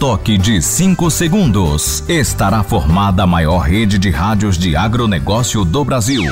toque de 5 segundos, estará formada a maior rede de rádios de agronegócio do Brasil.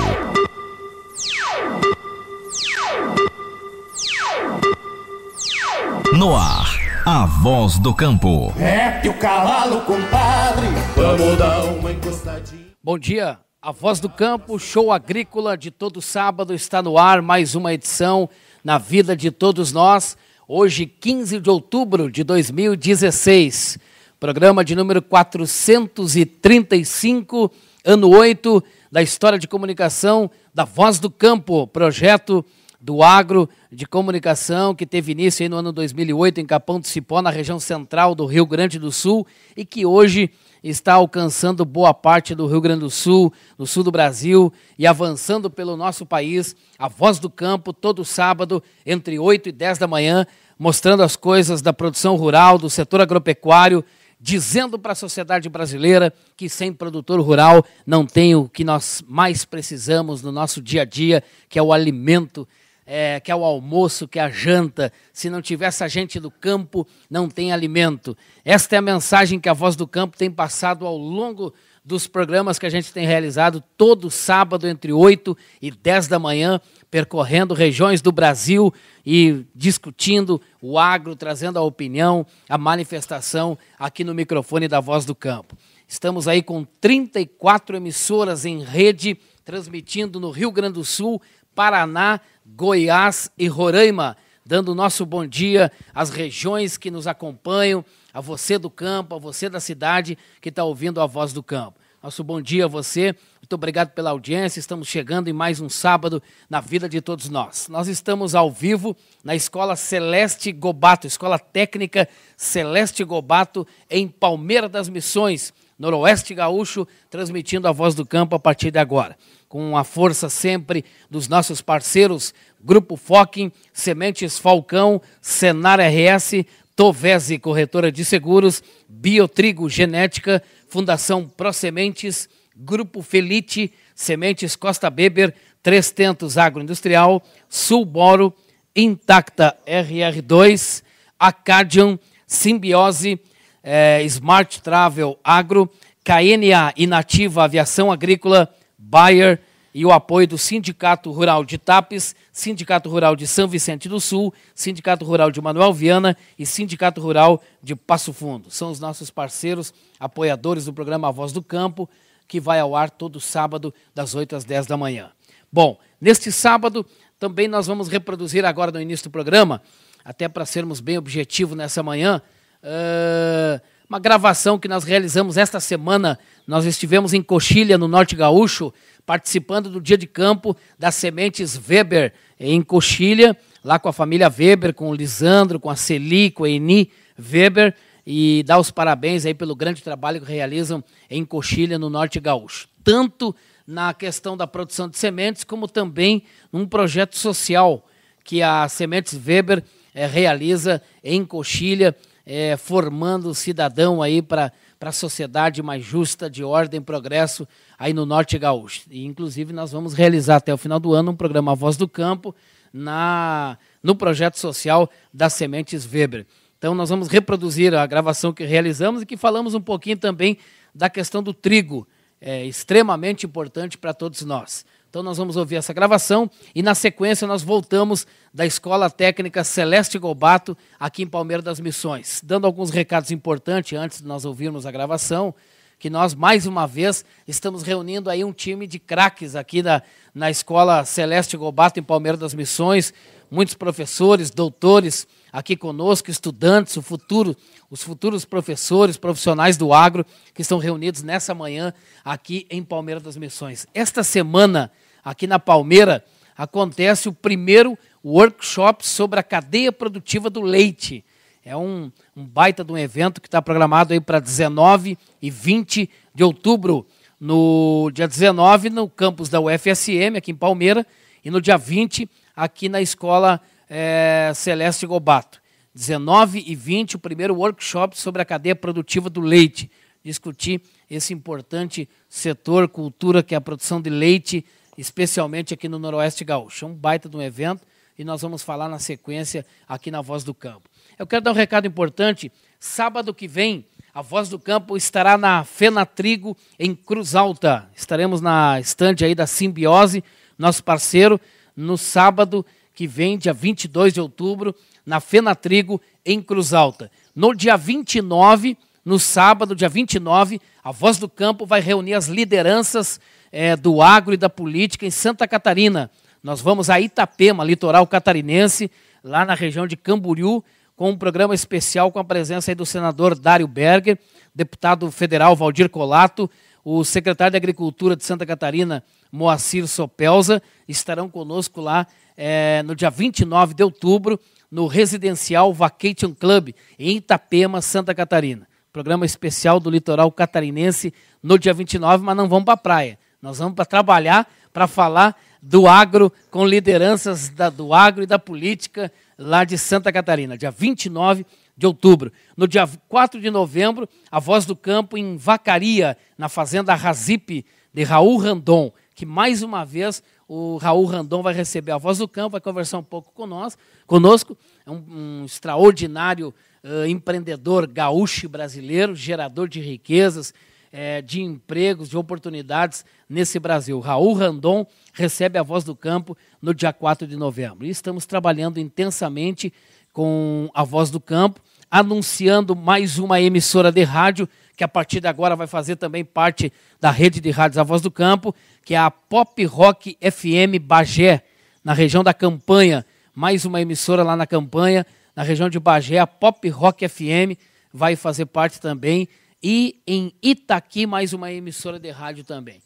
No ar, a voz do campo. É que o cavalo, compadre. Vamos dar uma encostadinha. Bom dia, a voz do campo, show agrícola de todo sábado está no ar. Mais uma edição na vida de todos nós hoje 15 de outubro de 2016. Programa de número 435, ano 8 da História de Comunicação da Voz do Campo, projeto do agro de comunicação que teve início no ano 2008 em Capão do Cipó, na região central do Rio Grande do Sul e que hoje está alcançando boa parte do Rio Grande do Sul, no sul do Brasil e avançando pelo nosso país. A Voz do Campo, todo sábado, entre 8 e 10 da manhã, mostrando as coisas da produção rural, do setor agropecuário, dizendo para a sociedade brasileira que sem produtor rural não tem o que nós mais precisamos no nosso dia a dia, que é o alimento, é, que é o almoço, que é a janta. Se não tiver essa gente do campo, não tem alimento. Esta é a mensagem que a Voz do Campo tem passado ao longo dos programas que a gente tem realizado todo sábado entre 8 e 10 da manhã, percorrendo regiões do Brasil e discutindo o agro, trazendo a opinião, a manifestação aqui no microfone da Voz do Campo. Estamos aí com 34 emissoras em rede, transmitindo no Rio Grande do Sul, Paraná, Goiás e Roraima, dando nosso bom dia às regiões que nos acompanham, a você do campo, a você da cidade que está ouvindo a voz do campo. Nosso bom dia a você, muito obrigado pela audiência. Estamos chegando em mais um sábado na vida de todos nós. Nós estamos ao vivo na Escola Celeste Gobato, Escola Técnica Celeste Gobato, em Palmeira das Missões, Noroeste Gaúcho, transmitindo a voz do campo a partir de agora. Com a força sempre dos nossos parceiros, Grupo Foquem, Sementes Falcão, Senar RS, Tovese Corretora de Seguros, Biotrigo Genética, Fundação ProSementes, Grupo Felite, Sementes Costa Beber, Três Tentos Agroindustrial, Sulboro, Intacta RR2, Acadian, Simbiose, eh, Smart Travel Agro, KNA Inativa Aviação Agrícola, Bayer, e o apoio do Sindicato Rural de Tapes, Sindicato Rural de São Vicente do Sul, Sindicato Rural de Manuel Viana e Sindicato Rural de Passo Fundo. São os nossos parceiros, apoiadores do programa A Voz do Campo, que vai ao ar todo sábado, das 8 às 10 da manhã. Bom, neste sábado também nós vamos reproduzir agora no início do programa, até para sermos bem objetivos nessa manhã. Uh uma gravação que nós realizamos esta semana. Nós estivemos em Coxilha, no Norte Gaúcho, participando do dia de campo das sementes Weber em Coxilha, lá com a família Weber, com o Lisandro, com a Celi, com a Eni Weber, e dar os parabéns aí pelo grande trabalho que realizam em Coxilha, no Norte Gaúcho. Tanto na questão da produção de sementes, como também num projeto social que a Sementes Weber eh, realiza em Coxilha, é, formando o cidadão aí para a sociedade mais justa, de ordem, progresso, aí no Norte Gaúcho. E, inclusive, nós vamos realizar até o final do ano um programa Voz do Campo na, no projeto social das Sementes Weber. Então, nós vamos reproduzir a gravação que realizamos e que falamos um pouquinho também da questão do trigo, é, extremamente importante para todos nós. Então nós vamos ouvir essa gravação e na sequência nós voltamos da Escola Técnica Celeste Gobato aqui em Palmeiras das Missões, dando alguns recados importantes antes de nós ouvirmos a gravação que nós, mais uma vez, estamos reunindo aí um time de craques aqui na, na Escola Celeste Gobato, em Palmeiras das Missões. Muitos professores, doutores aqui conosco, estudantes, o futuro, os futuros professores, profissionais do agro, que estão reunidos nessa manhã aqui em Palmeiras das Missões. Esta semana, aqui na Palmeira, acontece o primeiro workshop sobre a cadeia produtiva do leite. É um, um baita de um evento que está programado aí para 19 e 20 de outubro, no dia 19, no campus da UFSM, aqui em Palmeira, e no dia 20, aqui na Escola é, Celeste Gobato. 19 e 20, o primeiro workshop sobre a cadeia produtiva do leite. Discutir esse importante setor, cultura, que é a produção de leite, especialmente aqui no Noroeste Gaúcho. É um baita de um evento e nós vamos falar na sequência aqui na Voz do Campo. Eu quero dar um recado importante. Sábado que vem, a Voz do Campo estará na Fena Trigo em Cruz Alta. Estaremos na estande aí da Simbiose, nosso parceiro, no sábado que vem, dia 22 de outubro, na Fena Trigo em Cruz Alta. No dia 29, no sábado, dia 29, a Voz do Campo vai reunir as lideranças é, do agro e da política em Santa Catarina. Nós vamos a Itapema, litoral catarinense, lá na região de Camboriú, com um programa especial com a presença do senador Dário Berger, deputado federal Valdir Colato, o secretário de Agricultura de Santa Catarina, Moacir Sopelza, estarão conosco lá é, no dia 29 de outubro, no Residencial Vacation Club, em Itapema, Santa Catarina. Programa especial do litoral catarinense no dia 29, mas não vamos para a praia. Nós vamos para trabalhar, para falar do agro com lideranças da, do agro e da política lá de Santa Catarina, dia 29 de outubro. No dia 4 de novembro, a Voz do Campo em Vacaria, na fazenda Razipe, de Raul Randon, que mais uma vez o Raul Randon vai receber a Voz do Campo, vai conversar um pouco conosco. conosco. É um, um extraordinário uh, empreendedor gaúcho brasileiro, gerador de riquezas, é, de empregos, de oportunidades nesse Brasil. Raul Randon recebe a voz do campo no dia 4 de novembro. E estamos trabalhando intensamente com a voz do campo, anunciando mais uma emissora de rádio que a partir de agora vai fazer também parte da rede de rádios A Voz do Campo, que é a Pop Rock FM Bagé, na região da Campanha. Mais uma emissora lá na Campanha, na região de Bagé, a Pop Rock FM vai fazer parte também e em Itaqui, mais uma emissora de rádio também.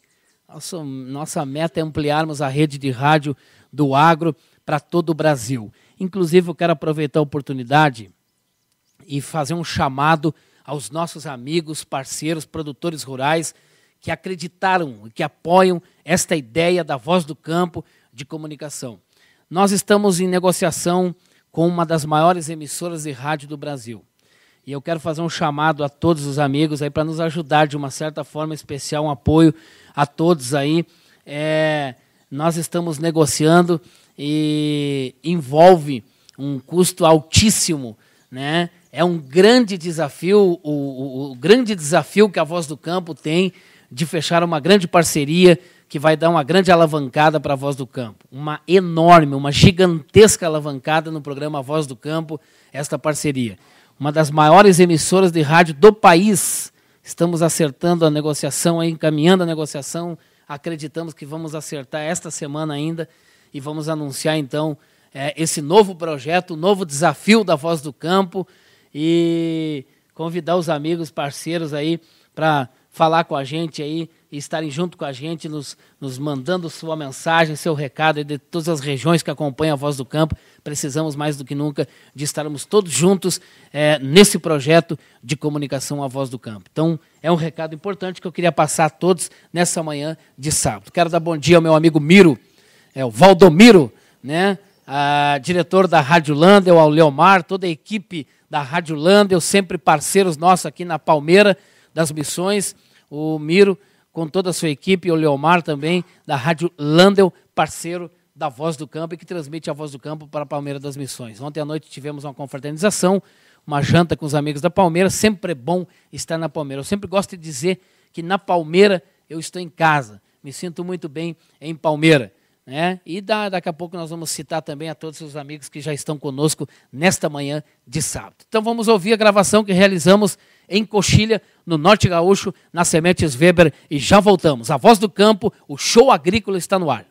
Nossa, nossa meta é ampliarmos a rede de rádio do agro para todo o Brasil. Inclusive, eu quero aproveitar a oportunidade e fazer um chamado aos nossos amigos, parceiros, produtores rurais que acreditaram e que apoiam esta ideia da voz do campo de comunicação. Nós estamos em negociação com uma das maiores emissoras de rádio do Brasil. E eu quero fazer um chamado a todos os amigos aí para nos ajudar de uma certa forma especial, um apoio a todos aí. É, nós estamos negociando e envolve um custo altíssimo, né? É um grande desafio, o, o, o grande desafio que a Voz do Campo tem de fechar uma grande parceria que vai dar uma grande alavancada para a Voz do Campo. Uma enorme, uma gigantesca alavancada no programa Voz do Campo, esta parceria uma das maiores emissoras de rádio do país. Estamos acertando a negociação, encaminhando a negociação. Acreditamos que vamos acertar esta semana ainda e vamos anunciar então é, esse novo projeto, o novo desafio da Voz do Campo e convidar os amigos, parceiros aí para falar com a gente aí e estarem junto com a gente, nos, nos mandando sua mensagem, seu recado e de todas as regiões que acompanham a Voz do Campo. Precisamos mais do que nunca de estarmos todos juntos é, nesse projeto de comunicação à Voz do Campo. Então, é um recado importante que eu queria passar a todos nessa manhã de sábado. Quero dar bom dia ao meu amigo Miro, é, o Valdomiro, né? A, diretor da Rádio Landel, ao Leomar, toda a equipe da Rádio Landel, sempre parceiros nossos aqui na Palmeira das Missões, o Miro com toda a sua equipe, o Leomar também, da Rádio Landel, parceiro da Voz do Campo e que transmite a Voz do Campo para a Palmeira das Missões. Ontem à noite tivemos uma confraternização, uma janta com os amigos da Palmeira. Sempre é bom estar na Palmeira. Eu sempre gosto de dizer que na Palmeira eu estou em casa. Me sinto muito bem em Palmeira. Né? E da, daqui a pouco nós vamos citar também a todos os amigos que já estão conosco nesta manhã de sábado. Então vamos ouvir a gravação que realizamos em Coxilha, no Norte Gaúcho, na Sementes Weber, e já voltamos. A Voz do Campo, o show agrícola está no ar.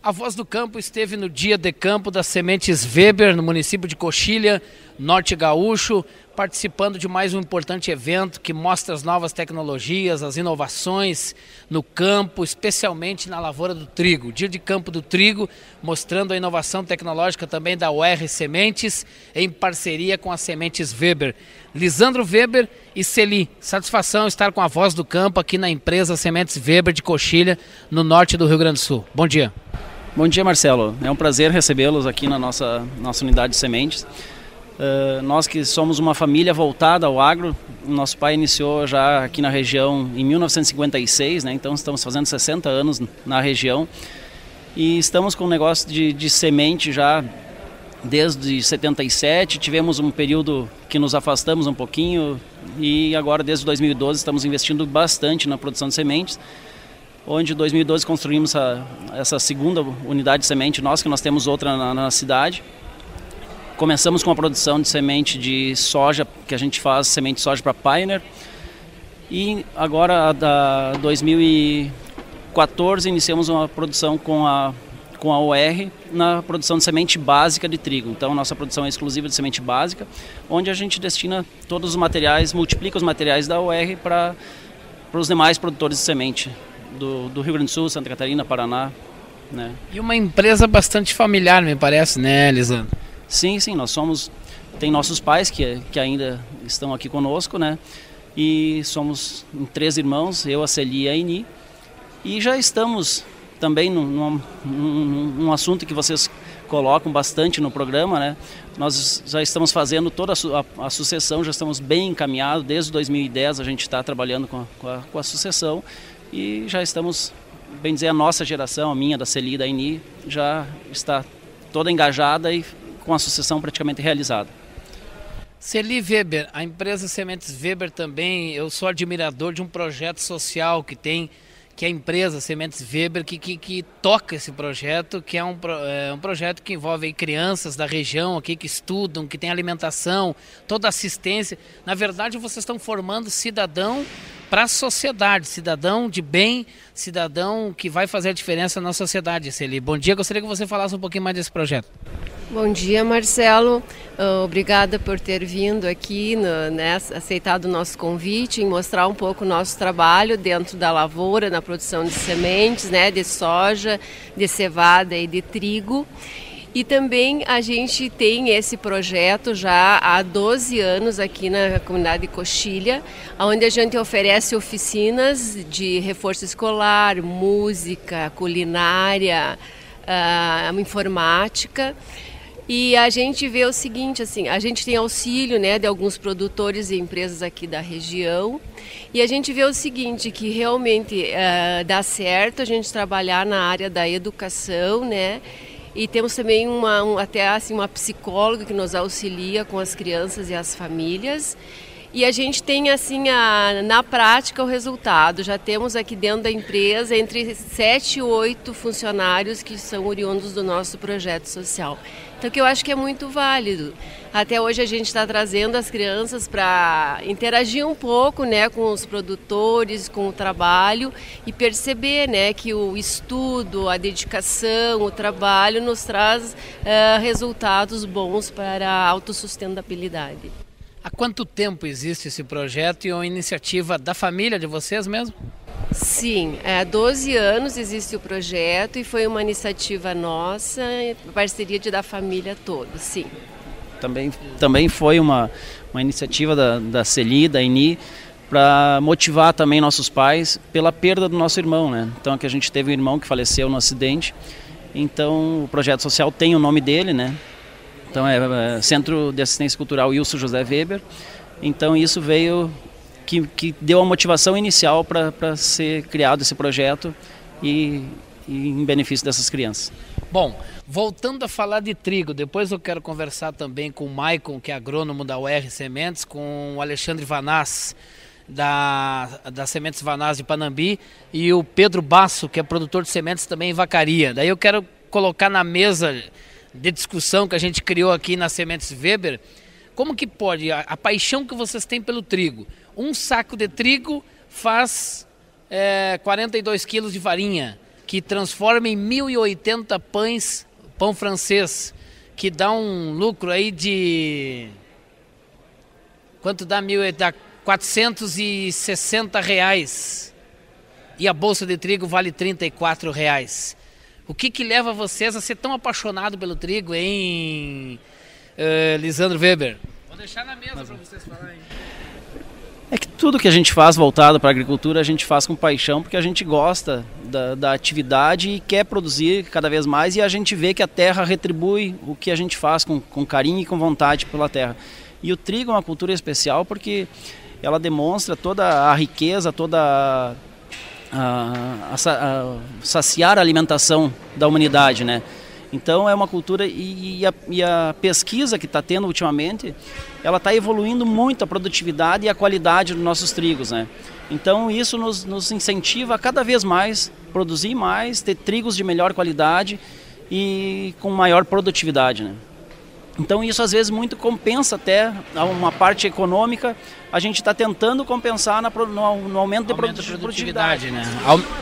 A Voz do Campo esteve no dia de campo das Sementes Weber, no município de Coxilha, Norte Gaúcho, participando de mais um importante evento que mostra as novas tecnologias, as inovações no campo, especialmente na lavoura do trigo. Dia de Campo do Trigo, mostrando a inovação tecnológica também da UR Sementes, em parceria com as Sementes Weber. Lisandro Weber e Celi, satisfação estar com a voz do campo aqui na empresa Sementes Weber de Coxilha, no norte do Rio Grande do Sul. Bom dia. Bom dia, Marcelo. É um prazer recebê-los aqui na nossa, nossa unidade de sementes. Eh, nós que somos uma família voltada ao agro, nosso pai iniciou já aqui na região em 1956, né? então estamos fazendo 60 anos na região e estamos com um negócio de, de semente já desde 77, tivemos um período que nos afastamos um pouquinho e agora desde 2012 estamos investindo bastante na produção de sementes onde em 2012 construímos a, essa segunda unidade de semente nossa, que nós temos outra na, na cidade Começamos com a produção de semente de soja, que a gente faz semente de soja para Pioneer. E agora, da 2014, iniciamos uma produção com a, com a OR na produção de semente básica de trigo. Então, nossa produção é exclusiva de semente básica, onde a gente destina todos os materiais, multiplica os materiais da OR para os demais produtores de semente do, do Rio Grande do Sul, Santa Catarina, Paraná. Né? E uma empresa bastante familiar, me parece, né, Lisandro? Sim, sim, nós somos. Tem nossos pais que, que ainda estão aqui conosco, né? E somos três irmãos, eu, a Celia e a Ini. E já estamos também num, num, num assunto que vocês colocam bastante no programa, né? Nós já estamos fazendo toda a, a, sucessão, já estamos bem encaminhados. Desde 2010 a gente está trabalhando com a, com, a, com a, sucessão e já estamos, bem dizer, a nossa geração, a minha, da e da Ini, já está toda engajada e com a sucessão praticamente realizada. Celi Weber, a empresa Sementes Weber também, eu sou admirador de um projeto social que tem, que é a empresa Sementes Weber, que, que, que toca esse projeto, que é um, é um projeto que envolve crianças da região aqui que estudam, que tem alimentação, toda assistência. Na verdade, vocês estão formando cidadão para a sociedade, cidadão de bem, cidadão que vai fazer a diferença na sociedade, Celi. Bom dia, gostaria que você falasse um pouquinho mais desse projeto. Bom dia, Marcelo. Ah, obrigada por ter vindo aqui, no, né, aceitado o nosso convite e mostrar um pouco o nosso trabalho dentro da lavoura, na produção de sementes, né, de soja, de cevada e de trigo. E também a gente tem esse projeto já há 12 anos aqui na comunidade Coxilha, onde a gente oferece oficinas de reforço escolar, música, culinária, uh, informática. E a gente vê o seguinte, assim, a gente tem auxílio né, de alguns produtores e empresas aqui da região. E a gente vê o seguinte, que realmente uh, dá certo a gente trabalhar na área da educação, né? E temos também uma, um, até assim, uma psicóloga que nos auxilia com as crianças e as famílias. E a gente tem assim a, na prática o resultado. Já temos aqui dentro da empresa entre sete e oito funcionários que são oriundos do nosso projeto social. Então, que eu acho que é muito válido. Até hoje a gente está trazendo as crianças para interagir um pouco né, com os produtores, com o trabalho e perceber né, que o estudo, a dedicação, o trabalho nos traz uh, resultados bons para a autossustentabilidade. Há quanto tempo existe esse projeto e é uma iniciativa da família de vocês mesmo? Sim, há 12 anos existe o projeto e foi uma iniciativa nossa, parceria de da família toda, sim. Também, também foi uma, uma iniciativa da, da CELI, da INI, para motivar também nossos pais pela perda do nosso irmão, né? Então, que a gente teve um irmão que faleceu no acidente, então o projeto social tem o nome dele, né? Então é, é, Centro de Assistência Cultural Wilson José Weber. Então isso veio que, que deu a motivação inicial para ser criado esse projeto e, e em benefício dessas crianças. Bom, voltando a falar de trigo, depois eu quero conversar também com o Maicon, que é agrônomo da UR Sementes, com o Alexandre Vanaz, da, da Sementes Vanaz de Panambi, e o Pedro Basso, que é produtor de sementes também em Vacaria. Daí eu quero colocar na mesa de discussão que a gente criou aqui na Sementes Weber, como que pode a, a paixão que vocês têm pelo trigo? Um saco de trigo faz é, 42 quilos de farinha, que transforma em 1.080 pães, pão francês, que dá um lucro aí de... Quanto dá mil? Dá 460 reais. E a bolsa de trigo vale 34 reais. O que, que leva vocês a ser tão apaixonado pelo trigo, hein, uh, Lisandro Weber? Vou deixar na mesa para vocês falarem. É que tudo que a gente faz voltado para a agricultura, a gente faz com paixão, porque a gente gosta da, da, atividade e quer produzir cada vez mais, e a gente vê que a terra retribui o que a gente faz com, com carinho e com vontade pela terra. E o trigo é uma cultura especial porque ela demonstra toda a riqueza, toda a a, a, saciar a alimentação da humanidade, né? Então é uma cultura e, e, a, e a, pesquisa que está tendo ultimamente, ela está evoluindo muito a produtividade e a qualidade dos nossos trigos, né? Então isso nos, nos incentiva a cada vez mais produzir mais, ter trigos de melhor qualidade e com maior produtividade, né? Então isso às vezes muito compensa até uma parte econômica. A gente está tentando compensar na, no, no, aumento, aumento de produtividade. produtividade né?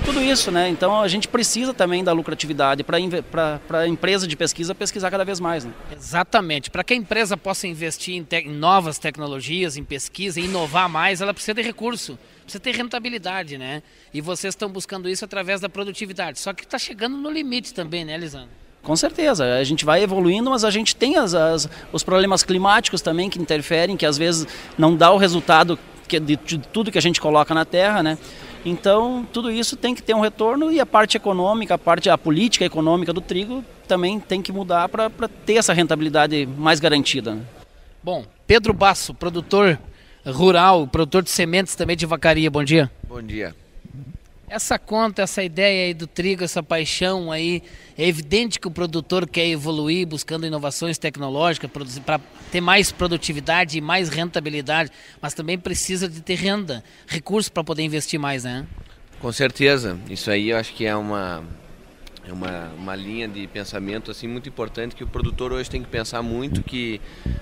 Tudo isso, né? Então a gente precisa também da lucratividade para a empresa de pesquisa pesquisar cada vez mais. Né? Exatamente. Para que a empresa possa investir em, te em novas tecnologias, em pesquisa, em inovar mais, ela precisa de recurso, precisa ter rentabilidade, né? E vocês estão buscando isso através da produtividade. Só que está chegando no limite também, né, Lisandro? Com certeza, a gente vai evoluindo, mas a gente tem as, as, os problemas climáticos também que interferem, que às vezes não dá o resultado que, é de, de, tudo que a gente coloca na terra, né? Então, tudo isso tem que ter um retorno e a parte econômica, a parte a política econômica do trigo também tem que mudar para ter essa rentabilidade mais garantida. Né? Bom, Pedro Basso, produtor rural, produtor de sementes também de vacaria. Bom dia. Bom dia. Essa conta, essa ideia aí do trigo, essa paixão aí, é evidente que o produtor quer evoluir buscando inovações tecnológicas para ter mais produtividade e mais rentabilidade, mas também precisa de ter renda, recursos para poder investir mais, né? Com certeza. Isso aí eu acho que é uma, é uma, uma linha de pensamento assim muito importante que o produtor hoje tem que pensar muito que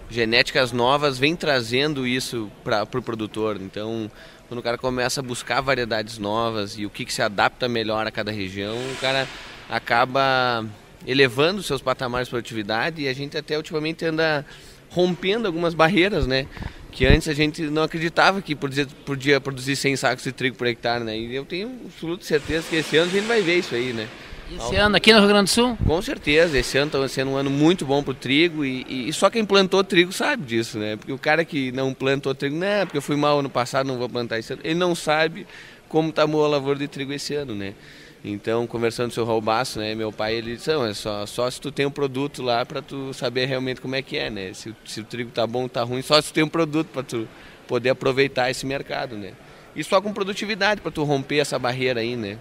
genéticas novas vêm trazendo isso para o pro produtor então quando o cara começa a buscar variedades novas e o que, que se adapta melhor a cada região, o cara acaba elevando seus patamares de produtividade e a gente até ultimamente anda rompendo algumas barreiras, né? Que antes a gente não acreditava que podia, podia produzir 100 sacos de trigo por hectare, né? E eu tenho absoluta certeza que esse ano a gente vai ver isso aí, né? Esse ano aqui no Rio Grande do Sul? Com certeza, esse ano está sendo um ano muito bom para o trigo e, e, só quem plantou trigo sabe disso, né? Porque o cara que não plantou trigo, né, porque eu fui mal ano passado, não vou plantar esse ano, ele não sabe como está boa a lavoura de trigo esse ano, né? Então, conversando com o seu Raul Basso, né, meu pai, ele disse, não, é só, só se tu tem um produto lá para tu saber realmente como é que é, né? Se, se o trigo está bom, está ruim, só se tu tem um produto para tu poder aproveitar esse mercado, né? E só com produtividade para tu romper essa barreira aí, né?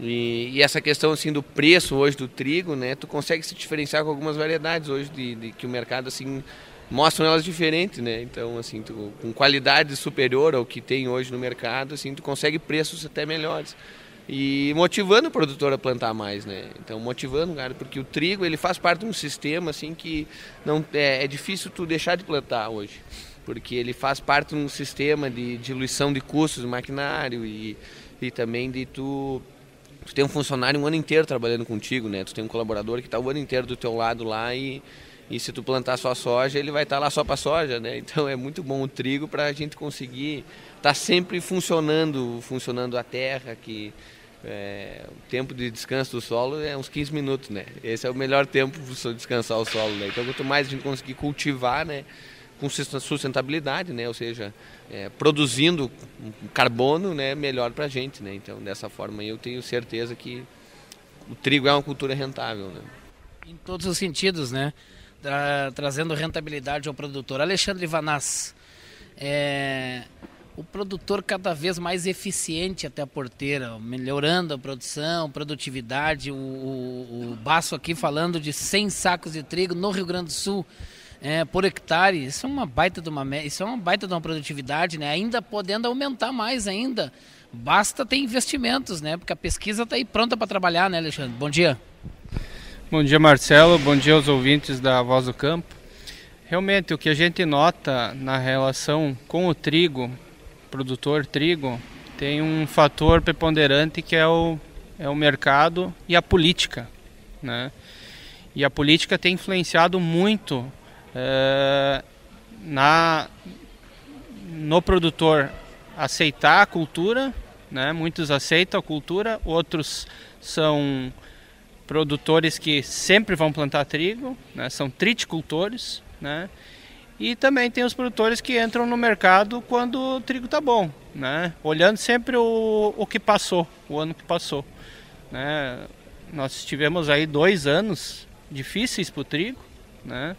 E, e, essa questão assim do preço hoje do trigo, né? Tu consegue se diferenciar com algumas variedades hoje de, de que o mercado assim mostram elas diferentes, né? Então assim, tu, com qualidade superior ao que tem hoje no mercado, assim, tu consegue preços até melhores e motivando o produtor a plantar mais, né? Então motivando, cara, porque o trigo ele faz parte de um sistema assim que não é, é difícil tu deixar de plantar hoje, porque ele faz parte de um sistema de diluição de custos de maquinário e, e também de tu tu tem um funcionário um ano inteiro trabalhando contigo, né? Tu tem um colaborador que está o ano inteiro do teu lado lá e, e se tu plantar só soja, ele vai estar tá lá só para soja, né? Então é muito bom o trigo para a gente conseguir estar tá sempre funcionando, funcionando a terra, que é, o tempo de descanso do solo é uns 15 minutos, né? Esse é o melhor tempo para descansar o solo, né? Então quanto mais a gente conseguir cultivar, né? com sustentabilidade, né? ou seja, é, produzindo carbono né? melhor para a gente. Né? Então, dessa forma, eu tenho certeza que o trigo é uma cultura rentável. Né? Em todos os sentidos, né? Tra trazendo rentabilidade ao produtor. Alexandre Vanas, é, o produtor cada vez mais eficiente até a porteira, melhorando a produção, produtividade. O, o, o Baço aqui falando de 100 sacos de trigo no Rio Grande do Sul é, por hectare. Isso é uma baita de uma isso é uma baita de uma produtividade, né? Ainda podendo aumentar mais ainda. Basta ter investimentos, né? Porque a pesquisa está aí pronta para trabalhar, né, Alexandre? Bom dia. Bom dia, Marcelo. Bom dia aos ouvintes da Voz do Campo. Realmente, o que a gente nota na relação com o trigo, produtor trigo, tem um fator preponderante que é o, é o mercado e a política. Né? E a política tem influenciado muito é, na, no produtor aceitar a cultura, né? muitos aceitam a cultura, outros são produtores que sempre vão plantar trigo, né? são triticultores, né? e também tem os produtores que entram no mercado quando o trigo está bom, né? olhando sempre o, o que passou, o ano que passou. Né? Nós tivemos aí dois anos difíceis para o trigo, né?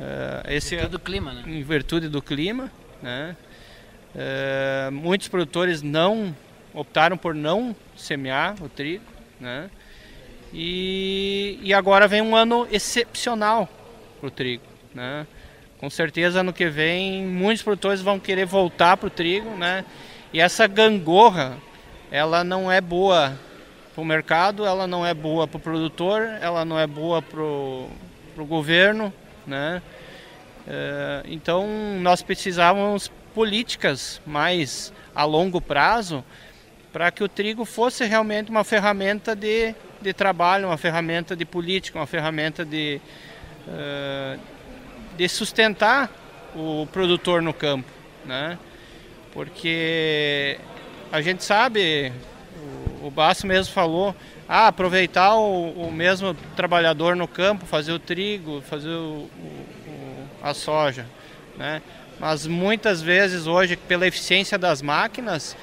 Uh, esse, em virtude do clima, né? Em virtude do clima, né? Uh, muitos produtores não optaram por não semear o trigo, né? E, e agora vem um ano excepcional para o trigo, né? Com certeza ano que vem muitos produtores vão querer voltar para o trigo, né? E essa gangorra, ela não é boa para o mercado, ela não é boa para o produtor, ela não é boa para o governo, né? É, então nós precisávamos políticas mais a longo prazo para que o trigo fosse realmente uma ferramenta de, de trabalho, uma ferramenta de política, uma ferramenta de, é, de sustentar o produtor no campo, né? Porque a gente sabe, o Basso mesmo falou, ah, aproveitar o, o, mesmo trabalhador no campo, fazer o trigo, fazer o, o, a soja. Né? Mas muitas vezes hoje, pela eficiência das máquinas,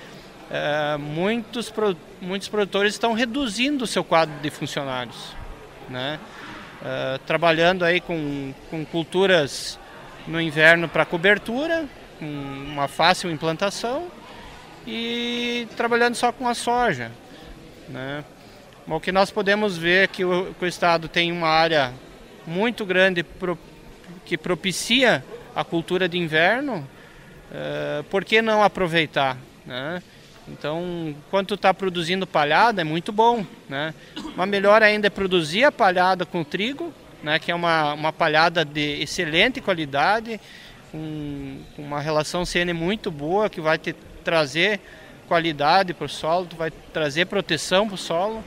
é, muitos, muitos produtores estão reduzindo o seu quadro de funcionários. Né? É, trabalhando aí com, com culturas no inverno para cobertura, com uma fácil implantação, e trabalhando só com a soja. Né? O que nós podemos ver é que o, que o Estado tem uma área muito grande pro, que propicia a cultura de inverno, uh, por que não aproveitar? Né? Então, quando está produzindo palhada, é muito bom. Né? Mas melhor ainda é produzir a palhada com trigo, né? que é uma, uma palhada de excelente qualidade, com, com uma relação CN muito boa, que vai te trazer qualidade para o solo, vai trazer proteção para o solo.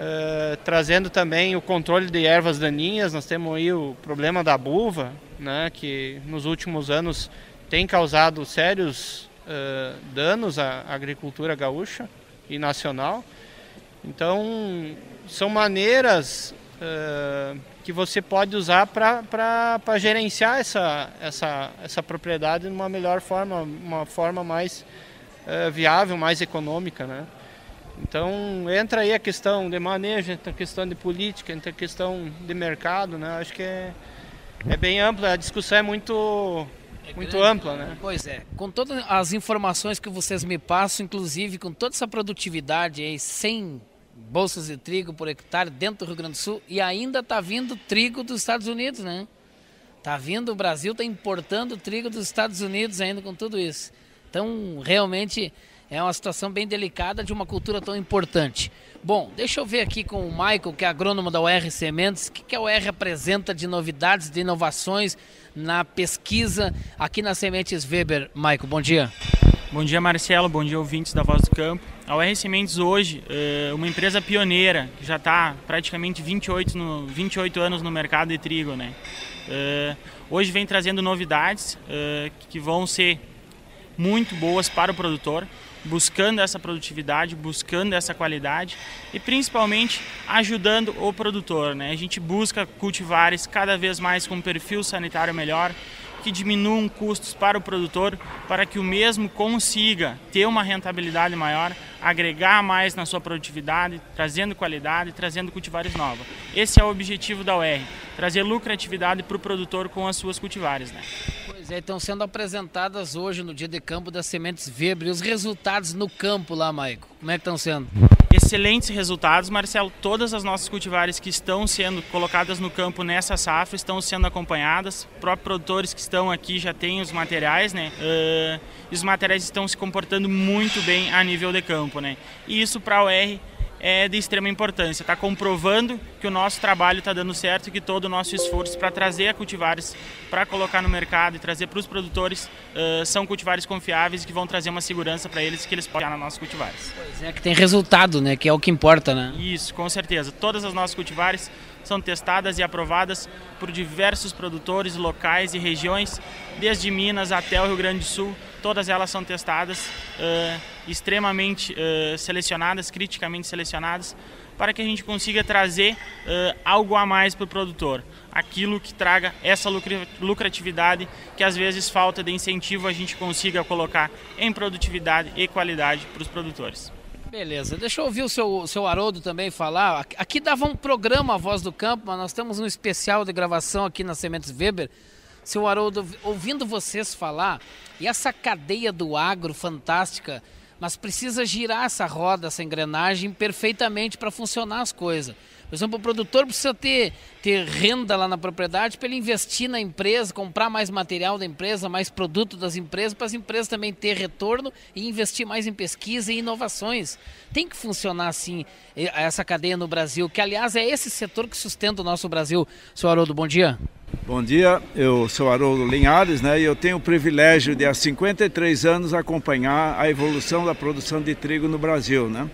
Eh, trazendo também o controle de ervas daninhas. Nós temos aí o problema da buva, né, que nos últimos anos tem causado sérios uh, danos à agricultura gaúcha e nacional. Então, são maneiras uh, que você pode usar para gerenciar essa, essa, essa propriedade de uma melhor forma, uma forma mais viável, mais econômica. Né? Então entra aí a questão de manejo, entra a questão de política, entra a questão de mercado, né? Acho que é, é bem ampla, a discussão é muito é muito ampla, né? Pois é. Com todas as informações que vocês me passam, inclusive com toda essa produtividade aí, 100 bolsas de trigo por hectare dentro do Rio Grande do Sul e ainda tá vindo trigo dos Estados Unidos, né? Tá vindo, o Brasil tá importando trigo dos Estados Unidos ainda com tudo isso. Então, realmente é uma situação bem delicada de uma cultura tão importante. Bom, deixa eu ver aqui com o Michael, que é agrônomo da UR Sementes, o que, a UR apresenta de novidades, de inovações na pesquisa aqui nas Sementes Weber. Michael, bom dia. Bom dia, Marcelo. Bom dia, ouvintes da Voz do Campo. A UR Sementes hoje é uma empresa pioneira, que já está praticamente 28, no, 28 anos no mercado de trigo. Né? É, hoje vem trazendo novidades é, que vão ser muito boas para o produtor buscando essa produtividade, buscando essa qualidade e principalmente ajudando o produtor. Né? A gente busca cultivares cada vez mais com um perfil sanitário melhor, que diminuam custos para o produtor, para que o mesmo consiga ter uma rentabilidade maior, agregar mais na sua produtividade, trazendo qualidade, trazendo cultivares novos. Esse é o objetivo da UR, trazer lucratividade para o produtor com as suas cultivares. Né? Pois é, estão sendo apresentadas hoje no dia de campo das sementes Weber. Os resultados no campo lá, Maico, como é que estão sendo? Excelentes resultados, Marcelo. Todas as nossas cultivares que estão sendo colocadas no campo nessa safra estão sendo acompanhadas. Próprios produtores que estão aqui já têm os materiais, né? Uh, e os materiais estão se comportando muito bem a nível de campo, né? E isso para a R é de extrema importância. Está comprovando que o nosso trabalho está dando certo e que todo o nosso esforço para trazer a cultivares, para colocar no mercado e trazer para os produtores, uh, são cultivares confiáveis que vão trazer uma segurança para eles que eles podem nas nossas cultivares. Pois é, que tem resultado, né? Que é o que importa, né? Isso, com certeza. Todas as nossas cultivares são testadas e aprovadas por diversos produtores locais e regiões, desde Minas até o Rio Grande do Sul, todas elas são testadas, uh, extremamente uh, selecionadas, criticamente selecionadas, para que a gente consiga trazer uh, algo a mais para o produtor. Aquilo que traga essa lucratividade que às vezes falta de incentivo a gente consiga colocar em produtividade e qualidade para os produtores. Beleza, deixa eu ouvir o seu, o seu Haroldo também falar. Aqui dava um programa A Voz do Campo, mas nós temos um especial de gravação aqui na Sementes Weber seu Haroldo, ouvindo vocês falar, e essa cadeia do agro fantástica, mas precisa girar essa roda, essa engrenagem perfeitamente para funcionar as coisas. Por exemplo, o produtor precisa ter, ter renda lá na propriedade para ele investir na empresa, comprar mais material da empresa, mais produto das empresas, para as empresas também ter retorno e investir mais em pesquisa e inovações. Tem que funcionar assim essa cadeia no Brasil, que aliás é esse setor que sustenta o nosso Brasil. Senhor Haroldo, bom dia. Bom dia, eu sou Haroldo Linhares né, e eu tenho o privilégio de há 53 anos acompanhar a evolução da produção de trigo no Brasil. Né?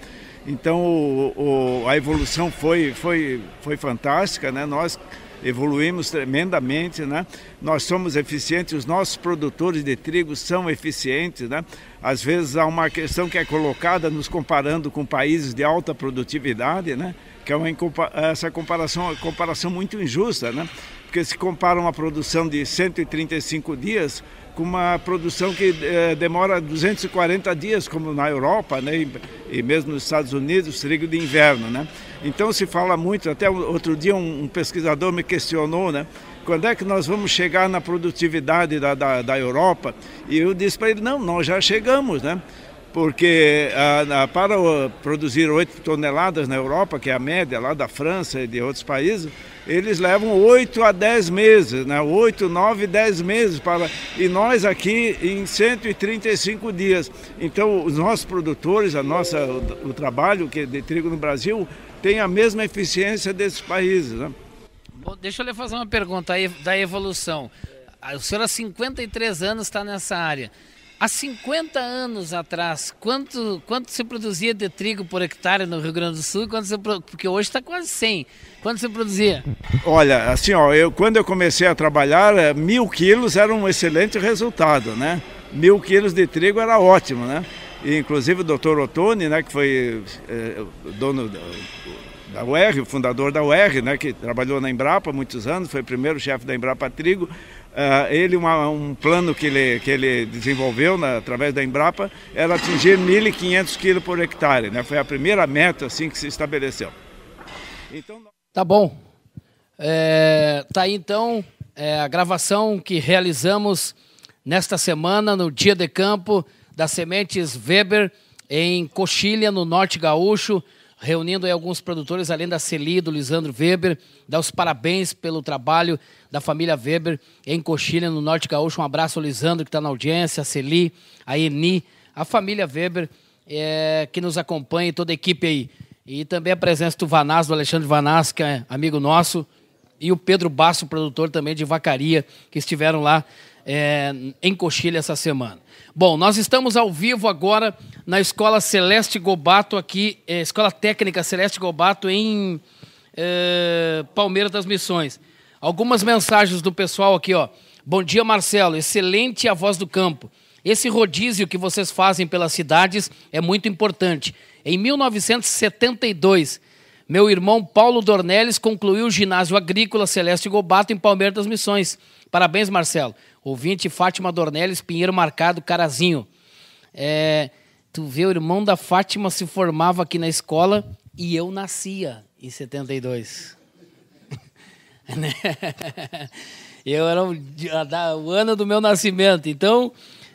Então o, o, a evolução foi, foi, foi fantástica, né? Nós evoluímos tremendamente, né? Nós somos eficientes, os nossos produtores de trigo são eficientes, né? Às vezes há uma questão que é colocada nos comparando com países de alta produtividade, né? Que é uma essa comparação, uma comparação muito injusta, né? Porque se compara uma produção de 135 dias com uma produção que eh, demora 240 dias, como na Europa né, e, e, mesmo nos Estados Unidos, trigo de inverno. Né? Então se fala muito, até outro dia um, um pesquisador me questionou, né? quando é que nós vamos chegar na produtividade da, da, da Europa? E eu disse para ele, não, nós já chegamos, né? porque ah, para produzir 8 toneladas na Europa, que é a média lá da França e de outros países, eles levam 8 a 10 meses, né? 8, 9, 10 meses para. E nós aqui em 135 dias. Então, os nossos produtores, a nossa, o, o trabalho que é de trigo no Brasil, tem a mesma eficiência desses países. Né? Bom, deixa eu lhe fazer uma pergunta aí da evolução. Ah, o senhor há 53 anos está nessa área. Há 50 anos atrás, quanto, quanto se produzia de trigo por hectare no Rio Grande do Sul? Quanto se, porque hoje está quase 100. Quanto se produzia? Olha, assim, ó, eu, quando eu comecei a trabalhar, eh, mil quilos era um excelente resultado, né? Mil quilos de trigo era ótimo, né? E, inclusive o doutor Ottoni, né, que foi eh, dono da UR, fundador da UR, né, que trabalhou na Embrapa muitos anos, foi primeiro chefe da Embrapa Trigo, Uh, ele uma, um plano que ele, que ele desenvolveu na, através da Embrapa era atingir 1.500 kg por hectare, né? Foi a primeira meta assim que se estabeleceu. Então tá bom, é, tá aí então é, a gravação que realizamos nesta semana no dia de campo das sementes Weber em Coxilha, no Norte Gaúcho reunindo alguns produtores, além da Celi, do Lisandro Weber, dá os parabéns pelo trabalho da família Weber em Coxilha, no Norte Gaúcho. Um abraço ao Lisandro, que está na audiência, a Celi, a Eni, a família Weber, é, que nos acompanha, toda a equipe aí. E também a presença do Vanaz, do Alexandre Vanaz, que é amigo nosso, e o Pedro Basso, produtor também de Vacaria, que estiveram lá é, em Coxilha essa semana. Bom, nós estamos ao vivo agora na Escola Celeste Gobato, aqui, é, Escola Técnica Celeste Gobato, em é, Palmeiras das Missões. Algumas mensagens do pessoal aqui, ó. Bom dia, Marcelo. Excelente a voz do campo. Esse rodízio que vocês fazem pelas cidades é muito importante. Em 1972, meu irmão Paulo Dornelles concluiu o ginásio agrícola Celeste Gobato em Palmeiras das Missões. Parabéns, Marcelo. Ouvinte Fátima Dornelles, Pinheiro Marcado, Carazinho. É, tu vê, o irmão da Fátima se formava aqui na escola e eu nascia em 72. Né? Eu era o, ano do meu nascimento, então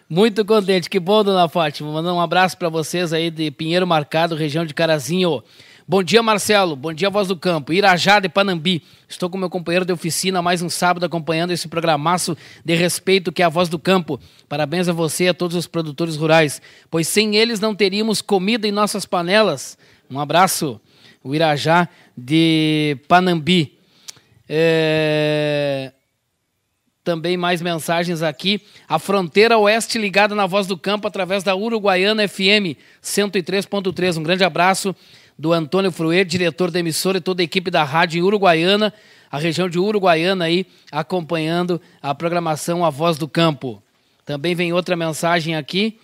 muito contente. Que bom, dona Fátima. Mandando um abraço para vocês aí de Pinheiro Marcado, região de Carazinho. Bom dia, Marcelo. Bom dia, Voz do Campo. Irajá de Panambi. Estou com meu companheiro de oficina mais um sábado acompanhando esse programaço de respeito que é a Voz do Campo. Parabéns a você e a todos os produtores rurais, pois sem eles não teríamos comida em nossas panelas. Um abraço, o Irajá de Panambi. É... Também mais mensagens aqui. A fronteira oeste ligada na Voz do Campo através da Uruguaiana FM 103.3. Um grande abraço do Antônio Fruer, diretor da emissora e toda a equipe da rádio Uruguaiana, a região de Uruguaiana aí, acompanhando a programação A Voz do Campo. Também vem outra mensagem aqui.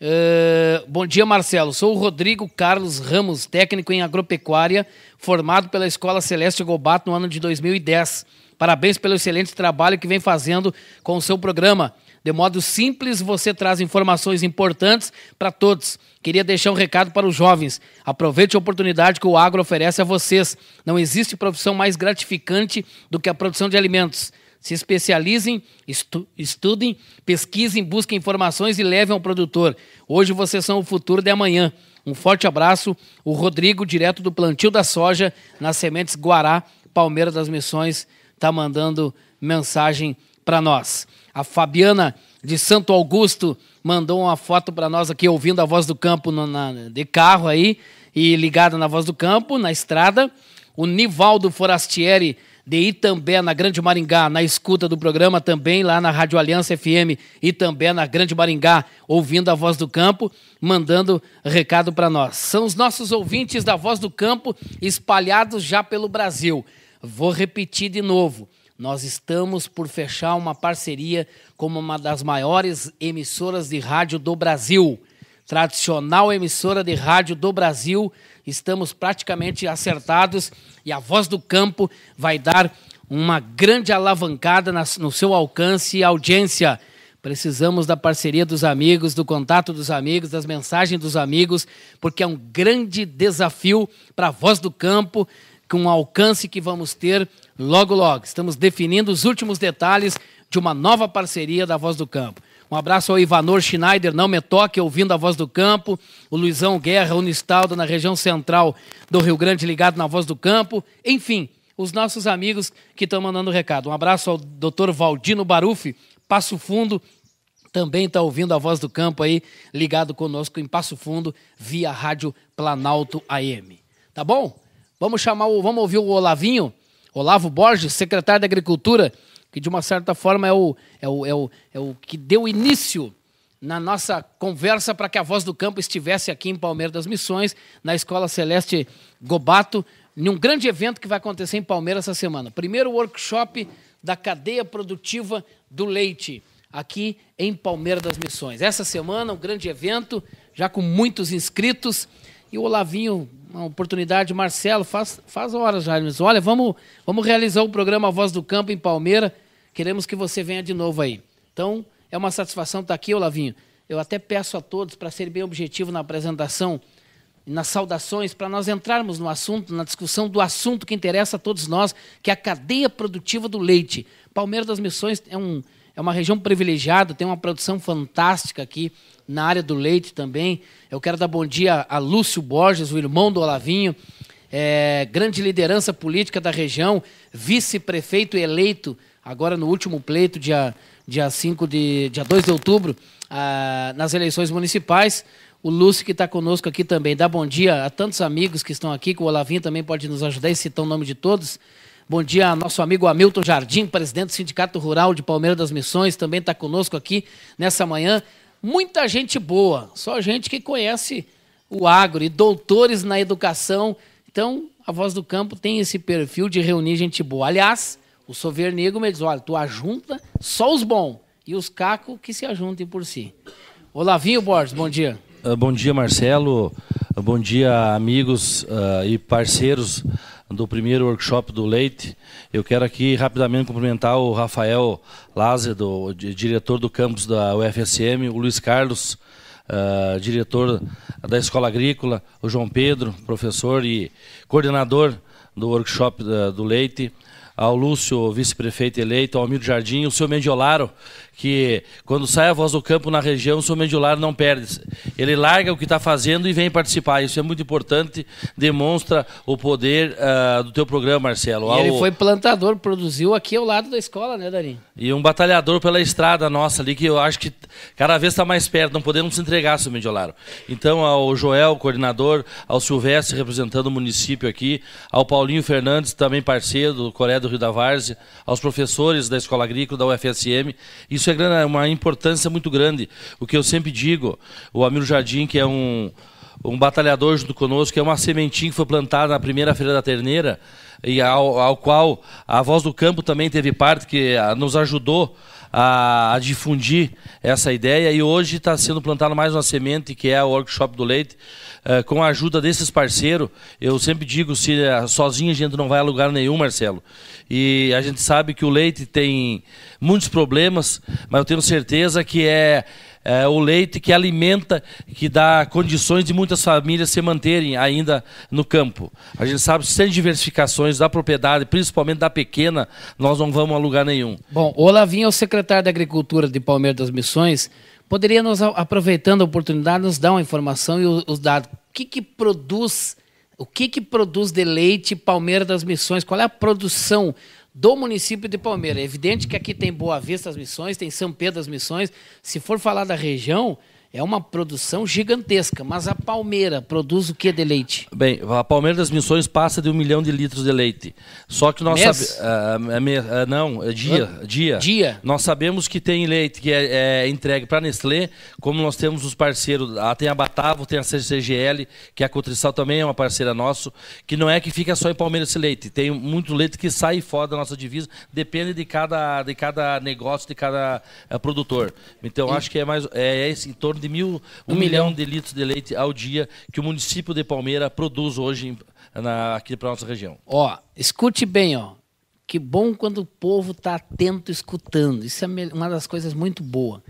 Uh, bom dia, Marcelo. Sou o Rodrigo Carlos Ramos, técnico em agropecuária, formado pela Escola Celeste Gobato no ano de 2010. Parabéns pelo excelente trabalho que vem fazendo com o seu programa. De modo simples, você traz informações importantes para todos. Queria deixar um recado para os jovens. Aproveite a oportunidade que o agro oferece a vocês. Não existe profissão mais gratificante do que a produção de alimentos. Se especializem, estu estudem, pesquisem, busquem informações e levem ao produtor. Hoje vocês são o futuro de amanhã. Um forte abraço, o Rodrigo, direto do plantio da soja nas sementes Guará, Palmeira das Missões, tá mandando mensagem para nós. A Fabiana de Santo Augusto mandou uma foto para nós aqui ouvindo a Voz do Campo no, na, de carro aí e ligada na Voz do Campo na estrada. O Nivaldo Forastieri de Itambé, na Grande Maringá, na escuta do programa também lá na Rádio Aliança FM e também na Grande Maringá, ouvindo a Voz do Campo, mandando recado para nós. São os nossos ouvintes da Voz do Campo espalhados já pelo Brasil. Vou repetir de novo. Nós estamos por fechar uma parceria com uma das maiores emissoras de rádio do Brasil. Tradicional emissora de rádio do Brasil, estamos praticamente acertados e a voz do campo vai dar uma grande alavancada no seu alcance e audiência. Precisamos da parceria dos amigos, do contato dos amigos, das mensagens dos amigos, porque é um grande desafio para a voz do campo, com o alcance que vamos ter logo, logo. Estamos definindo os últimos detalhes de uma nova parceria da Voz do Campo. Um abraço ao Ivanor Schneider, não me toque, ouvindo a voz do campo. O Luizão Guerra, Unistaldo, na região central do Rio Grande, ligado na voz do campo. Enfim, os nossos amigos que estão mandando recado. Um abraço ao doutor Valdino Barufi, Passo Fundo, também está ouvindo a voz do campo aí, ligado conosco em Passo Fundo, via Rádio Planalto AM. Tá bom? Vamos chamar o, vamos ouvir o Olavinho, Olavo Borges, secretário da Agricultura que de uma certa forma é o, é o, é o, é o que deu início na nossa conversa para que a voz do campo estivesse aqui em Palmeiras das Missões, na Escola Celeste Gobato, em um grande evento que vai acontecer em Palmeiras essa semana. Primeiro workshop da cadeia produtiva do leite, aqui em Palmeiras das Missões. Essa semana, um grande evento, já com muitos inscritos. E o Olavinho, uma oportunidade, Marcelo, faz, faz horas já. Mas olha, vamos, vamos realizar o programa Voz do Campo em Palmeira. Queremos que você venha de novo aí. Então, é uma satisfação estar tá aqui, Olavinho. Eu até peço a todos para ser bem objetivo na apresentação, nas saudações, para nós entrarmos no assunto, na discussão do assunto que interessa a todos nós, que é a cadeia produtiva do leite. Palmeira das Missões é um, é uma região privilegiada, tem uma produção fantástica aqui na área do leite também. Eu quero dar bom dia a Lúcio Borges, o irmão do Olavinho, é, grande liderança política da região, vice-prefeito eleito agora no último pleito, dia, dia de. dia 2 de outubro, ah, nas eleições municipais. O Lúcio que está conosco aqui também. Dá bom dia a tantos amigos que estão aqui, que o Olavinho também pode nos ajudar e citar o nome de todos. Bom dia a nosso amigo Hamilton Jardim, presidente do Sindicato Rural de Palmeiras das Missões, também está conosco aqui nessa manhã. Muita gente boa, só gente que conhece o agro e doutores na educação. Então, a Voz do Campo tem esse perfil de reunir gente boa. Aliás, o Negro me diz: olha, tu ajunta só os bons e os cacos que se ajuntem por si. Olavinho Borges, bom dia. Ah, bom dia, Marcelo. Bom dia, amigos uh, e parceiros do primeiro workshop do Leite. Eu quero aqui rapidamente cumprimentar o Rafael Lázaro, do, diretor do campus da UFSM, o Luiz Carlos, uh, diretor da Escola Agrícola, o João Pedro, professor e coordenador do workshop da, do Leite, ao Lúcio, vice-prefeito eleito, ao Almir Jardim, o seu Mendiolaro que quando sai a voz do campo na região, o seu medullar não perde. Ele larga o que está fazendo e vem participar. Isso é muito importante, demonstra o poder uh, do teu programa, Marcelo. E ele foi plantador, produziu aqui ao lado da escola, né, Darim? E um batalhador pela estrada nossa ali, que eu acho que cada vez está mais perto, não podemos entregar, seu Mediolaro. Então, ao Joel, coordenador, ao Silvestre, representando o município aqui, ao Paulinho Fernandes, também parceiro do Coreia do Rio da Várzea, aos professores da Escola Agrícola da UFSM, e isso é, é uma importância muito grande. O que eu sempre digo, o Amiro Jardim, que é um, um batalhador junto conosco, que é uma sementinha que foi plantada na primeira feira da Terneira, e ao, ao qual a Voz do Campo também teve parte, que nos ajudou a, a difundir essa ideia e hoje está sendo plantada mais uma semente que é o workshop do leite. Eh, com a ajuda desses parceiros, eu sempre digo, se uh, sozinho a gente não vai a lugar nenhum, Marcelo. E a gente sabe que o leite tem muitos problemas, mas eu tenho certeza que é é, o leite que alimenta, que dá condições de muitas famílias se manterem ainda no campo. A gente sabe que sem diversificações da propriedade, principalmente da pequena, nós não vamos a lugar nenhum. Bom, o Olavinho é o secretário da Agricultura de Palmeiras das Missões. Poderia, nos, aproveitando a oportunidade, nos dar uma informação e os dados. O que, que produz, o que, que produz de leite Palmeiras das Missões? Qual é a produção? do município de Palmeira. É evidente que aqui tem Boa Vista das Missões, tem São Pedro das Missões. Se for falar da região, é uma produção gigantesca. Mas a Palmeira produz o que de leite? Bem, a Palmeira das Missões passa de um milhão de litros de leite. Só que nós sabemos. Uh, ah, uh, é ah, não, é dia, Hã? dia. Dia. Nós sabemos que tem leite que é, é entregue para Nestlé, como nós temos os parceiros. Ah, tem a Batavo, tem a CCGL, que é a Cotrissal também é uma parceira nossa, que não é que fica só em Palmeira esse leite. Tem muito leite que sai fora da nossa divisa, depende de cada, de cada negócio, de cada uh, produtor. Então, e... acho que é mais. É, é em torno de mil, um, um milhão. milhão de litros de leite ao dia que o município de Palmeira produz hoje na, aqui para nossa região. Ó, escute bem, ó. Que bom quando o povo está atento, escutando. Isso é uma das coisas muito boa.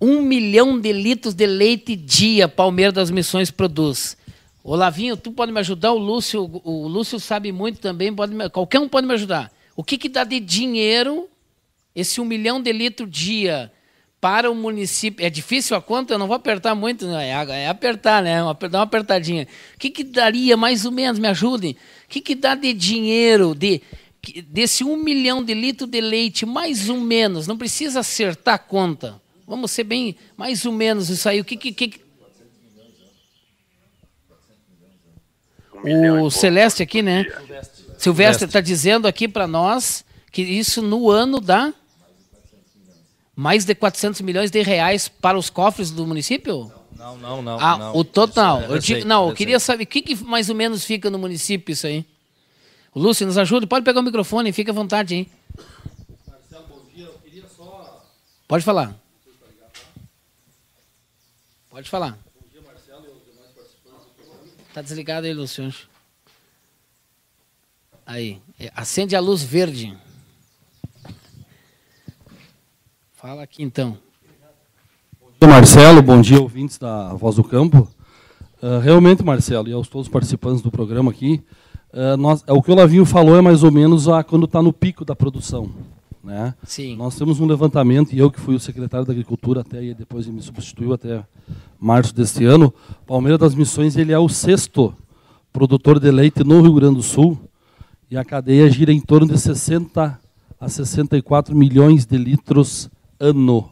Um milhão de litros de leite dia Palmeira das Missões produz. Ô Lavinho, tu pode me ajudar, o Lúcio, o Lúcio sabe muito também, pode me, qualquer um pode me ajudar. O que, que dá de dinheiro esse um milhão de litro dia para o município. É difícil a conta, eu não vou apertar muito, né? é, é apertar, né? Dá uma apertadinha. O que, que daria, mais ou menos, me ajudem? O que, que dá de dinheiro, de desse um milhão de litros de leite, mais ou menos, não precisa acertar a conta. Vamos ser bem, mais ou menos isso aí. O que que. que... O Celeste aqui, né? Silvestre está tá dizendo aqui para nós que isso no ano dá mais de 400 milhões de reais para os cofres do município? Não, não, não. Ah, não. o total. Isso, é eu, eu não, eu, eu queria saber o que, que, mais ou menos fica no município isso aí. Lúcio, nos ajude. Pode pegar o microfone, fica à vontade, hein? Marcelo, bom dia. Eu queria só. Pode falar. Pode falar. Bom dia, Marcelo e os demais participantes Está desligado aí, Lúcio. Aí. É, acende a luz verde. Fala aqui então. Bom dia, Marcelo. Bom dia, ouvintes da Voz do Campo. Uh, realmente, Marcelo, e aos todos os participantes do programa aqui, uh, nós, é, o que o Lavinho falou é mais ou menos a, quando está no pico da produção. Né? Sim. Nós temos um levantamento, e eu que fui o secretário da Agricultura até e depois me substituiu até março deste ano, Palmeira das Missões ele é o sexto produtor de leite no Rio Grande do Sul, e a cadeia gira em torno de 60 a 64 milhões de litros ano.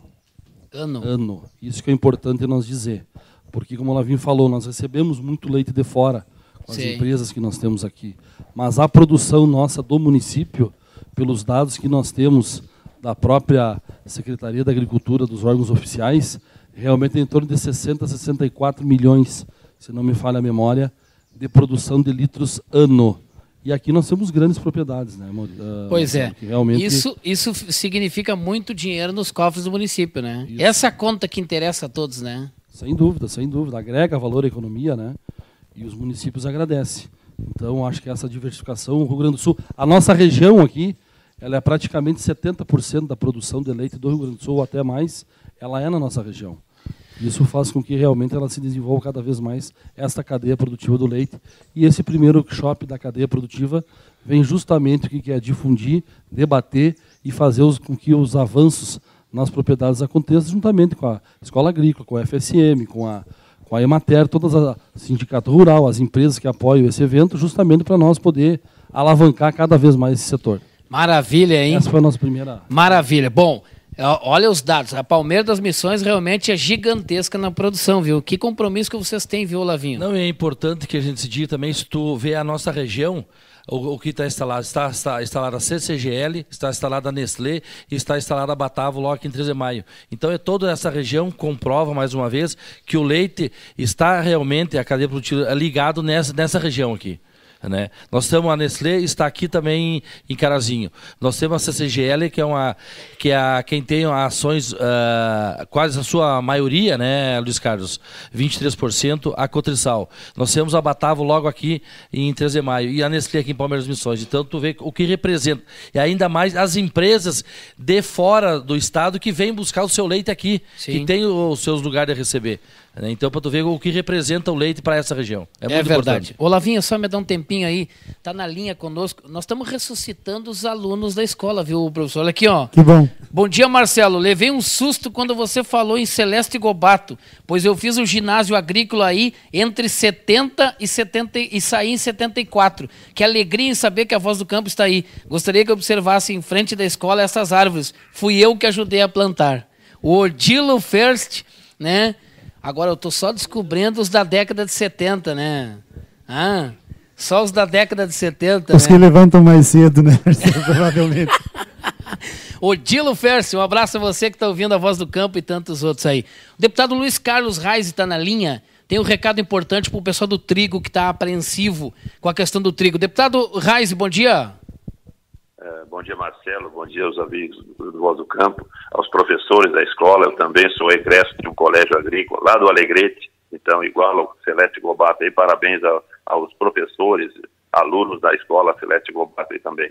Ano. Ano. Isso que é importante nós dizer. Porque, como o Lavim falou, nós recebemos muito leite de fora com as empresas que nós temos aqui. Mas a produção nossa do município, pelos dados que nós temos da própria Secretaria da Agricultura, dos órgãos oficiais, realmente é em torno de 60, 64 milhões, se não me falha a memória, de produção de litros ano. E aqui nós temos grandes propriedades, né? Uh, pois é. Realmente... Isso, isso significa muito dinheiro nos cofres do município, né? Isso. Essa conta que interessa a todos, né? Sem dúvida, sem dúvida. Agrega valor à economia, né? E os municípios agradecem. Então, acho que essa diversificação, o Rio Grande do Sul, a nossa região aqui, ela é praticamente 70% da produção de leite do Rio Grande do Sul, ou até mais, ela é na nossa região. Isso faz com que realmente ela se desenvolva cada vez mais esta cadeia produtiva do leite. E esse primeiro workshop da cadeia produtiva vem justamente o que é difundir, debater e fazer com que os avanços nas propriedades aconteçam juntamente com a escola agrícola, com a FSM, com a com a Emater, todas as sindicato rural, as empresas que apoiam esse evento, justamente para nós poder alavancar cada vez mais esse setor. Maravilha, hein? Essa foi a nossa primeira. Maravilha. Bom, Olha os dados. A Palmeira das Missões realmente é gigantesca na produção, viu? Que compromisso que vocês têm, viu, Lavinho? Não, e é importante que a gente se diga também, se tu vê a nossa região, o, o que está instalado. Está, está instalada a CCGL, está instalada a Nestlé e está instalada a Batavo logo em 13 de maio. Então, é toda essa região comprova, mais uma vez, que o leite está realmente, a cadeia produtiva, ligado nessa, nessa região aqui. Né? Nós temos a Nestlé, está aqui também em Carazinho. Nós temos a CCGL, que é uma que é a, quem tem ações, uh, quase a sua maioria, né, Luiz Carlos? 23% a Cotrisal. Nós temos a Batavo logo aqui em 13 de maio e a Nestlé aqui em Palmeiras Missões. Então, tu vê o que representa. E ainda mais as empresas de fora do estado que vêm buscar o seu leite aqui, Sim. que tem os seus lugares a receber. Né? Então, para tu ver o que representa o leite para essa região. É, é muito verdade. importante. Olavinha, só me dá um tempinho aí. Está na linha conosco. Nós estamos ressuscitando os alunos da escola, viu, professor? Olha aqui, ó. Que bom. Bom dia, Marcelo. Levei um susto quando você falou em Celeste Gobato, pois eu fiz o ginásio agrícola aí entre 70 e 70 e saí em 74. Que alegria em saber que a voz do campo está aí. Gostaria que observasse em frente da escola essas árvores. Fui eu que ajudei a plantar. O Odilo First, né? Agora eu tô só descobrindo os da década de 70, né? Ah, só os da década de 70. Os né? que levantam mais cedo, né? Provavelmente. Odilo Fércio, um abraço a você que está ouvindo a Voz do Campo e tantos outros aí. O deputado Luiz Carlos Reis está na linha. Tem um recado importante para o pessoal do trigo que está apreensivo com a questão do trigo. Deputado Reis, bom dia. Eh, bom dia, Marcelo. Bom dia aos amigos do Voz do Campo, aos professores da escola. Eu também sou egresso de um colégio agrícola lá do Alegrete. Então, igual ao Celeste Gobato aí, parabéns aos professores, alunos da escola Celeste Gobato aí também.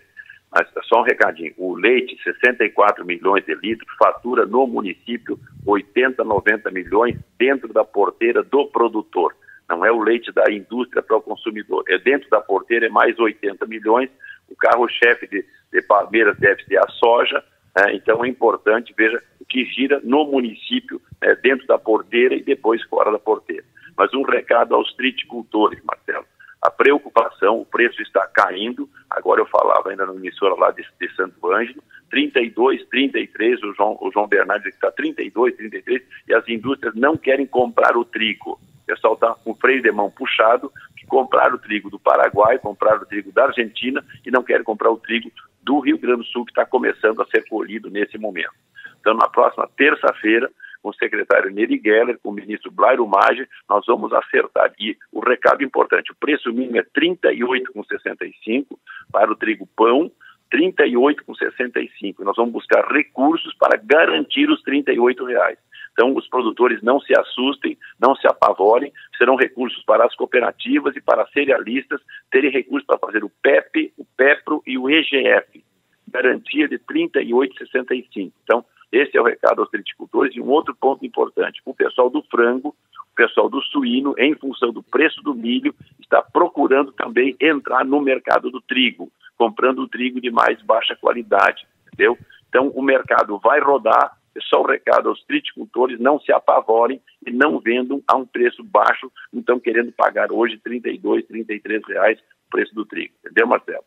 Mas só um recadinho, o leite, 64 milhões de litros, fatura no município 80, 90 milhões dentro da porteira do produtor. Não é o leite da indústria para o consumidor, é dentro da porteira é mais 80 milhões o carro-chefe de, de Palmeiras deve ser a soja, né? então é importante, veja, o que gira no município, né? dentro da porteira e depois fora da porteira. Mas um recado aos triticultores, Marcelo. A preocupação, o preço está caindo, agora eu falava ainda na emissora lá de, de Santo Ângelo, 32, 33, o João, o João Bernardo que está 32, 33, e as indústrias não querem comprar o trigo pessoal é está com o freio de mão puxado, que compraram o trigo do Paraguai, compraram o trigo da Argentina e não querem comprar o trigo do Rio Grande do Sul, que está começando a ser colhido nesse momento. Então, na próxima terça-feira, com o secretário Neri Geller, com o ministro Blairo Maggi, nós vamos acertar. E o recado importante, o preço mínimo é 38,65 para o trigo pão, 38,65. Nós vamos buscar recursos para garantir os 38 reais. Então, os produtores não se assustem, não se apavorem, serão recursos para as cooperativas e para as cerealistas terem recursos para fazer o PEP, o PEPRO e o EGF, garantia de 38,65. Então, esse é o recado aos triticultores. E um outro ponto importante: o pessoal do frango, o pessoal do suíno, em função do preço do milho, está procurando também entrar no mercado do trigo, comprando o trigo de mais baixa qualidade, entendeu? Então, o mercado vai rodar é só o recado aos triticultores, não se apavorem e não vendam a um preço baixo, não estão querendo pagar hoje R$ 32, R$ reais o preço do trigo. Entendeu, Marcelo?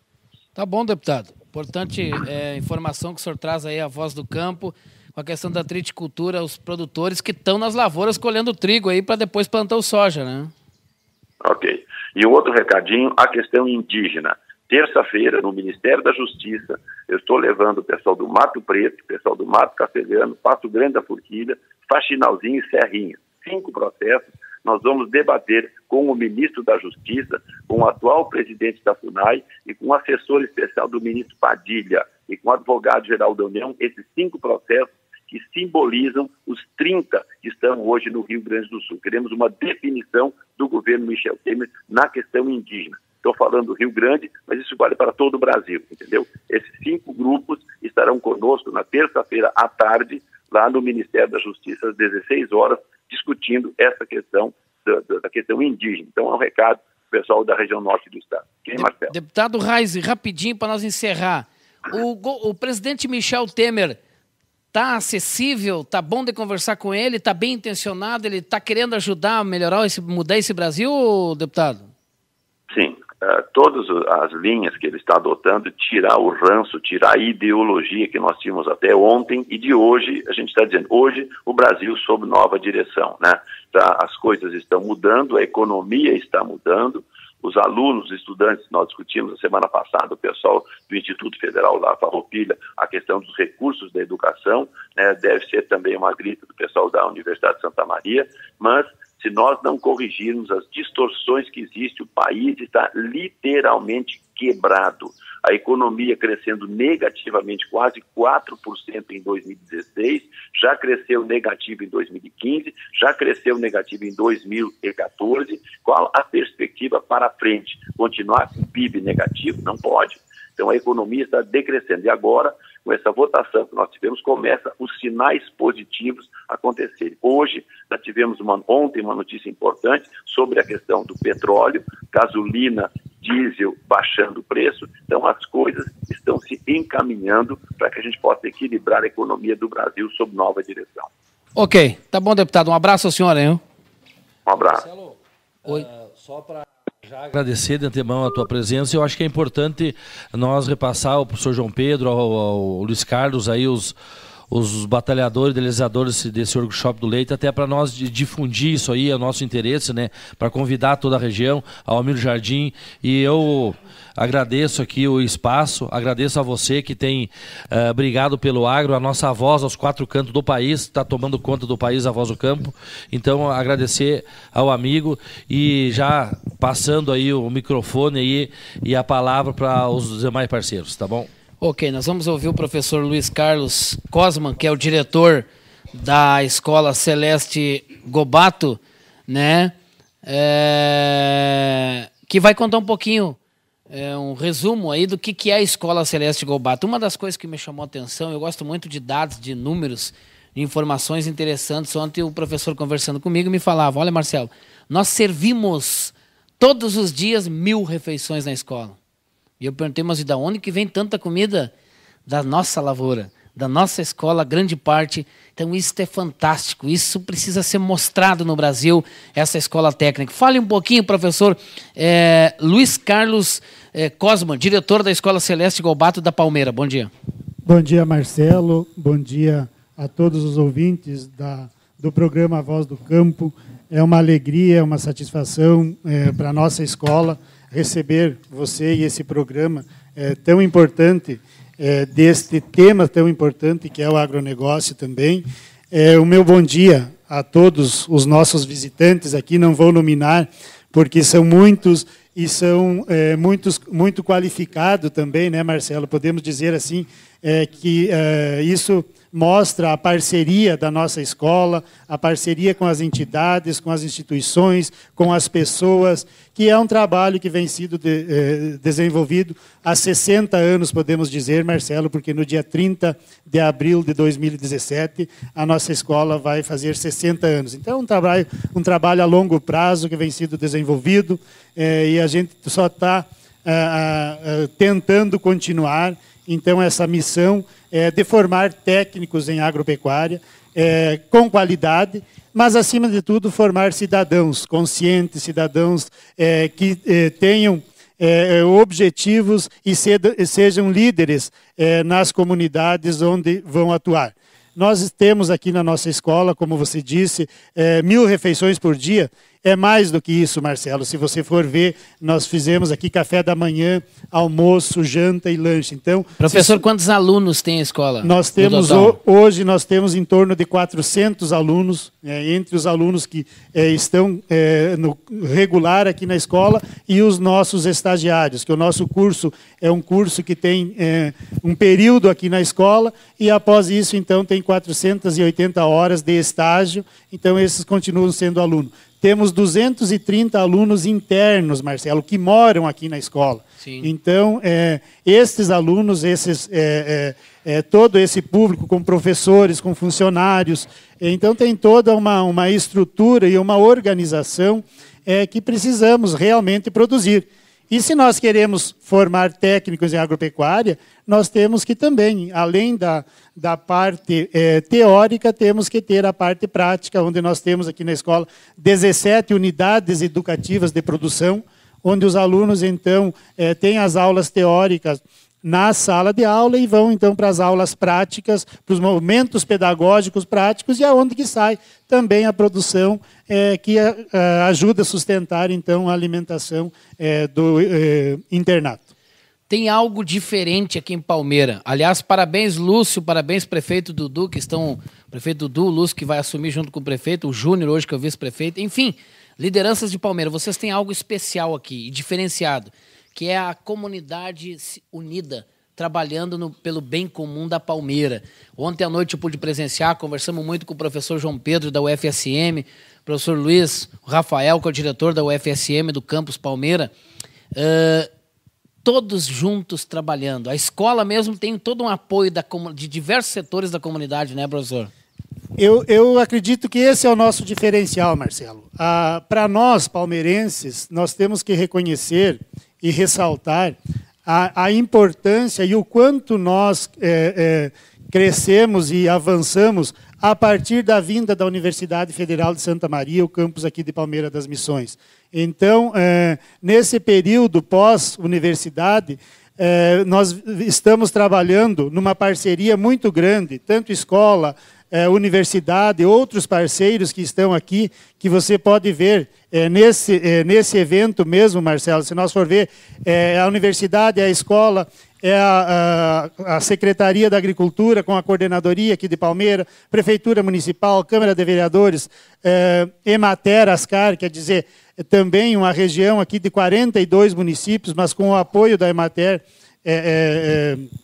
Tá bom, deputado. Importante é, informação que o senhor traz aí, a voz do campo, com a questão da triticultura, os produtores que estão nas lavouras colhendo trigo aí para depois plantar o soja, né? Ok. E outro recadinho, a questão indígena terça-feira, no Ministério da Justiça, eu estou levando o pessoal do Mato Preto, o pessoal do Mato Castelhano, Passo Grande da Forquilha, Faxinalzinho e Serrinha. Cinco processos. Nós vamos debater com o ministro da Justiça, com o atual presidente da FUNAI e com o assessor especial do ministro Padilha e com o advogado-geral da União, esses cinco processos que simbolizam os 30 que estão hoje no Rio Grande do Sul. Queremos uma definição do governo Michel Temer na questão indígena estou falando do Rio Grande, mas isso vale para todo o Brasil, entendeu? Esses cinco grupos estarão conosco na terça-feira à tarde, lá no Ministério da Justiça, às 16 horas, discutindo essa questão da, da questão indígena. Então, é um recado pessoal da região norte do estado. Quem, Marcelo? Deputado Reis, rapidinho para nós encerrar. O, o presidente Michel Temer está acessível, tá bom de conversar com ele, tá bem intencionado, ele está querendo ajudar a melhorar esse, mudar esse Brasil, deputado? Eh, todas as linhas que ele está adotando, tirar o ranço, tirar a ideologia que nós tínhamos até ontem e de hoje, a gente está dizendo, hoje o Brasil sob nova direção, né? Tá, as coisas estão mudando, a economia está mudando, os alunos, estudantes, nós discutimos a semana passada, o pessoal do Instituto Federal lá, Farroupilha, a questão dos recursos da educação, né, deve ser também uma grita do pessoal da Universidade de Santa Maria, mas se nós não corrigirmos as distorções que existem, o país está literalmente quebrado. A economia crescendo negativamente quase 4% em 2016, já cresceu negativo em 2015, já cresceu negativo em 2014. Qual a perspectiva para frente? Continuar com PIB negativo? Não pode. Então a economia está decrescendo. E agora, com essa votação que nós tivemos, começa os sinais positivos a acontecerem. Hoje, já tivemos uma, ontem uma notícia importante sobre a questão do petróleo, gasolina, diesel baixando o preço. Então as coisas estão se encaminhando para que a gente possa equilibrar a economia do Brasil sob nova direção. Ok, tá bom, deputado. Um abraço ao senhor, hein? Um abraço. Marcelo, Oi. Uh, só para. Já agradecer de antemão a tua presença. Eu acho que é importante nós repassar ao professor João Pedro, ao, ao Luiz Carlos aí os os batalhadores, idealizadores desse workshop do leite, até para nós difundir isso aí, é o nosso interesse, né? Para convidar toda a região, ao Almir Jardim. E eu agradeço aqui o espaço, agradeço a você que tem uh, brigado pelo agro, a nossa voz aos quatro cantos do país, está tomando conta do país a voz do campo. Então, agradecer ao amigo e já passando aí o microfone aí e a palavra para os demais parceiros, tá bom? Ok, nós vamos ouvir o professor Luiz Carlos Cosman, que é o diretor da Escola Celeste Gobato, né? É... Que vai contar um pouquinho, é, um resumo aí do que, que é a Escola Celeste Gobato. Uma das coisas que me chamou a atenção, eu gosto muito de dados, de números, de informações interessantes. Ontem o professor conversando comigo me falava, olha Marcelo, nós servimos todos os dias mil refeições na escola. E eu perguntei, mas da onde que vem tanta comida? Da nossa lavoura, da nossa escola, grande parte. Então isso é fantástico, isso precisa ser mostrado no Brasil, essa escola técnica. Fale um pouquinho, professor é, Luiz Carlos é, diretor da Escola Celeste Golbato da Palmeira. Bom dia. Bom dia, Marcelo. Bom dia a todos os ouvintes da, do programa Voz do Campo. É uma alegria, é uma satisfação é, eh, para a nossa escola receber você e esse programa é, tão importante, é, deste tema tão importante que é o agronegócio também. É, o meu bom dia a todos os nossos visitantes aqui, não vou nominar, porque são muitos e são é, muitos, muito qualificados também, né, Marcelo? Podemos dizer assim é, que é, isso mostra a parceria da nossa escola, a parceria com as entidades, com as instituições, com as pessoas, que é um trabalho que vem sendo de, eh, desenvolvido há 60 anos, podemos dizer, Marcelo, porque no dia 30 de abril de 2017 a nossa escola vai fazer 60 anos. Então, é um trabalho, um trabalho a longo prazo que vem sendo desenvolvido eh, e a gente só está eh, ah, ah, tentando continuar então, essa missão é de formar técnicos em agropecuária é, com qualidade, mas, acima de tudo, formar cidadãos conscientes, cidadãos é, que é, tenham é, objetivos e sejam líderes é, nas comunidades onde vão atuar. Nós temos aqui na nossa escola, como você disse, é, mil refeições por dia é mais do que isso, Marcelo. Se você for ver, nós fizemos aqui café da manhã, almoço, janta e lanche. Então, professor, se... quantos alunos tem a escola? Nós temos hoje nós temos em torno de 400 alunos é, entre os alunos que é, estão é, no regular aqui na escola e os nossos estagiários. Que o nosso curso é um curso que tem eh, um período aqui na escola e após isso então tem 480 horas de estágio. Então esses continuam sendo alunos. Temos 230 alunos internos, Marcelo, que moram aqui na escola. Sim. Então, é, esses alunos, esses, é, é, é, todo esse público, com professores, com funcionários, então tem toda uma, uma estrutura e uma organização é, que precisamos realmente produzir. E se nós queremos formar técnicos em agropecuária, nós temos que também, além da, da parte é, teórica, temos que ter a parte prática, onde nós temos aqui na escola 17 unidades educativas de produção, onde os alunos, então, é, têm as aulas teóricas na sala de aula e vão então para as aulas práticas, para os momentos pedagógicos práticos e aonde que sai também a produção é, que a, eh, eh, ajuda a sustentar então a alimentação é, do é, internato. Tem algo diferente aqui em Palmeira. Aliás, parabéns Lúcio, parabéns prefeito Dudu, que estão prefeito Dudu, Lúcio que vai assumir junto com o prefeito, o Júnior hoje que é o vice-prefeito, enfim, lideranças de Palmeira. Vocês têm algo especial aqui e diferenciado que é a comunidade unida trabalhando no, pelo bem comum da Palmeira. Ontem à noite eu pude presenciar, conversamos muito com o professor João Pedro da UFSM, professor Luiz Rafael, que é o diretor da UFSM do campus Palmeira. Uh, todos juntos trabalhando. A escola mesmo tem todo um apoio da, de diversos setores da comunidade, né, professor? Eu, eu acredito que esse é o nosso diferencial, Marcelo. Ah, Para nós, palmeirenses, nós temos que reconhecer e ressaltar a, a importância e o quanto nós é, é, crescemos e avançamos a partir da vinda da Universidade Federal de Santa Maria, o campus aqui de Palmeira das Missões. Então, é, nesse período pós-universidade, é, nós estamos trabalhando numa parceria muito grande, tanto escola, é, universidade, outros parceiros que estão aqui, que você pode ver é, nesse, é, nesse evento mesmo, Marcelo. Se nós for ver, é a universidade, a escola, é a, a, a, Secretaria da Agricultura, com a coordenadoria aqui de Palmeira, Prefeitura Municipal, Câmara de Vereadores, é, Emater, Ascar, quer dizer, é também uma região aqui de 42 municípios, mas com o apoio da Emater. É, é, é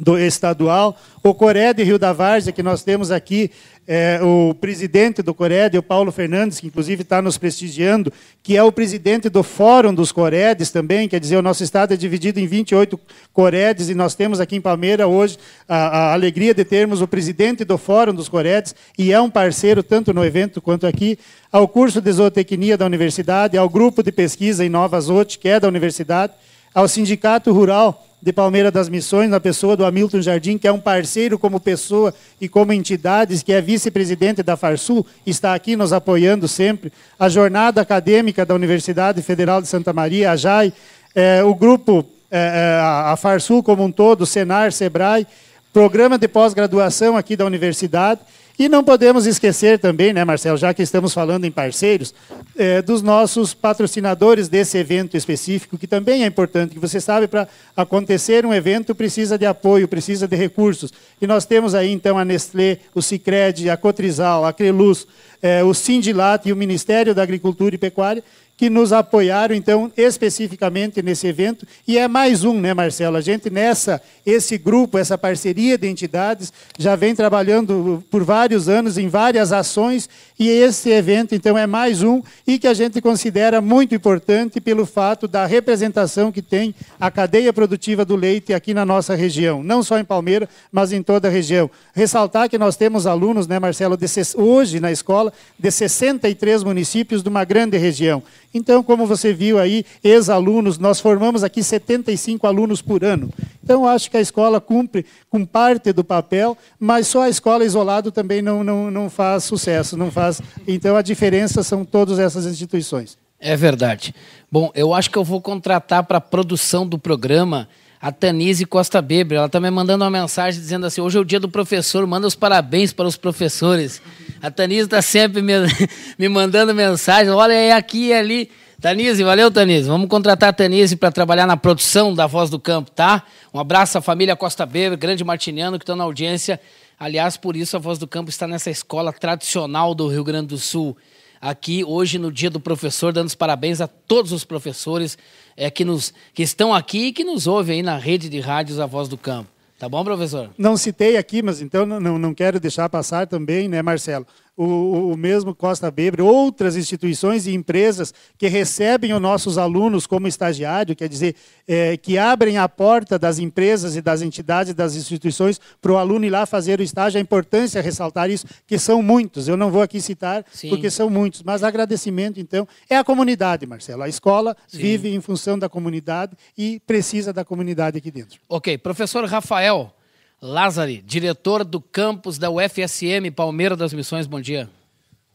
do estadual. O Corede Rio da Várzea, que nós temos aqui é, o presidente do Corede, o Paulo Fernandes, que inclusive está nos prestigiando, que é o presidente do Fórum dos Coredes também, quer dizer, o nosso estado é dividido em 28 Coredes, e nós temos aqui em Palmeira hoje a, a alegria de termos o presidente do Fórum dos Coredes, e é um parceiro tanto no evento quanto aqui, ao curso de zootecnia da universidade, ao grupo de pesquisa em Nova Zote, que é da universidade, ao Sindicato Rural de Palmeira das Missões, na pessoa do Hamilton Jardim, que é um parceiro como pessoa e como entidades, que é vice-presidente da Farsul, está aqui nos apoiando sempre. A Jornada Acadêmica da Universidade Federal de Santa Maria, a JAI, é, o grupo, é, é a Farsul como um todo, o Senar, Sebrae, programa de pós-graduação aqui da universidade. E não podemos esquecer também, né, Marcelo, já que estamos falando em parceiros, é, dos nossos patrocinadores desse evento específico, que também é importante, que você sabe, para acontecer um evento precisa de apoio, precisa de recursos. E nós temos aí, então, a Nestlé, o Cicred, a Cotrizal, a Creluz, é, o Sindilat e o Ministério da Agricultura e Pecuária, que nos apoiaram, então, especificamente nesse evento. E é mais um, né, Marcelo? A gente, nessa, esse grupo, essa parceria de entidades, já vem trabalhando por vários anos em várias ações, e esse evento, então, é mais um e que a gente considera muito importante pelo fato da representação que tem a cadeia produtiva do leite aqui na nossa região, não só em Palmeira, mas em toda a região. Ressaltar que nós temos alunos, né, Marcelo, de, hoje na escola, de 63 municípios de uma grande região. Então, como você viu aí, ex-alunos, nós formamos aqui 75 alunos por ano. Então, acho que a escola cumpre com parte do papel, mas só a escola isolada também não, não, não faz sucesso, não faz. Então, a diferença são todas essas instituições. É verdade. Bom, eu acho que eu vou contratar para a produção do programa a Tanise Costa Bebre. Ela está me mandando uma mensagem dizendo assim: hoje é o dia do professor, manda os parabéns para os professores. A Tanise está sempre me, me, mandando mensagem: olha, é aqui e é ali. Tanise, valeu, Tanise. Vamos contratar a Tanise para trabalhar na produção da Voz do Campo, tá? Um abraço à família Costa Bebre, grande martiniano que estão tá na audiência. Aliás, por isso a Voz do Campo está nessa escola tradicional do Rio Grande do Sul aqui hoje no Dia do Professor, dando os parabéns a todos os professores é, que, nos, que estão aqui e que nos ouvem aí na rede de rádios A Voz do Campo. Tá bom, professor? Não citei aqui, mas então não, não quero deixar passar também, né, Marcelo? o, o mesmo Costa Bebre, outras instituições e empresas que recebem os nossos alunos como estagiário, quer dizer, é, que abrem a porta das empresas e das entidades, das instituições, para o aluno ir lá fazer o estágio. A é importância é ressaltar isso, que são muitos. Eu não vou aqui citar, Sim. porque são muitos, mas agradecimento, então, é a comunidade, Marcelo. A escola Sim. vive em função da comunidade e precisa da comunidade aqui dentro. Ok, professor Rafael. Lázari, diretor do campus da UFSM Palmeira das Missões, bom dia.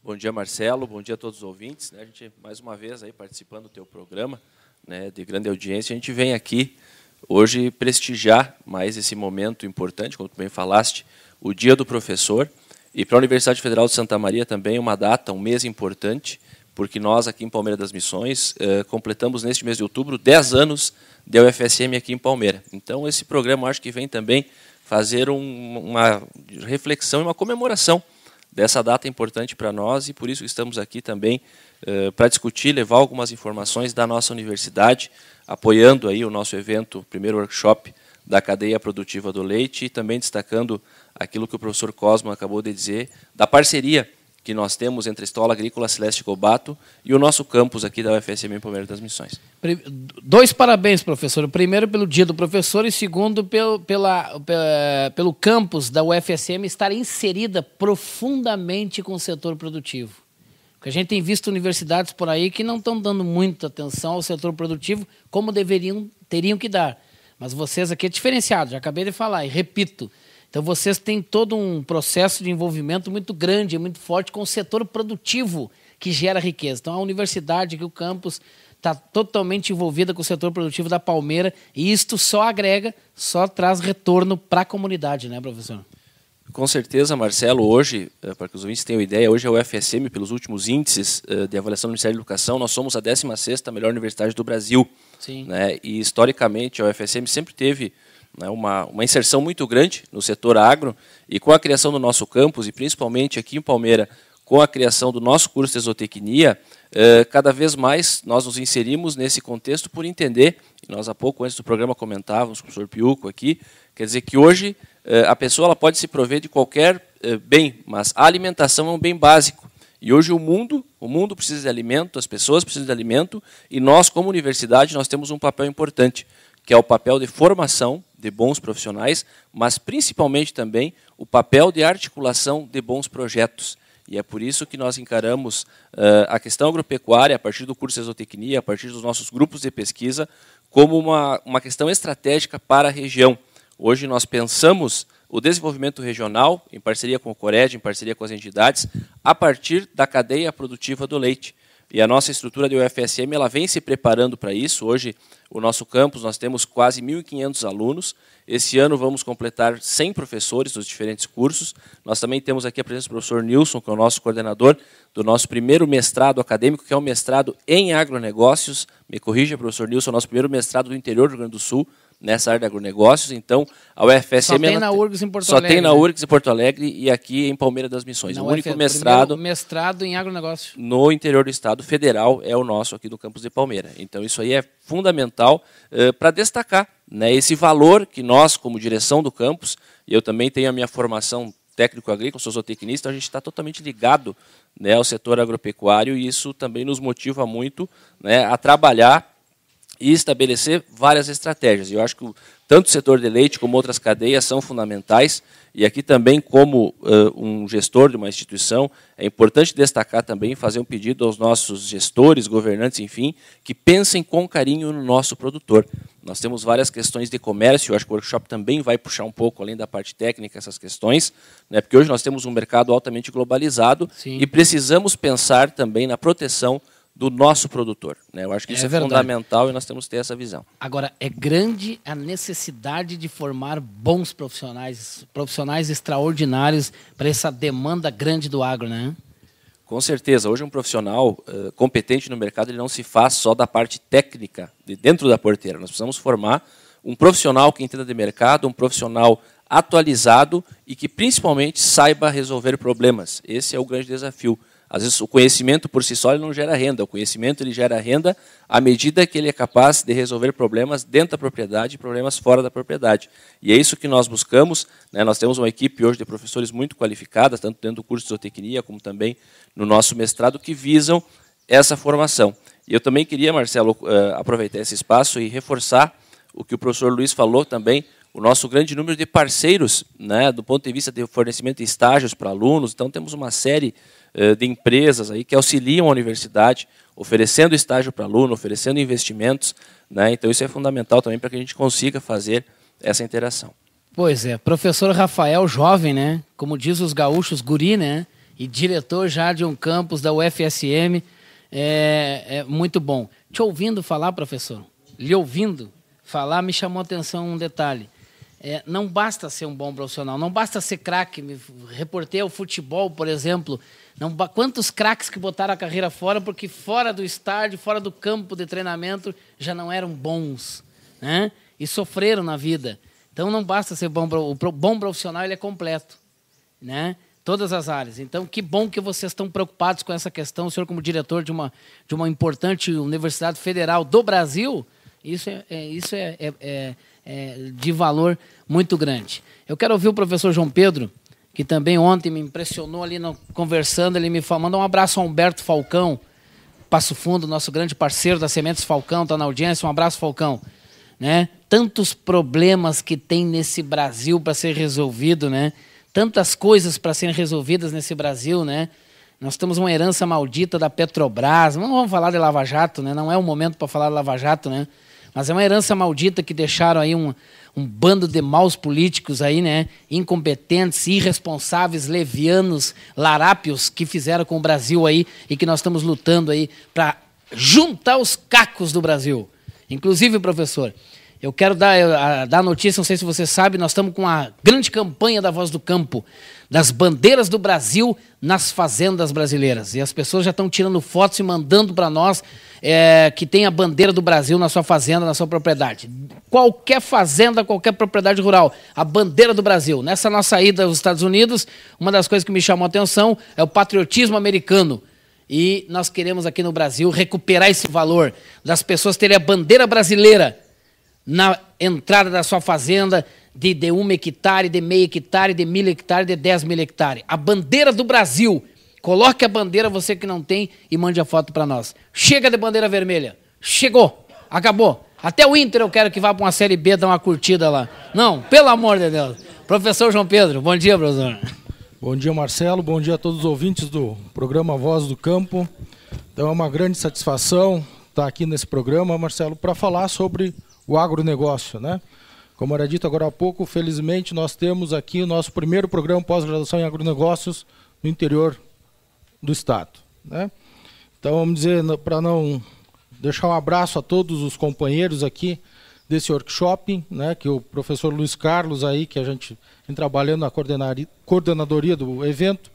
Bom dia, Marcelo, bom dia a todos os ouvintes. Né? A gente, mais uma vez, aí, participando do teu programa, né, de grande audiência, a gente vem aqui hoje prestigiar mais esse momento importante, como tu bem falaste, o Dia do Professor, e para a Universidade Federal de Santa Maria também uma data, um mês importante, porque nós aqui em Palmeira das Missões eh, completamos neste mês de outubro 10 anos da UFSM aqui em Palmeira. Então esse programa acho que vem também fazer um, uma reflexão e uma comemoração dessa data importante para nós e por isso estamos aqui também eh, para discutir, levar algumas informações da nossa universidade, apoiando aí o nosso evento, o primeiro workshop da cadeia produtiva do leite e também destacando aquilo que o professor Cosmo acabou de dizer da parceria que nós temos entre a Estola Agrícola Celeste Cobato e o nosso campus aqui da UFSM em Palmeiras das Missões. Dois parabéns, professor. Primeiro pelo dia do professor e segundo pelo, pela, pela, pelo campus da UFSM estar inserida profundamente com o setor produtivo. Porque a gente tem visto universidades por aí que não estão dando muita atenção ao setor produtivo como deveriam, teriam que dar. Mas vocês aqui é diferenciado, já acabei de falar e repito. Então vocês têm todo um processo de envolvimento muito grande, muito forte com o setor produtivo que gera riqueza. Então a universidade, que o campus está totalmente envolvida com o setor produtivo da Palmeira e isto só agrega, só traz retorno para a comunidade, né, professor? Com certeza, Marcelo, hoje, eh, para que os ouvintes tenham ideia, hoje é o FSM, pelos últimos índices eh, de avaliação do Ministério da Educação, nós somos a 16ª melhor universidade do Brasil. Sim. Né? E, historicamente, a UFSM sempre teve né, uma, uma inserção muito grande no setor agro, e com a criação do nosso campus, e principalmente aqui em Palmeira, com a criação do nosso curso de exotecnia, eh, cada vez mais nós nos inserimos nesse contexto por entender, nós há pouco antes do programa comentávamos com o professor Piuco aqui, quer dizer que hoje eh, a pessoa ela pode se prover de qualquer eh, bem, mas a alimentação é um bem básico. E hoje o mundo, o mundo precisa de alimento, as pessoas precisam de alimento, e nós como universidade nós temos um papel importante, que é o papel de formação de bons profissionais, mas principalmente também o papel de articulação de bons projetos. E é por isso que nós encaramos uh, a questão agropecuária, a partir do curso de exotecnia, a partir dos nossos grupos de pesquisa, como uma, uma questão estratégica para a região. Hoje nós pensamos o desenvolvimento regional, em parceria com o Cored, em parceria com as entidades, a partir da cadeia produtiva do leite. E a nossa estrutura de UFSM ela vem se preparando para isso. Hoje, o nosso campus, nós temos quase 1.500 alunos. Esse ano vamos completar 100 professores nos diferentes cursos. Nós também temos aqui a presença do professor Nilson, que é o nosso coordenador do nosso primeiro mestrado acadêmico, que é um mestrado em agronegócios. Me corrija, professor Nilson, é nosso primeiro mestrado do interior do Rio Grande do Sul nessa área de agronegócios. Então, a UFSM... É só tem na URGS em Porto só Alegre. Só tem na né? URGS em Porto Alegre e aqui em Palmeira das Missões. Na o único UFS, mestrado... mestrado em agronegócio. No interior do Estado federal é o nosso aqui do campus de Palmeira. Então, isso aí é fundamental uh, eh, para destacar né, esse valor que nós, como direção do campus, e eu também tenho a minha formação técnico agrícola, sou zootecnista, a gente está totalmente ligado né, ao setor agropecuário e isso também nos motiva muito né, a trabalhar e estabelecer várias estratégias. Eu acho que tanto o setor de leite como outras cadeias são fundamentais. E aqui também, como uh, um gestor de uma instituição, é importante destacar também, fazer um pedido aos nossos gestores, governantes, enfim, que pensem com carinho no nosso produtor. Nós temos várias questões de comércio, eu acho que o workshop também vai puxar um pouco, além da parte técnica, essas questões, né, porque hoje nós temos um mercado altamente globalizado Sim. e precisamos pensar também na proteção do nosso produtor. Né? Eu acho que é isso é fundamental e nós temos que ter essa visão. Agora, é grande a necessidade de formar bons profissionais, profissionais extraordinários para essa demanda grande do agro, né? Com certeza. Hoje um profissional uh, competente no mercado ele não se faz só da parte técnica, de dentro da porteira. Nós precisamos formar um profissional que entenda de mercado, um profissional atualizado e que principalmente saiba resolver problemas. Esse é o grande desafio. Às vezes, o conhecimento por si só não gera renda. O conhecimento ele gera renda à medida que ele é capaz de resolver problemas dentro da propriedade e problemas fora da propriedade. E é isso que nós buscamos. Né? Nós temos uma equipe hoje de professores muito qualificadas, tanto dentro do curso de zootecnia como também no nosso mestrado, que visam essa formação. E eu também queria, Marcelo, eh, aproveitar esse espaço e reforçar o que o professor Luiz falou também o nosso grande número de parceiros, né, do ponto de vista de fornecimento de estágios para alunos. Então, temos uma série eh, de empresas aí que auxiliam a universidade, oferecendo estágio para aluno, oferecendo investimentos. Né, então, isso é fundamental também para que a gente consiga fazer essa interação. Pois é, professor Rafael, jovem, né? Como diz os gaúchos, guri, né? E diretor já de um campus da UFSM. É, é muito bom. Te ouvindo falar, professor, lhe ouvindo falar, me chamou a atenção um detalhe é, não basta ser um bom profissional, não basta ser craque. Me reportei ao futebol, por exemplo. Não, quantos craques que botaram a carreira fora porque fora do estádio, fora do campo de treinamento, já não eram bons, né? E sofreram na vida. Então não basta ser bom, o bom profissional ele é completo, né? Todas as áreas. Então que bom que vocês estão preocupados com essa questão, o senhor como diretor de uma de uma importante universidade federal do Brasil, isso é, é isso é, é, é é, de valor muito grande. Eu quero ouvir o professor João Pedro, que também ontem me impressionou ali no, conversando, ele me falou, manda um abraço a Humberto Falcão, Passo Fundo, nosso grande parceiro da Sementes Falcão, está na audiência, um abraço Falcão. Né? Tantos problemas que tem nesse Brasil para ser resolvido, né? Tantas coisas para serem resolvidas nesse Brasil, né? Nós temos uma herança maldita da Petrobras. Não vamos falar de Lava Jato, né? Não é o momento para falar de Lava Jato, né? Mas é uma herança maldita que deixaram aí um, um bando de maus políticos aí, né? Incompetentes, irresponsáveis, levianos, larápios que fizeram com o Brasil aí e que nós estamos lutando aí para juntar os cacos do Brasil. Inclusive, professor, eu quero dar, eh, a, dar notícia, não sei se você sabe, nós estamos com a grande campanha da Voz do Campo, das bandeiras do Brasil nas fazendas brasileiras. E as pessoas já estão tirando fotos e mandando para nós é, que tem a bandeira do Brasil na sua fazenda, na sua propriedade. Qualquer fazenda, qualquer propriedade rural, a bandeira do Brasil. Nessa nossa ida aos Estados Unidos, uma das coisas que me chamou a atenção é o patriotismo americano. E nós queremos aqui no Brasil recuperar esse valor das pessoas terem a bandeira brasileira na entrada da sua fazenda de, de um hectare, de meio hectare, de mil hectare, de dez mil hectare. A bandeira do Brasil. Coloque a bandeira, você que não tem, e mande a foto para nós. Chega de bandeira vermelha. Chegou. Acabou. Até o Inter eu quero que vá para uma Série B dar uma curtida lá. Não, pelo amor de Deus. Professor João Pedro, bom dia, professor. Bom dia, Marcelo. Bom dia a todos os ouvintes do programa Voz do Campo. Então é uma grande satisfação estar aqui nesse programa, Marcelo, para falar sobre o agronegócio, né? Como era dito agora há pouco, felizmente nós temos aqui o nosso primeiro programa pós-graduação em agronegócios no interior do estado, né? Então vamos dizer para não deixar um abraço a todos os companheiros aqui desse workshop, né, que o professor Luiz Carlos aí, que a gente vem trabalhando na coordenadoria do evento,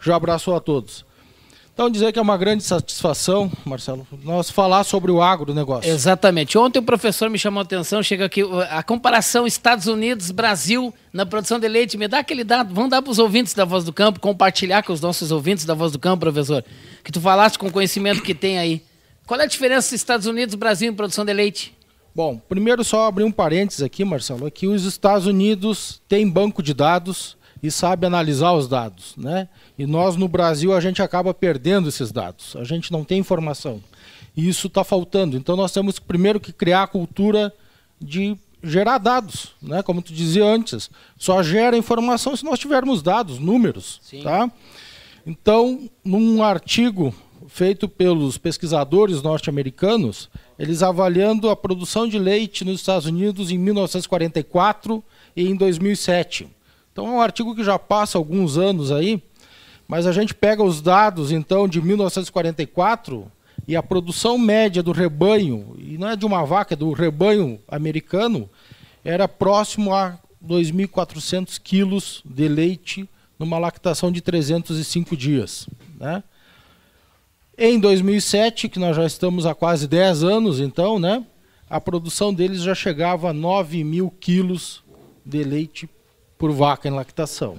já abraçou a todos. Então, dizer que é uma grande satisfação, Marcelo, nós falar sobre o agronegócio. Exatamente. Ontem o professor me chamou a atenção, chega aqui, a comparação Estados Unidos-Brasil na produção de leite. Me dá aquele dado, vamos dar para os ouvintes da Voz do Campo, compartilhar com os nossos ouvintes da Voz do Campo, professor, que tu falaste com o conhecimento que tem aí. Qual é a diferença Estados Unidos-Brasil em produção de leite? Bom, primeiro só abrir um parênteses aqui, Marcelo, é que os Estados Unidos têm banco de dados e sabe analisar os dados, né? E nós, no Brasil, a gente acaba perdendo esses dados. A gente não tem informação. E isso está faltando. Então, nós temos primeiro que criar a cultura de gerar dados, né? Como tu dizia antes, só gera informação se nós tivermos dados, números, Sim. tá? Então, num artigo feito pelos pesquisadores norte-americanos, eles avaliando a produção de leite nos Estados Unidos em 1944 e em 2007. Então, é um artigo que já passa alguns anos aí mas a gente pega os dados, então, de 1944 e a produção média do rebanho, e não é de uma vaca, é do rebanho americano, era próximo a 2.400 quilos de leite numa lactação de 305 dias. Né? Em 2007, que nós já estamos há quase 10 anos, então, né, a produção deles já chegava a 9 mil quilos de leite por vaca em lactação.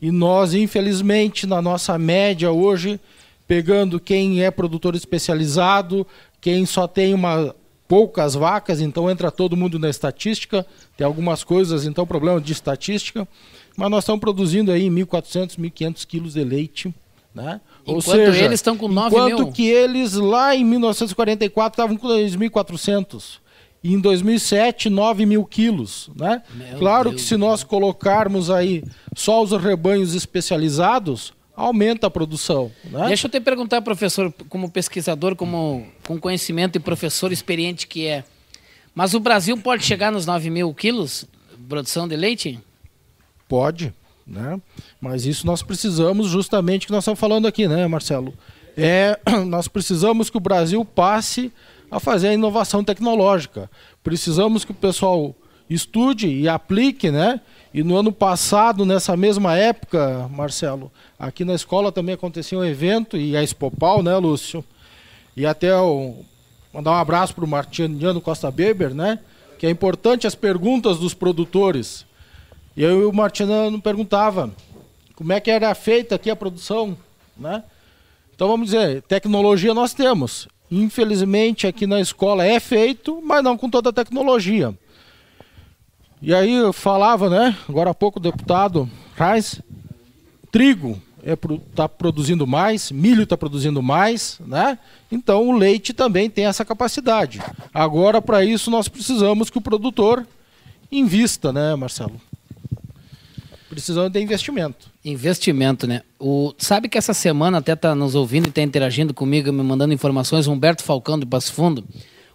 E nós, infelizmente, na nossa média hoje, pegando quem é produtor especializado, quem só tem uma poucas vacas, então entra todo mundo na estatística, tem algumas coisas, então problema de estatística, mas nós estamos produzindo aí 1.400, 1.500 quilos de leite, né? Enquanto Ou seja, eles estão com 9 enquanto mil. que eles lá em 1944 estavam com 2.400. E em 2007, 9 mil quilos. Né? claro Deus que se nós colocarmos aí só os rebanhos especializados, aumenta a produção. Né? Deixa eu te perguntar, professor, como pesquisador, como com conhecimento e professor experiente que é, mas o Brasil pode chegar nos 9 mil quilos de produção de leite? Pode, né? Mas isso nós precisamos justamente que nós estamos falando aqui, né, Marcelo? É, nós precisamos que o Brasil passe a fazer a inovação tecnológica. Precisamos que o pessoal estude e aplique, né? E no ano passado, nessa mesma época, Marcelo, aqui na escola também acontecia um evento, e a Espopal né, Lúcio? E até o, mandar um abraço para o Martiniano Costa Beber, né? Que é importante as perguntas dos produtores. E eu e o Martiniano perguntava como é que era feita aqui a produção, né? Então vamos dizer, tecnologia nós temos. Infelizmente aqui na escola é feito, mas não com toda a tecnologia. E aí eu falava, né, agora há pouco o deputado Reis, trigo está é, tá produzindo mais, milho está produzindo mais, né? Então o leite também tem essa capacidade. Agora, para isso, nós precisamos que o produtor invista, né, Marcelo? precisando de investimento. Investimento, né? O, sabe que essa semana até está nos ouvindo e está interagindo comigo, me mandando informações, Humberto Falcão do Passo Fundo.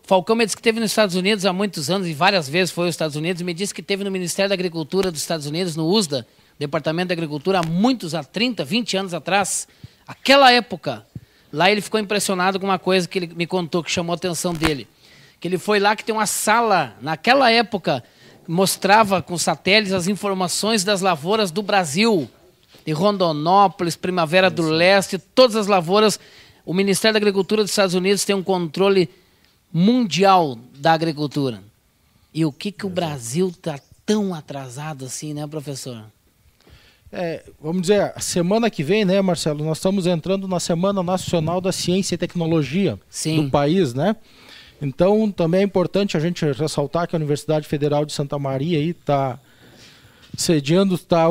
Falcão me disse que teve nos Estados Unidos há muitos anos e várias vezes foi aos Estados Unidos. Me disse que teve no Ministério da Agricultura dos Estados Unidos, no USDA, Departamento da Agricultura, há muitos, há 30, 20 anos atrás. Aquela época, lá ele ficou impressionado com uma coisa que ele me contou que chamou a atenção dele. Que ele foi lá que tem uma sala, naquela época, mostrava com satélites as informações das lavouras do Brasil, de Rondonópolis, Primavera do Leste, todas as lavouras. O Ministério da Agricultura dos Estados Unidos tem um controle mundial da agricultura. E o que, que o Brasil está tão atrasado assim, né, professor? É, vamos dizer, semana que vem, né, Marcelo? Nós estamos entrando na Semana Nacional da Ciência e Tecnologia Sim. do país, né? Sim. Então, também é importante a gente ressaltar que a Universidade Federal de Santa Maria está sediando, está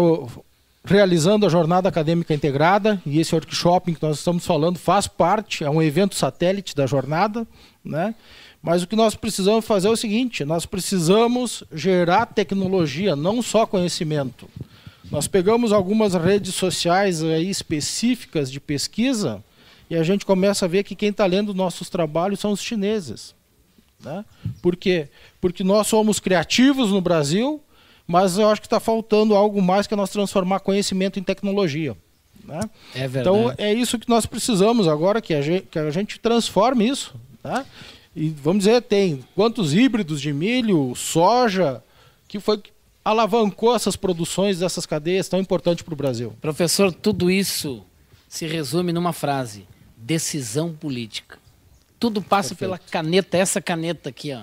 realizando a Jornada Acadêmica Integrada e esse workshop que nós estamos falando faz parte, é um evento satélite da jornada, né? Mas o que nós precisamos fazer é o seguinte: nós precisamos gerar tecnologia, não só conhecimento. Nós pegamos algumas redes sociais aí específicas de pesquisa e a gente começa a ver que quem está lendo nossos trabalhos são os chineses. Né? Por quê? Porque nós somos criativos no Brasil, mas eu acho que está faltando algo mais que nós transformar conhecimento em tecnologia. Né? É então, verdade. Então é isso que nós precisamos agora, que a gente, que a gente transforme isso. Né? E vamos dizer, tem quantos híbridos de milho, soja, que foi que alavancou essas produções dessas cadeias tão importantes para o Brasil. Professor, tudo isso se resume numa frase: decisão política tudo passa Perfeito. pela caneta, essa caneta aqui, ó.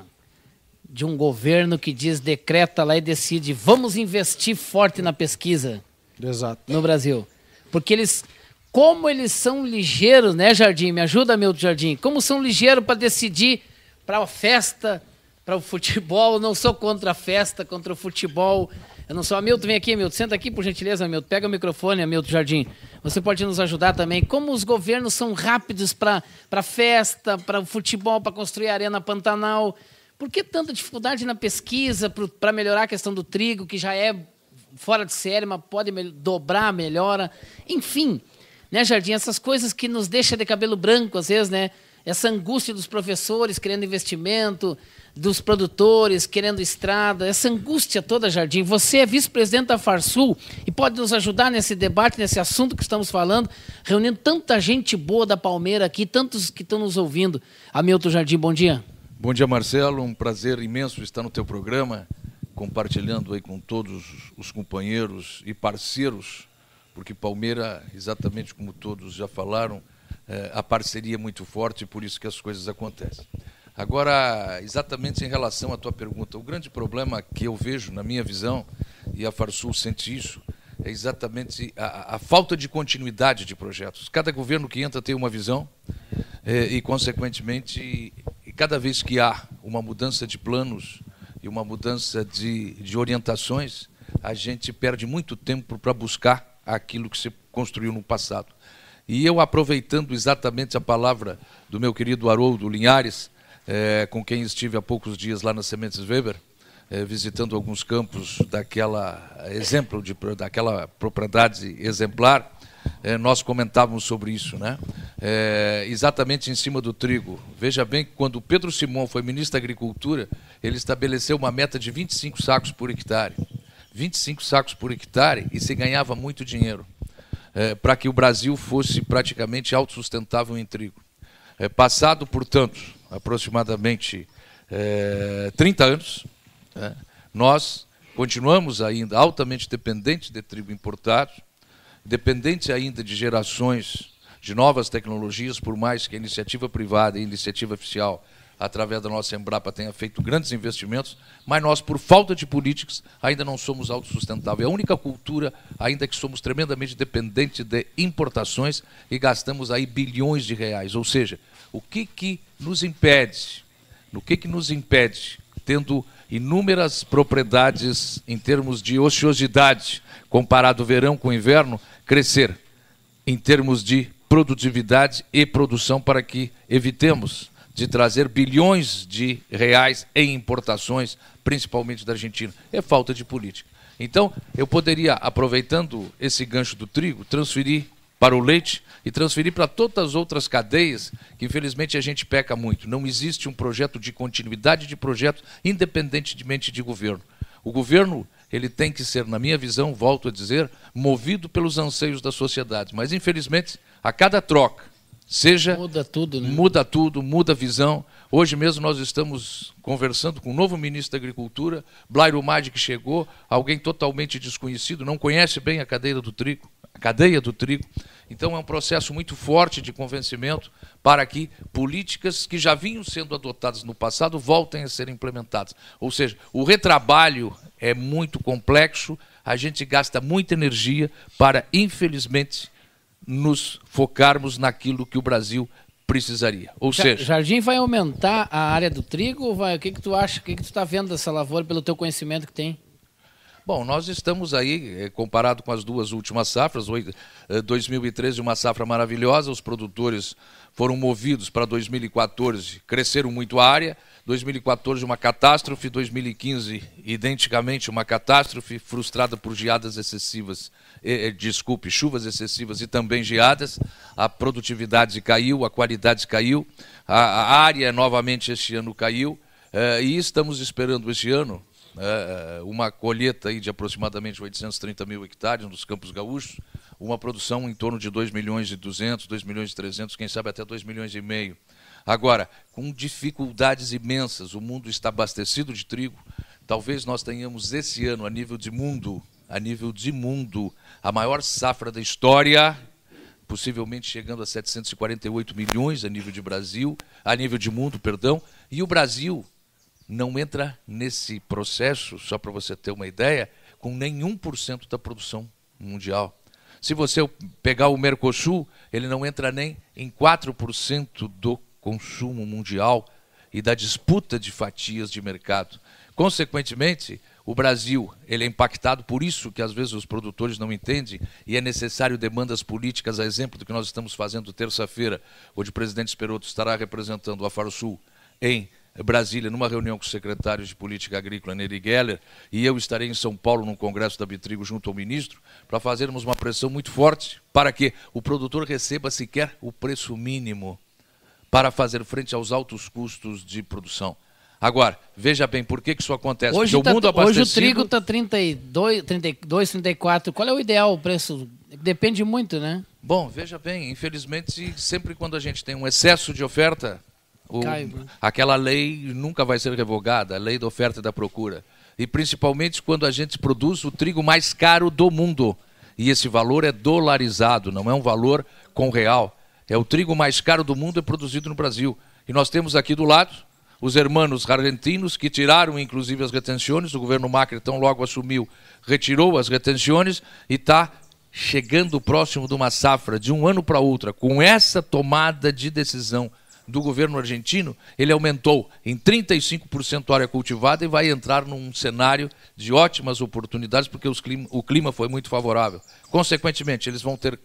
De um governo que diz, decreta lá e decide, vamos investir forte na pesquisa. Exato. No Brasil. Porque eles, como eles são ligeiros, né, Jardim? Me ajuda, meu Jardim. Como são ligeiros para decidir para a festa, para o futebol. Eu não sou contra a festa, contra o futebol. Eu não sou Hamilton, vem aqui, Hamilton. Senta aqui, por gentileza, Hamilton. Pega o microfone, Hamilton Jardim. Você pode nos ajudar também. Como os governos são rápidos para festa, para futebol, para construir a Arena Pantanal. Por que tanta dificuldade na pesquisa para melhorar a questão do trigo, que já é fora de série, mas pode me dobrar, melhora? Enfim, né, Jardim? Essas coisas que nos deixam de cabelo branco, às vezes, né? Essa angústia dos professores querendo investimento, dos produtores querendo estrada, essa angústia toda, Jardim. Você é vice-presidente da Farsul e pode nos ajudar nesse debate, nesse assunto que estamos falando, reunindo tanta gente boa da Palmeira aqui, tantos que estão nos ouvindo. Hamilton Jardim, bom dia. Bom dia, Marcelo. Um prazer imenso estar no teu programa, compartilhando aí com todos os companheiros e parceiros, porque Palmeira, exatamente como todos já falaram, é, a parceria é muito forte e por isso que as coisas acontecem. Agora, exatamente em relação à tua pergunta, o grande problema que eu vejo, na minha visão, e a Farsul sente isso, é exatamente a, a falta de continuidade de projetos. Cada governo que entra tem uma visão é, e, consequentemente, e cada vez que há uma mudança de planos e uma mudança de, de orientações, a gente perde muito tempo para buscar aquilo que se construiu no passado. E eu, aproveitando exatamente a palavra do meu querido Haroldo Linhares, é, com quem estive há poucos dias lá na Sementes Weber, é, visitando alguns campos daquela exemplo de, daquela propriedade exemplar, é, nós comentávamos sobre isso, né? É, exatamente em cima do trigo. Veja bem que quando Pedro Simão foi ministro da Agricultura, ele estabeleceu uma meta de 25 sacos por hectare. 25 sacos por hectare e se ganhava muito dinheiro é, para que o Brasil fosse praticamente autossustentável em trigo. É, passado, portanto, aproximadamente é, 30 anos, né, nós continuamos ainda altamente dependentes de trigo importado, dependentes ainda de gerações de novas tecnologias, por mais que a iniciativa privada e a iniciativa oficial através da nossa Embrapa, tenha feito grandes investimentos, mas nós, por falta de políticas, ainda não somos autossustentáveis. É a única cultura, ainda que somos tremendamente dependentes de importações e gastamos aí bilhões de reais. Ou seja, o que, que nos impede? No que, que nos impede, tendo inúmeras propriedades em termos de ociosidade, comparado o verão com o inverno, crescer em termos de produtividade e produção para que evitemos de trazer bilhões de reais em importações, principalmente da Argentina. É falta de política. Então, eu poderia, aproveitando esse gancho do trigo, transferir para o leite e transferir para todas as outras cadeias que, infelizmente, a gente peca muito. Não existe um projeto de continuidade de projeto, independentemente de governo. O governo ele tem que ser, na minha visão, volto a dizer, movido pelos anseios da sociedade. Mas, infelizmente, a cada troca, Seja muda tudo, né? muda tudo, muda a visão. Hoje mesmo nós estamos conversando com o novo ministro da Agricultura, Blairo Madi, que chegou, alguém totalmente desconhecido, não conhece bem a cadeia do trigo, a cadeia do trigo. Então é um processo muito forte de convencimento para que políticas que já vinham sendo adotadas no passado voltem a ser implementadas. Ou seja, o retrabalho é muito complexo, a gente gasta muita energia para, infelizmente, nos focarmos naquilo que o Brasil precisaria. Ou seja, Jardim vai aumentar a área do trigo? Ou vai, o que que tu acha? O que que tu está vendo dessa lavoura pelo teu conhecimento que tem? Bom, nós estamos aí, eh, comparado com as duas últimas safras, 2013 eh, uma safra maravilhosa, os produtores foram movidos para 2014, cresceram muito a área, 2014 uma catástrofe, 2015 identicamente uma catástrofe, frustrada por geadas excessivas eh, eh, desculpe, chuvas excessivas e também geadas, a produtividade caiu, a qualidade caiu, a, área novamente este ano caiu, eh, e estamos esperando este ano uma colheita de aproximadamente 830 mil hectares nos campos gaúchos, uma produção em torno de 2 milhões e 200, 2 milhões e 300, quem sabe até 2 milhões e meio. Agora, com dificuldades imensas, o mundo está abastecido de trigo. Talvez nós tenhamos esse ano, a nível de mundo, a nível de mundo, a maior safra da história, possivelmente chegando a 748 milhões a nível de Brasil, a nível de mundo, perdão, e o Brasil não entra nesse processo, só para você ter uma ideia, com nenhum por cento da produção mundial. Se você pegar o Mercosul, ele não entra nem em 4% do consumo mundial e da disputa de fatias de mercado. Consequentemente, o Brasil ele é impactado, por isso que às vezes os produtores não entendem, e é necessário demandas políticas, a exemplo do que nós estamos fazendo terça-feira, onde o presidente Esperoto estará representando a Farsul em Brasília, numa reunião com o secretário de Política Agrícola, Nery Geller, e eu estarei em São Paulo, num congresso da Bitrigo, junto ao ministro, para fazermos uma pressão muito forte para que o produtor receba sequer o preço mínimo para fazer frente aos altos custos de produção. Agora, veja bem por que, que isso acontece. Hoje, tá, hoje o trigo está 32, 32, 34. Qual é o ideal o preço? Depende muito, né? Bom, veja bem, infelizmente, sempre quando a gente tem um excesso de oferta, o, né? aquela lei nunca vai ser revogada, a lei da oferta e da procura. E principalmente quando a gente produz o trigo mais caro do mundo. E esse valor é dolarizado, não é um valor com real. É o trigo mais caro do mundo é produzido no Brasil. E nós temos aqui do lado os hermanos argentinos, que tiraram inclusive as retenções, o governo Macri então logo assumiu, retirou as retenções e está chegando próximo de uma safra de um ano para outra, com essa tomada de decisão do governo argentino, ele aumentou em 35% a área cultivada e vai entrar num cenário de ótimas oportunidades, porque clima, o clima foi muito favorável. Consequentemente, eles vão ter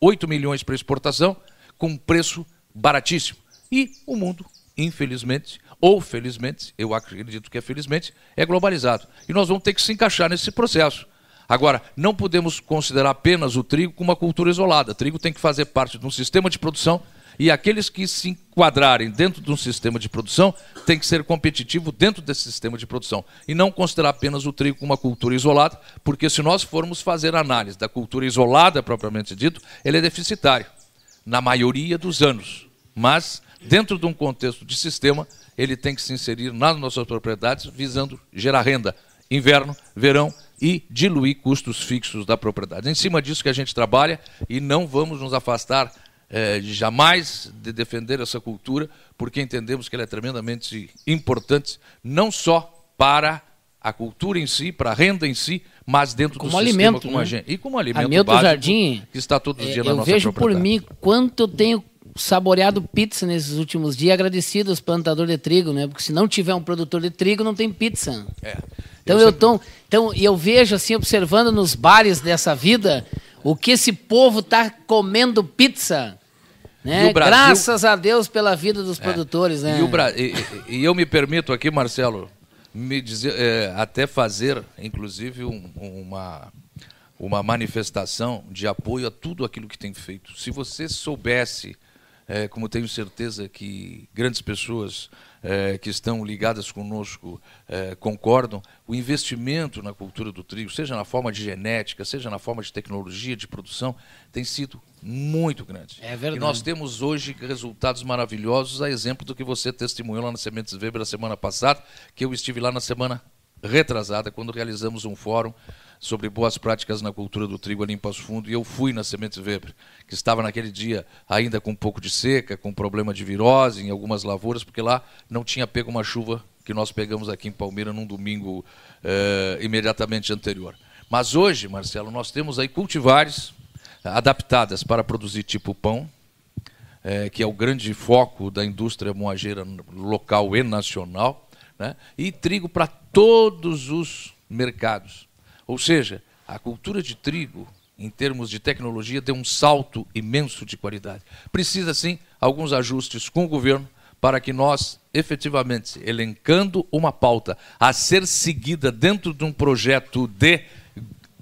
8 milhões para exportação, com um preço baratíssimo. E o mundo, infelizmente, ou felizmente, eu acredito que é felizmente, é globalizado. E nós vamos ter que se encaixar nesse processo. Agora, não podemos considerar apenas o trigo como uma cultura isolada. O trigo tem que fazer parte de um sistema de produção e aqueles que se enquadrarem dentro de um sistema de produção têm que ser competitivo dentro desse sistema de produção e não considerar apenas o trigo como uma cultura isolada, porque se nós formos fazer análise da cultura isolada propriamente dito, ele é deficitário na maioria dos anos, mas dentro de um contexto de sistema ele tem que se inserir nas nossas propriedades, visando gerar renda inverno, verão e diluir custos fixos da propriedade. Em cima disso que a gente trabalha e não vamos nos afastar eh, jamais de defender essa cultura, porque entendemos que ela é tremendamente importante, não só para a cultura em si, para a renda em si, mas dentro como do alimento, sistema como né? a gente. E como alimento a meu básico, jardim, que está todos os dias é, na nossa propriedade. Eu vejo por mim quanto eu tenho saboreado pizza nesses últimos dias, agradecido aos plantadores de trigo, né? Porque se não tiver um produtor de trigo, não tem pizza. É. Então eu, eu tô, então eu vejo assim observando nos bares dessa vida o que esse povo tá comendo pizza. Né? Brasil... Graças a Deus pela vida dos é. produtores, né? E, Bra... e, e, eu me permito aqui, Marcelo, me dizer, é, até fazer, inclusive, um, uma, uma manifestação de apoio a tudo aquilo que tem feito. Se você soubesse é, como tenho certeza que grandes pessoas é, que estão ligadas conosco é, concordam, o investimento na cultura do trigo, seja na forma de genética, seja na forma de tecnologia de produção, tem sido muito grande. É verdade. E nós temos hoje resultados maravilhosos, a exemplo do que você testemunhou lá na Sementes Weber na semana passada, que eu estive lá na semana retrasada, quando realizamos um fórum sobre boas práticas na cultura do trigo ali em Passo Fundo, e eu fui na Semente Weber, que estava naquele dia ainda com um pouco de seca, com problema de virose em algumas lavouras, porque lá não tinha pego uma chuva que nós pegamos aqui em Palmeira num domingo eh, imediatamente anterior. Mas hoje, Marcelo, nós temos aí cultivares adaptadas para produzir tipo pão, eh, que é o grande foco da indústria moageira local e nacional, né? e trigo para todos os mercados. Ou seja, a cultura de trigo, em termos de tecnologia, deu um salto imenso de qualidade. Precisa, sim, alguns ajustes com o governo para que nós, efetivamente, elencando uma pauta a ser seguida dentro de um projeto de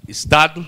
Estado,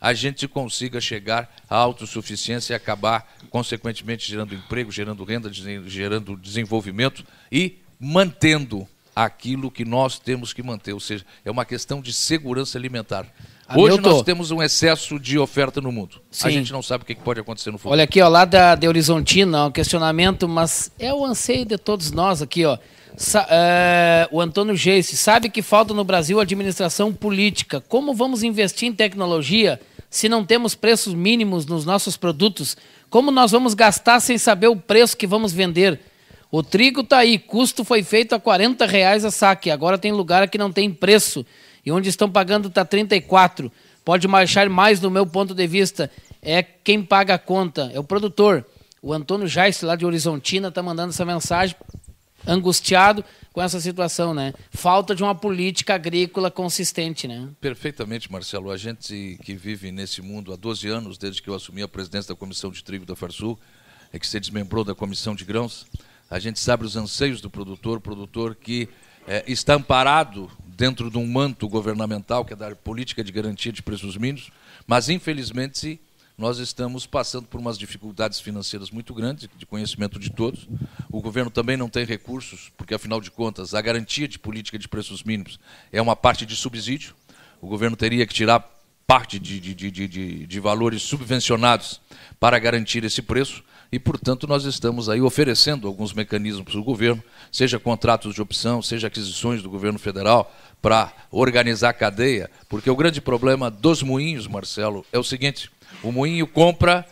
a gente consiga chegar à autossuficiência e acabar, consequentemente, gerando emprego, gerando renda, gerando desenvolvimento e mantendo aquilo que nós temos que manter, ou seja, é uma questão de segurança alimentar. Ah, Hoje Hamilton. nós temos um excesso de oferta no mundo. Sim. A gente não sabe o que pode acontecer no futuro. Olha aqui, ó, lá da, de Horizontina, um questionamento, mas é o anseio de todos nós aqui, ó. Sa é, o Antônio Geis, sabe que falta no Brasil administração política. Como vamos investir em tecnologia se não temos preços mínimos nos nossos produtos? Como nós vamos gastar sem saber o preço que vamos vender? O trigo está aí, custo foi feito a 40 reais a saque. Agora tem lugar que não tem preço. E onde estão pagando está 34. Pode marchar mais do meu ponto de vista. É quem paga a conta, é o produtor. O Antônio Jais, lá de Horizontina, está mandando essa mensagem, angustiado com essa situação, né? Falta de uma política agrícola consistente, né? Perfeitamente, Marcelo. A gente que vive nesse mundo há 12 anos, desde que eu assumi a presidência da Comissão de Trigo da Farsul, é que se desmembrou da Comissão de Grãos, a gente sabe os anseios do produtor, produtor que é, está amparado dentro de um manto governamental, que é da política de garantia de preços mínimos, mas infelizmente nós estamos passando por umas dificuldades financeiras muito grandes, de conhecimento de todos. O governo também não tem recursos, porque afinal de contas a garantia de política de preços mínimos é uma parte de subsídio. O governo teria que tirar parte de, de, de, de, de valores subvencionados para garantir esse preço e, portanto, nós estamos aí oferecendo alguns mecanismos para o governo, seja contratos de opção, seja aquisições do governo federal, para organizar a cadeia, porque o grande problema dos moinhos, Marcelo, é o seguinte: o moinho compra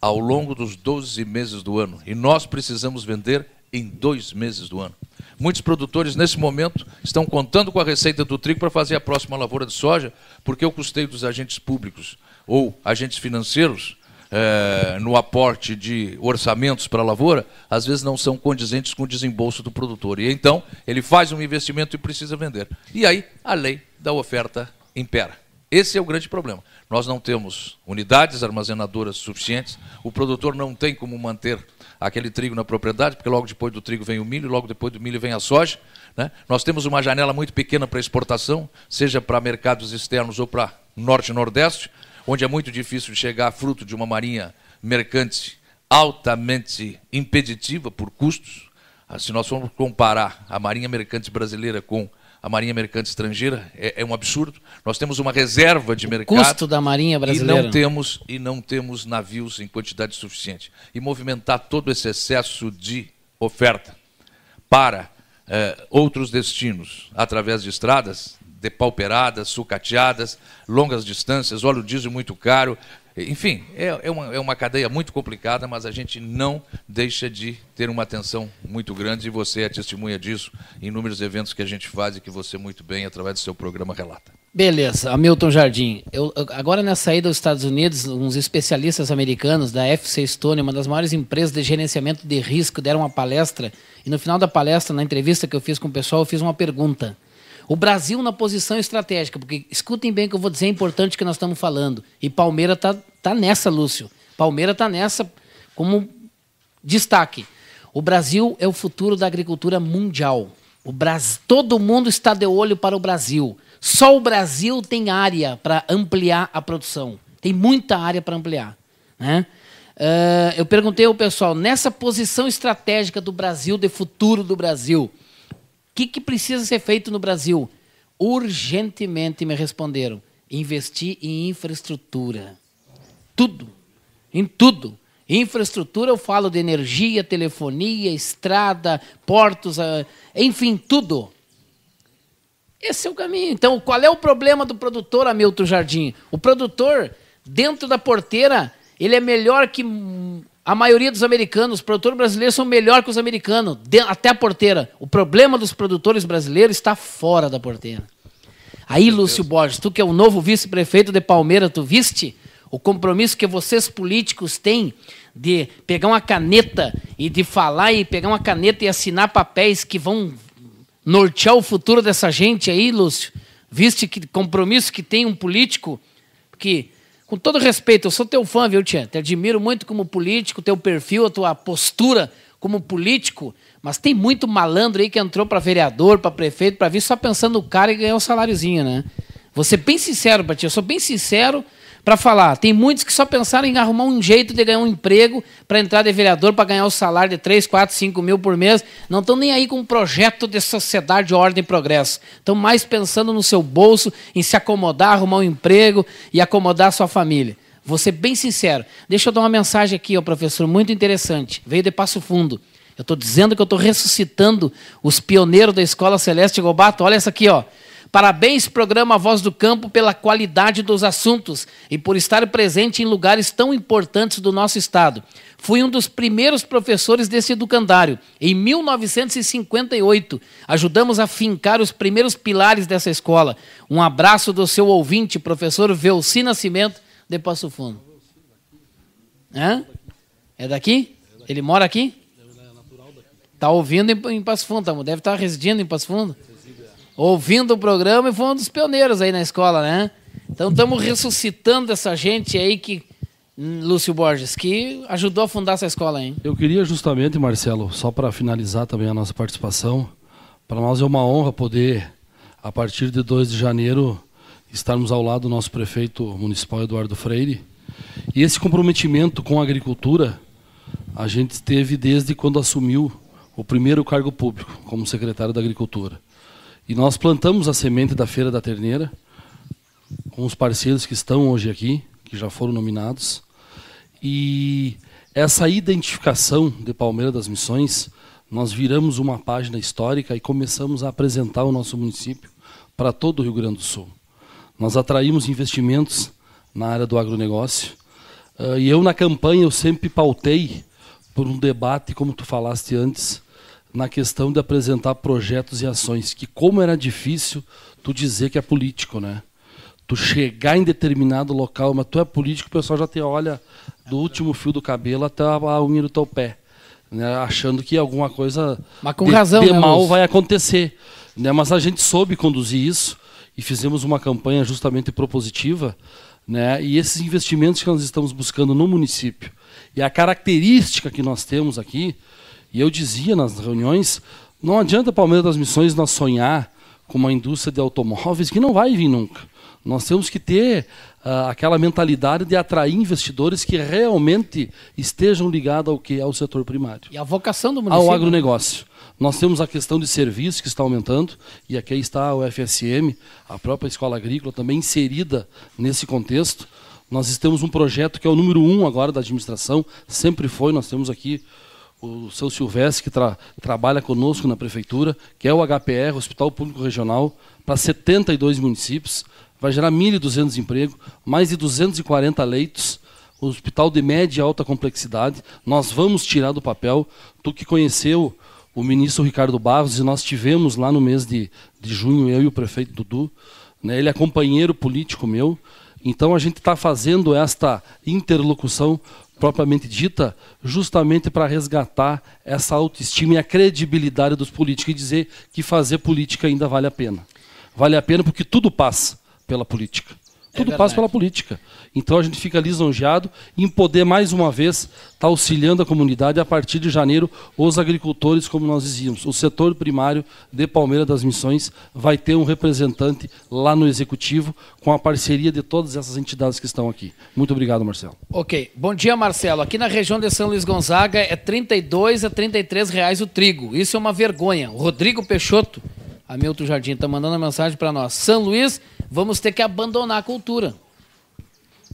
ao longo dos 12 meses do ano e nós precisamos vender em dois meses do ano. Muitos produtores, nesse momento, estão contando com a receita do trigo para fazer a próxima lavoura de soja, porque o custeio dos agentes públicos ou agentes financeiros é, no aporte de orçamentos para a lavoura, às vezes não são condizentes com o desembolso do produtor. E então ele faz um investimento e precisa vender. E aí a lei da oferta impera. Esse é o grande problema. Nós não temos unidades armazenadoras suficientes, o produtor não tem como manter aquele trigo na propriedade, porque logo depois do trigo vem o milho, logo depois do milho vem a soja. Né? Nós temos uma janela muito pequena para exportação, seja para mercados externos ou para norte e nordeste onde é muito difícil chegar fruto de uma marinha mercante altamente impeditiva por custos. Ah, se nós formos comparar a marinha mercante brasileira com a marinha mercante estrangeira, é, é um absurdo. Nós temos uma reserva de o mercado. custo da marinha brasileira. E não temos e não temos navios em quantidade suficiente. E movimentar todo esse excesso de oferta para eh, outros destinos através de estradas depauperadas, sucateadas, longas distâncias, óleo diesel muito caro. Enfim, é, é, uma, é uma cadeia muito complicada, mas a gente não deixa de ter uma atenção muito grande e você é testemunha disso em inúmeros eventos que a gente faz e que você muito bem, através do seu programa, relata. Beleza, Hamilton Jardim. Eu, agora, na saída dos Estados Unidos, uns especialistas americanos da FC Stone, uma das maiores empresas de gerenciamento de risco, deram uma palestra. E no final da palestra, na entrevista que eu fiz com o pessoal, eu fiz uma pergunta. O Brasil na posição estratégica, porque escutem bem o que eu vou dizer, é importante que nós estamos falando. E Palmeiras tá, tá nessa, Lúcio. Palmeiras tá nessa como destaque. O Brasil é o futuro da agricultura mundial. O Brasil, todo mundo está de olho para o Brasil. Só o Brasil tem área para ampliar a produção. Tem muita área para ampliar. Né? Uh, eu perguntei ao pessoal, nessa posição estratégica do Brasil, de futuro do Brasil, que, que precisa ser feito no Brasil? Urgentemente me responderam: investir em infraestrutura. Tudo. Em tudo. Infraestrutura, eu falo de energia, telefonia, estrada, portos, ah, enfim, tudo. Esse é o caminho. Então, qual é o problema do produtor, Hamilton Jardim? O produtor, dentro da porteira, ele é melhor que a maioria dos americanos, os produtores brasileiros são melhor que os americanos, de, até a porteira. O problema dos produtores brasileiros está fora da porteira. Aí, Meu Lúcio Deus. Borges, tu que é o novo vice-prefeito de Palmeiras, tu viste o compromisso que vocês políticos têm de pegar uma caneta e de falar e pegar uma caneta e assinar papéis que vão nortear o futuro dessa gente aí, Lúcio? Viste que compromisso que tem um político que com todo respeito, eu sou teu fã, viu, Tia? Te admiro muito como político, teu perfil, a tua postura como político, mas tem muito malandro aí que entrou para vereador, para prefeito, para vir só pensando no cara e ganhar o um saláriozinho, né? Você é bem sincero, Batia, eu sou bem sincero para falar. Tem muitos que só pensaram em arrumar um jeito de ganhar um emprego para entrar de vereador, para ganhar o salário de 3, 4, 5 mil por mês. Não estão nem aí com um projeto de sociedade, ordem e progresso. Estão mais pensando no seu bolso, em se acomodar, arrumar um emprego e acomodar a sua família. Vou ser bem sincero. Deixa eu dar uma mensagem aqui ó professor, muito interessante. Veio de Passo Fundo. Eu estou dizendo que eu estou ressuscitando os pioneiros da Escola Celeste Gobato. Olha essa aqui, ó. Parabéns, programa Voz do Campo, pela qualidade dos assuntos e por estar presente em lugares tão importantes do nosso estado. Fui um dos primeiros professores desse educandário. Em 1958, ajudamos a fincar os primeiros pilares dessa escola. Um abraço do seu ouvinte, professor Velci Nascimento, de Passo Fundo. Hã? É daqui? Ele mora aqui? Está ouvindo em, em Passo Fundo, deve estar tá residindo em Passo Fundo ouvindo o programa e foi um dos pioneiros aí na escola, né? Então estamos ressuscitando essa gente aí que hum, Lúcio Borges, que ajudou a fundar essa escola, hein? Eu queria justamente, Marcelo, só para finalizar também a nossa participação, para nós é uma honra poder, a partir de 2 de janeiro, estarmos ao lado do nosso prefeito municipal Eduardo Freire. E esse comprometimento com a agricultura, a gente teve desde quando assumiu o primeiro cargo público, como secretário da Agricultura. E nós plantamos a semente da Feira da Terneira com os parceiros que estão hoje aqui, que já foram nominados. E essa identificação de Palmeira das Missões, nós viramos uma página histórica e começamos a apresentar o nosso município para todo o Rio Grande do Sul. Nós atraímos investimentos na área do agronegócio. Uh, e eu, na campanha, eu sempre pautei por um debate, como tu falaste antes, na questão de apresentar projetos e ações, que como era difícil tu dizer que é político, né? Tu chegar em determinado local, mas tu é político, o pessoal já te olha do último fio do cabelo até a unha do teu pé, né? achando que alguma coisa mas com de, razão, de né, mal vai acontecer. Né? Mas a gente soube conduzir isso e fizemos uma campanha justamente propositiva, né? E esses investimentos que nós estamos buscando no município e a característica que nós temos aqui, e eu dizia nas reuniões, não adianta Palmeiras das Missões nós sonhar com uma indústria de automóveis que não vai vir nunca. Nós temos que ter uh, aquela mentalidade de atrair investidores que realmente estejam ligados ao que é o setor primário. E a vocação do município. Ao né? agronegócio. Nós temos a questão de serviços que está aumentando, e aqui está o FSM, a própria escola agrícola também inserida nesse contexto. Nós temos um projeto que é o número um agora da administração, sempre foi, nós temos aqui o seu Silvestre, que tra trabalha conosco na prefeitura, que é o HPR, Hospital Público Regional, para 72 municípios, vai gerar 1.200 empregos, mais de 240 leitos, o hospital de média e alta complexidade. Nós vamos tirar do papel. Tu que conheceu o ministro Ricardo Barros, e nós tivemos lá no mês de, de junho, eu e o prefeito Dudu, né, ele é companheiro político meu, então a gente está fazendo esta interlocução propriamente dita, justamente para resgatar essa autoestima e a credibilidade dos políticos e dizer que fazer política ainda vale a pena. Vale a pena porque tudo passa pela política tudo é passa pela política. Então a gente fica lisonjeado em poder, mais uma vez, estar tá auxiliando a comunidade a partir de janeiro, os agricultores, como nós dizíamos. O setor primário de Palmeira das Missões vai ter um representante lá no Executivo, com a parceria de todas essas entidades que estão aqui. Muito obrigado, Marcelo. Ok. Bom dia, Marcelo. Aqui na região de São Luís Gonzaga é 32 a 33 reais o trigo. Isso é uma vergonha. O Rodrigo Peixoto Hamilton Jardim está mandando uma mensagem para nós. São Luís, vamos ter que abandonar a cultura.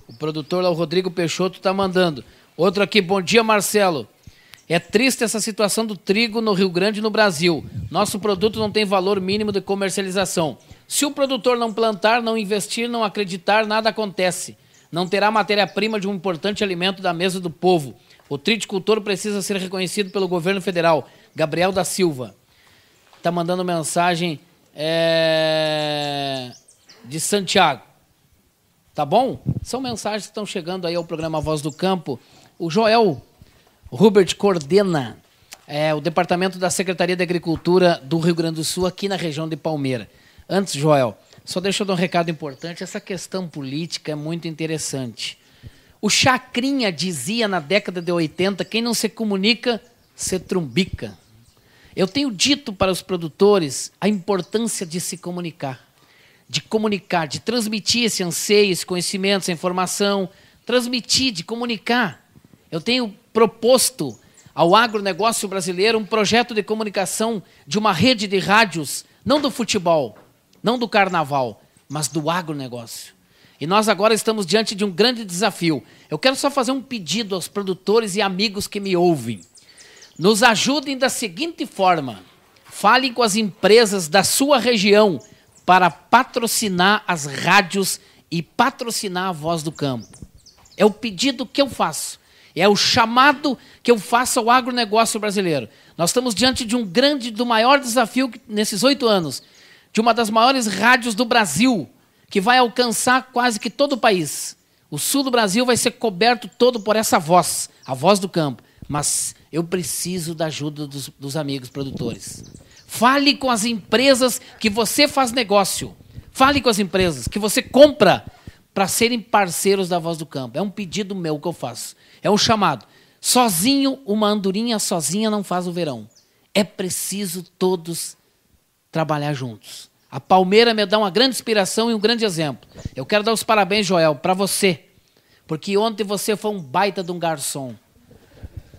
O produtor lá, o Rodrigo Peixoto, está mandando. Outro aqui, bom dia, Marcelo. É triste essa situação do trigo no Rio Grande e no Brasil. Nosso produto não tem valor mínimo de comercialização. Se o produtor não plantar, não investir, não acreditar, nada acontece. Não terá matéria-prima de um importante alimento da mesa do povo. O triticultor precisa ser reconhecido pelo governo federal. Gabriel da Silva tá mandando mensagem é, de Santiago. Tá bom? São mensagens que estão chegando aí ao programa Voz do Campo. O Joel Hubert coordena é, o departamento da Secretaria de Agricultura do Rio Grande do Sul, aqui na região de Palmeira. Antes, Joel, só deixa eu dar um recado importante. Essa questão política é muito interessante. O Chacrinha dizia na década de 80: quem não se comunica, se trumbica. Eu tenho dito para os produtores a importância de se comunicar, de comunicar, de transmitir esse anseio, esse conhecimento, essa informação, transmitir, de comunicar. Eu tenho proposto ao agronegócio brasileiro um projeto de comunicação de uma rede de rádios, não do futebol, não do carnaval, mas do agronegócio. E nós agora estamos diante de um grande desafio. Eu quero só fazer um pedido aos produtores e amigos que me ouvem nos ajudem da seguinte forma: falem com as empresas da sua região para patrocinar as rádios e patrocinar a voz do campo. É o pedido que eu faço. É o chamado que eu faço ao agronegócio brasileiro. Nós estamos diante de um grande, do maior desafio nesses oito anos, de uma das maiores rádios do Brasil, que vai alcançar quase que todo o país. O sul do Brasil vai ser coberto todo por essa voz, a voz do campo. Mas eu preciso da ajuda dos, dos amigos produtores. Fale com as empresas que você faz negócio. Fale com as empresas que você compra para serem parceiros da Voz do Campo. É um pedido meu que eu faço. É um chamado. Sozinho, uma andorinha sozinha não faz o verão. É preciso todos trabalhar juntos. A Palmeira me dá uma grande inspiração e um grande exemplo. Eu quero dar os parabéns, Joel, para você. Porque ontem você foi um baita de um garçom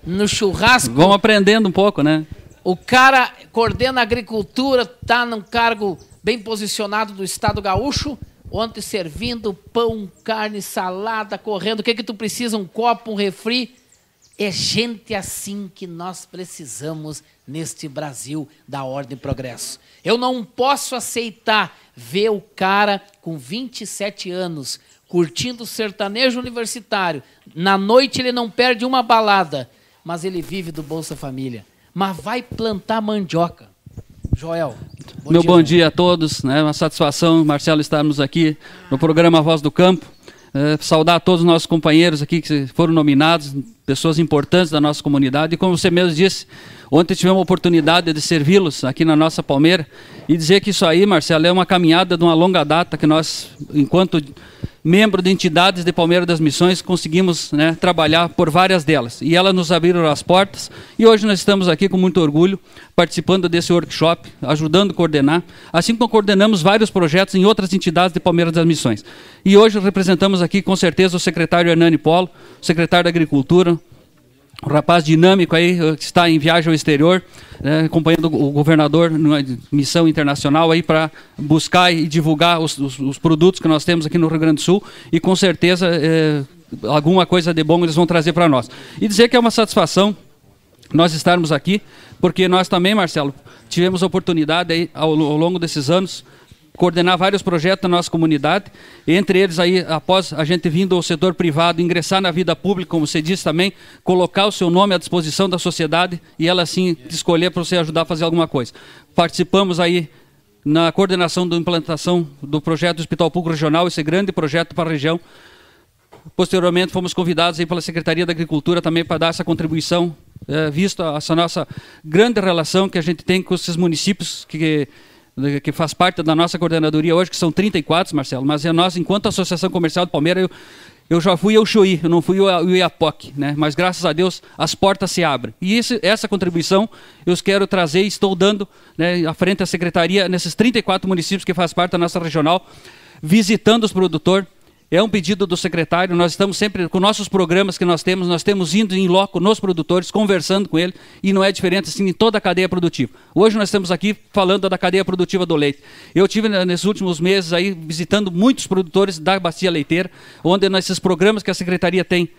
no churrasco. Vão aprendendo um pouco, né? O cara coordena a agricultura, está num cargo bem posicionado do Estado gaúcho, ontem servindo pão, carne, salada, correndo. O que é que tu precisa? Um copo, um refri. É gente assim que nós precisamos neste Brasil da ordem e progresso. Eu não posso aceitar ver o cara com 27 anos curtindo sertanejo universitário. Na noite ele não perde uma balada mas ele vive do Bolsa Família. Mas vai plantar mandioca. Joel. Bom Meu dia, bom dia a todos, né? Uma satisfação, Marcelo, estarmos aqui no programa Voz do Campo. É, saudar todos os nossos companheiros aqui que foram nominados, pessoas importantes da nossa comunidade. E como você mesmo disse, ontem tivemos a oportunidade de servi-los aqui na nossa Palmeira e dizer que isso aí, Marcelo, é uma caminhada de uma longa data que nós, enquanto membro de entidades de Palmeiras das Missões, conseguimos né, trabalhar por várias delas. E elas nos abriram as portas e hoje nós estamos aqui com muito orgulho, participando desse workshop, ajudando a coordenar, assim como coordenamos vários projetos em outras entidades de Palmeiras das Missões. E hoje representamos aqui com certeza o secretário Hernani Polo, o secretário da Agricultura, um rapaz dinâmico aí eh, que está em viagem ao exterior, né, acompanhando o governador numa missão internacional aí para buscar e divulgar os, os, os, produtos que nós temos aqui no Rio Grande do Sul e com certeza é, alguma coisa de bom eles vão trazer para nós. E dizer que é uma satisfação nós estarmos aqui, porque nós também, Marcelo, tivemos a oportunidade aí, ao, ao longo desses anos coordenar vários projetos na nossa comunidade, entre eles aí, após a gente vindo ao setor privado, ingressar na vida pública, como você disse também, colocar o seu nome à disposição da sociedade e ela assim escolher para você ajudar a fazer alguma coisa. Participamos aí na coordenação da implantação do projeto do Hospital Público Regional, esse grande projeto para a região. Posteriormente, fomos convidados aí pela Secretaria da Agricultura também para dar essa contribuição, é, visto essa nossa grande relação que a gente tem com esses municípios que que faz parte da nossa coordenadoria hoje, que são 34, Marcelo, mas é nós, enquanto Associação Comercial do Palmeiras, eu, eu já fui ao Chuí, eu não fui ao Iapoc, né? mas graças a Deus as portas se abrem. E esse, essa contribuição eu quero trazer e estou dando né, à frente da Secretaria, nesses 34 municípios que faz parte da nossa regional, visitando os produtores, é um pedido do secretário, nós estamos sempre com nossos programas que nós temos, nós temos indo em loco nos produtores, conversando com ele, e não é diferente assim em toda a cadeia produtiva. Hoje nós estamos aqui falando da cadeia produtiva do leite. Eu tive né, nesses últimos meses aí visitando muitos produtores da bacia leiteira, onde nesses programas que a secretaria tem,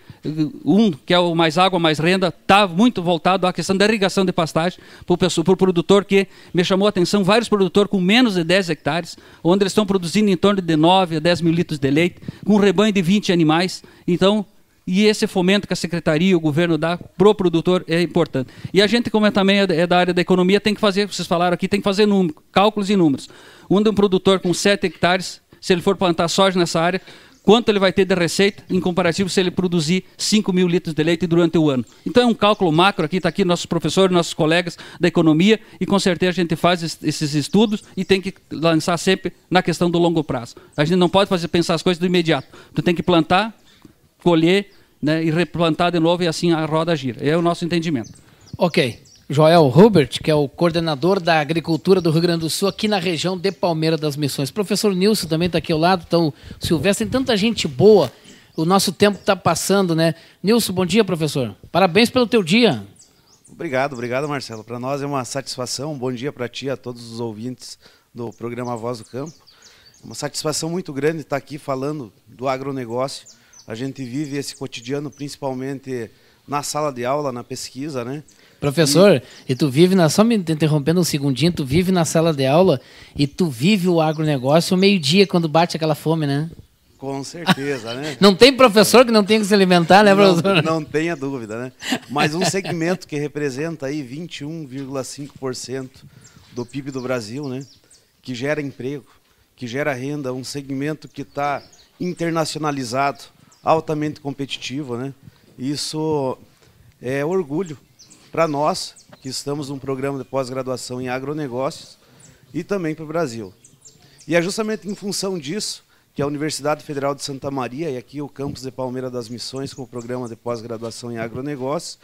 um, que é o mais água, mais renda, está muito voltado à questão da irrigação de pastagem para o produtor que me chamou a atenção, vários produtores com menos de 10 hectares, onde eles estão produzindo em torno de 9 a 10 mil litros de leite, com um rebanho de 20 animais. Então, e esse fomento que a secretaria e o governo dá pro produtor é importante. E a gente, como é também é da área da economia, tem que fazer, vocês falaram aqui, tem que fazer número, cálculos e números. Onde um produtor com 7 hectares, se ele for plantar soja nessa área, quanto ele vai ter de receita em comparativo se ele produzir 5 mil litros de leite durante o ano. Então é um cálculo macro aqui, está aqui nossos professores, nossos colegas da economia, e com certeza a gente faz esses estudos e tem que lançar sempre na questão do longo prazo. A gente não pode fazer pensar as coisas do imediato. Tu tem que plantar, colher né, e replantar de novo e assim a roda gira. É o nosso entendimento. Ok. Joel Hubert, que é o coordenador da agricultura do Rio Grande do Sul, aqui na região de Palmeira das Missões. Professor Nilson também está aqui ao lado, então, Silvestre, tem tanta gente boa, o nosso tempo está passando, né? Nilson, bom dia, professor. Parabéns pelo teu dia. Obrigado, obrigado, Marcelo. Para nós é uma satisfação. Um bom dia para ti, a todos os ouvintes do programa Voz do Campo. É uma satisfação muito grande estar tá aqui falando do agronegócio. A gente vive esse cotidiano principalmente na sala de aula, na pesquisa, né? Professor, e, tu vive na. Só me interrompendo um segundinho, tu vive na sala de aula e tu vive o agronegócio meio-dia quando bate aquela fome, né? Com certeza, né? não tem professor que não tenha que se alimentar, né, professor? Não, não tenha dúvida, né? Mas um segmento que representa aí 21,5% do PIB do Brasil, né? Que gera emprego, que gera renda, um segmento que está internacionalizado, altamente competitivo, né? Isso é orgulho para nós, que estamos num programa de pós-graduação em agronegócios, e também para o Brasil. E é justamente em função disso que a Universidade Federal de Santa Maria, e aqui o campus de Palmeira das Missões, com o programa de pós-graduação em agronegócios,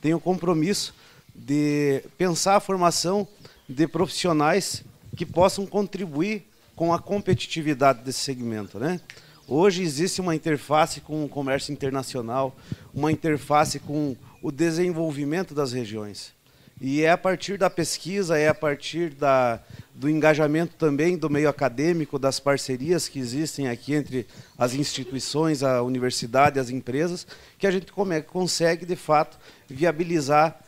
tem o compromisso de pensar a formação de profissionais que possam contribuir com a competitividade desse segmento. Né? Hoje existe uma interface com o comércio internacional, uma interface com o desenvolvimento das regiões. E é a partir da pesquisa, é a partir da, do engajamento também do meio acadêmico, das parcerias que existem aqui entre as instituições, a universidade, as empresas, que a gente come, consegue, de fato, viabilizar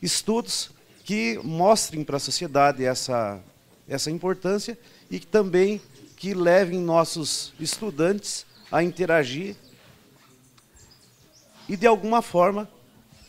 estudos que mostrem para a sociedade essa, essa importância e que também que levem nossos estudantes a interagir e, de alguma forma,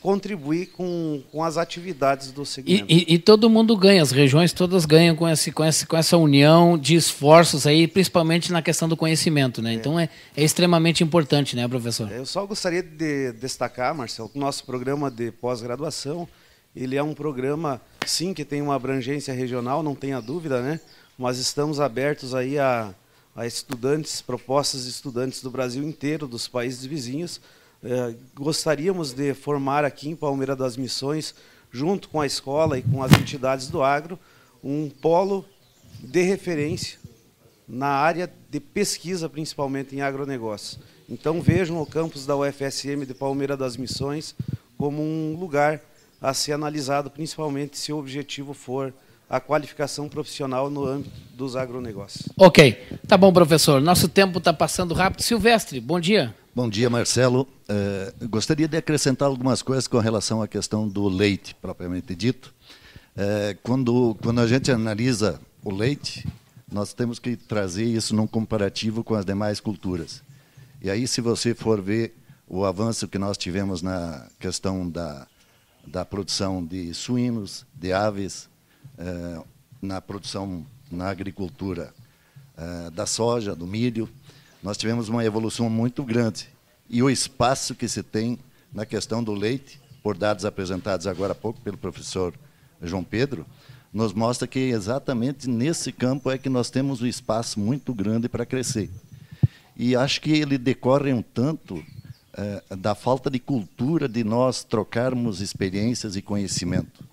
contribuir com, com as atividades do segmento. E, e, e, todo mundo ganha, as regiões todas ganham com, esse, com, esse, com essa união de esforços aí, principalmente na questão do conhecimento, né? É. Então é, é extremamente importante, né, professor? É, eu só gostaria de destacar, Marcelo, que o nosso programa de pós-graduação, ele é um programa, sim, que tem uma abrangência regional, não tenha dúvida, né? Mas estamos abertos aí a, a estudantes, propostas de estudantes do Brasil inteiro, dos países vizinhos, é, gostaríamos de formar aqui em Palmeira das Missões, junto com a escola e com as entidades do agro, um polo de referência na área de pesquisa, principalmente em agronegócios. Então vejam o campus da UFSM de Palmeira das Missões como um lugar a ser analisado, principalmente se o objetivo for a qualificação profissional no âmbito dos agronegócios. Ok. Tá bom, professor. Nosso tempo está passando rápido. Silvestre, bom dia. Bom dia, Marcelo. Uh, gostaria de acrescentar algumas coisas com relação à questão do leite, propriamente dito. Uh, quando, quando a gente analisa o leite, nós temos que trazer isso num comparativo com as demais culturas. E aí, se você for ver o avanço que nós tivemos na questão da, da produção de suínos, de aves, eh, na produção na agricultura da soja, do milho, nós tivemos uma evolução muito grande. E o espaço que se tem na questão do leite, por dados apresentados agora há pouco pelo professor João Pedro, nos mostra que exatamente nesse campo é que nós temos um espaço muito grande para crescer. E acho que ele decorre um tanto eh, da falta de cultura de nós trocarmos experiências e conhecimento.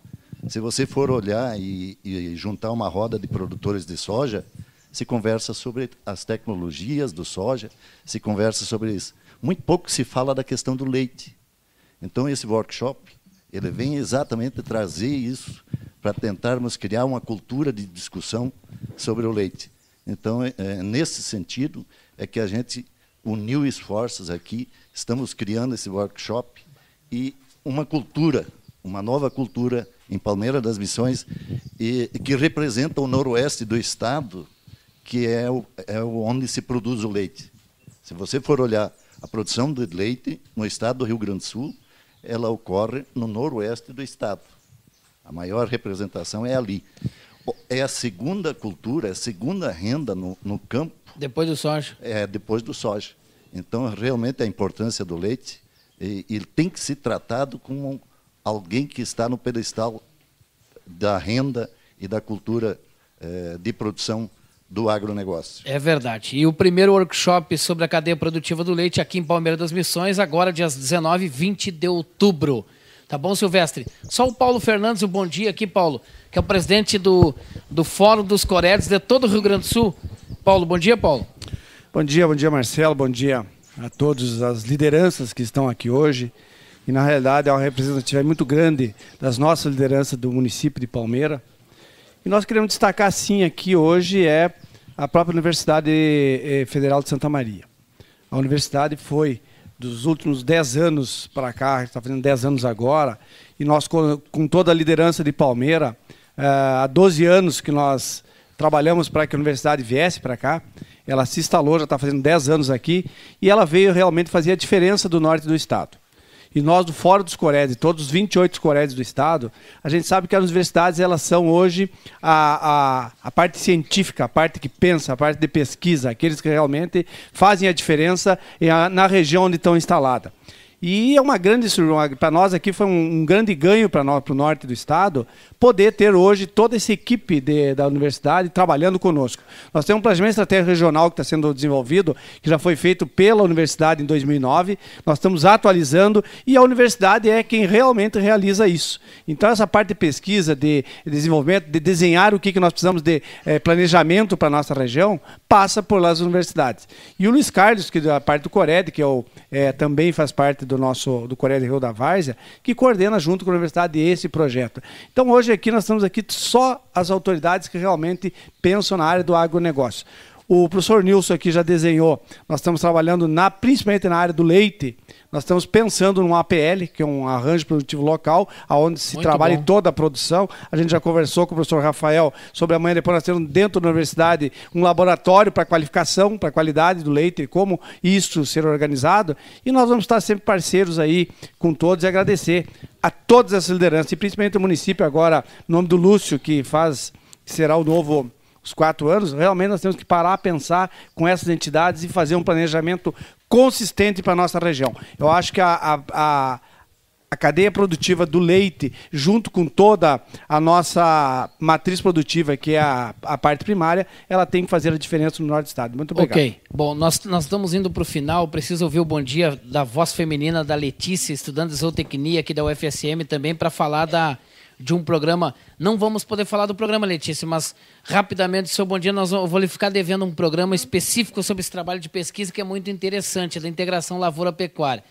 Se você for olhar e, e juntar uma roda de produtores de soja, se conversa sobre as tecnologias do soja, se conversa sobre isso. Muito pouco se fala da questão do leite. Então, esse workshop ele vem exatamente trazer isso para tentarmos criar uma cultura de discussão sobre o leite. Então, é, é nesse sentido, é que a gente uniu esforços aqui, estamos criando esse workshop e uma cultura, uma nova cultura em Palmeira das Missões, e, que representa o noroeste do estado, que é, o, é onde se produz o leite. Se você for olhar a produção de leite no estado do Rio Grande do Sul, ela ocorre no noroeste do estado. A maior representação é ali. É a segunda cultura, é a segunda renda no, no campo. Depois do soja. É, depois do soja. Então, realmente, a importância do leite, ele tem que ser tratado como alguém que está no pedestal da renda e da cultura eh, de produção do agronegócio. É verdade. E o primeiro workshop sobre a cadeia produtiva do leite aqui em Palmeiras das Missões, agora dias 19 e 20 de outubro. Tá bom, Silvestre? Só o Paulo Fernandes, o um bom dia aqui, Paulo, que é o presidente do, do Fórum dos Coredes de todo o Rio Grande do Sul. Paulo, bom dia, Paulo. Bom dia, bom dia, Marcelo, bom dia a todas as lideranças que estão aqui hoje. E, na realidade, é uma representatividade muito grande das nossas lideranças do município de Palmeira, e nós queremos destacar, sim, aqui hoje é a própria Universidade eh, Federal de Santa Maria. A universidade foi, dos últimos 10 anos para cá, está fazendo 10 anos agora, e nós, com toda a liderança de Palmeira, eh, há 12 anos que nós trabalhamos para que a universidade viesse para cá. Ela se instalou, já está fazendo 10 anos aqui, e ela veio realmente fazer a diferença do norte do estado. E nós, do Fórum dos Coredes, todos os 28 Coredes do Estado, a gente sabe que as universidades elas são hoje a, a, a parte científica, a parte que pensa, a parte de pesquisa, aqueles que realmente fazem a diferença eh, na região onde estão instaladas. E é uma grande para nós aqui foi um, um grande ganho para nós para o norte do estado poder ter hoje toda essa equipe de, da universidade trabalhando conosco. Nós temos um planejamento estratégico regional que está sendo desenvolvido, que já foi feito pela universidade em 2009. Nós estamos atualizando e a universidade é quem realmente realiza isso. Então essa parte de pesquisa, de desenvolvimento, de desenhar o que que nós precisamos de é, planejamento para nossa região passa por lá as universidades. E o Luiz Carlos, que é da parte do Cored, que é o, é, também faz parte do nosso do Coreia do Rio da Várzea, que coordena junto com a universidade esse projeto. Então hoje aqui nós estamos aqui só as autoridades que realmente pensam na área do agronegócio. O professor Nilson aqui já desenhou. Nós estamos trabalhando na, principalmente na área do leite. Nós estamos pensando num APL, que é um arranjo produtivo local, aonde se Muito trabalha bom. toda a produção. A gente já conversou com o professor Rafael sobre amanhã depois nós temos dentro da universidade um laboratório para qualificação, para qualidade do leite, como isso ser organizado. E nós vamos estar sempre parceiros aí com todos e agradecer a todas essas lideranças, e principalmente o município agora, em nome do Lúcio, que faz, que será o novo os quatro anos, realmente nós temos que parar a pensar com essas entidades e fazer um planejamento consistente para a nossa região. Eu acho que a, a, a a cadeia produtiva do leite, junto com toda a nossa matriz produtiva, que é a, a parte primária, ela tem que fazer a diferença no norte do estado. Muito obrigado. Ok. Bom, nós, nós estamos indo para o final. Preciso ouvir o bom dia da voz feminina da Letícia, estudante de zootecnia aqui da UFSM, também para falar da de um programa. Não vamos poder falar do programa, Letícia, mas rapidamente, seu bom dia, nós, eu vou lhe ficar devendo um programa específico sobre esse trabalho de pesquisa que é muito interessante, da integração lavoura-pecuária.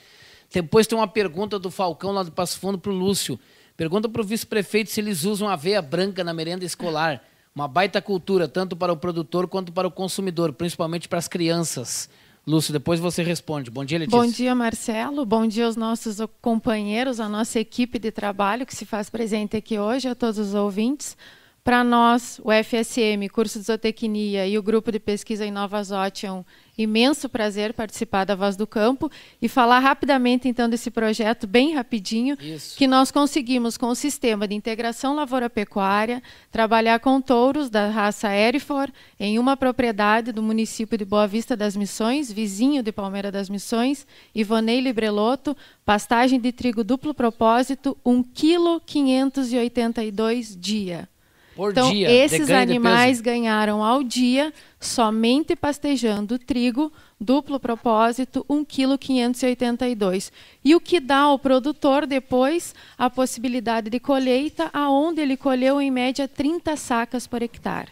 Depois tem uma pergunta do Falcão lá do Passo Fundo para o Lúcio. Pergunta para o vice-prefeito se eles usam aveia branca na merenda escolar. Uma baita cultura, tanto para o produtor quanto para o consumidor, principalmente para as crianças. Lúcio, depois você responde. Bom dia, Letícia. Bom dia, Marcelo. Bom dia aos nossos companheiros, à nossa equipe de trabalho que se faz presente aqui hoje, a todos os ouvintes. Para nós, o FSM, curso de zootecnia e o grupo de pesquisa em Nova Zótion imenso prazer participar da Voz do Campo e falar rapidamente então desse projeto, bem rapidinho, Isso. que nós conseguimos com o sistema de integração lavoura-pecuária trabalhar com touros da raça Erifor em uma propriedade do município de Boa Vista das Missões, vizinho de Palmeira das Missões, Ivonei Libreloto, pastagem de trigo duplo propósito, 1,582 kg dia. Por então, dia, esses animais ganharam ao dia, somente pastejando trigo, duplo propósito, 1,582 kg. E o que dá ao produtor depois a possibilidade de colheita, aonde ele colheu em média 30 sacas por hectare.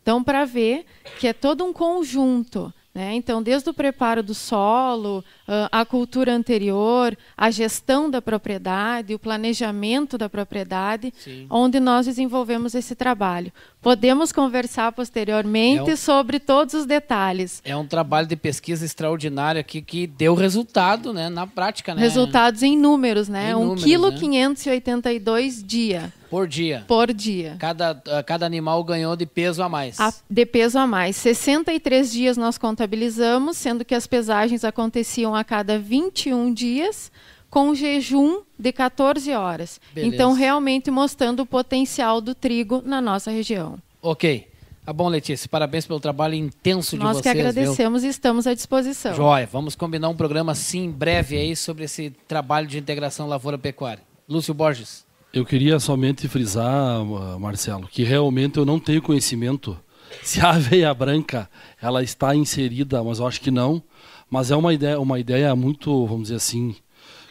Então, para ver que é todo um conjunto. Né? Então, desde o preparo do solo, ah, a cultura anterior, a gestão da propriedade, o planejamento da propriedade, Sim. onde nós desenvolvemos esse trabalho. Podemos conversar posteriormente é um, sobre todos os detalhes. É um trabalho de pesquisa extraordinário aqui que deu resultado né, na prática. Né? Resultados em números, né? 1,582 né? dia. Por dia. Por dia. Cada, ah, cada animal ganhou de peso a mais. A, de peso a mais. 63 dias nós contabilizamos, sendo que as pesagens aconteciam a cada 21 dias com jejum de 14 horas. Beleza. Então, realmente mostrando o potencial do trigo na nossa região. Ok. Tá bom, Letícia. Parabéns pelo trabalho intenso Nós de vocês. Nós que agradecemos viu? e estamos à disposição. Joia. Vamos combinar um programa, sim, breve aí sobre esse trabalho de integração lavoura-pecuária. Lúcio Borges. Eu queria somente frisar, ah, Marcelo, que realmente eu não tenho conhecimento se a aveia branca ela está inserida, mas eu acho que não, mas é uma ideia, uma ideia muito, vamos dizer assim,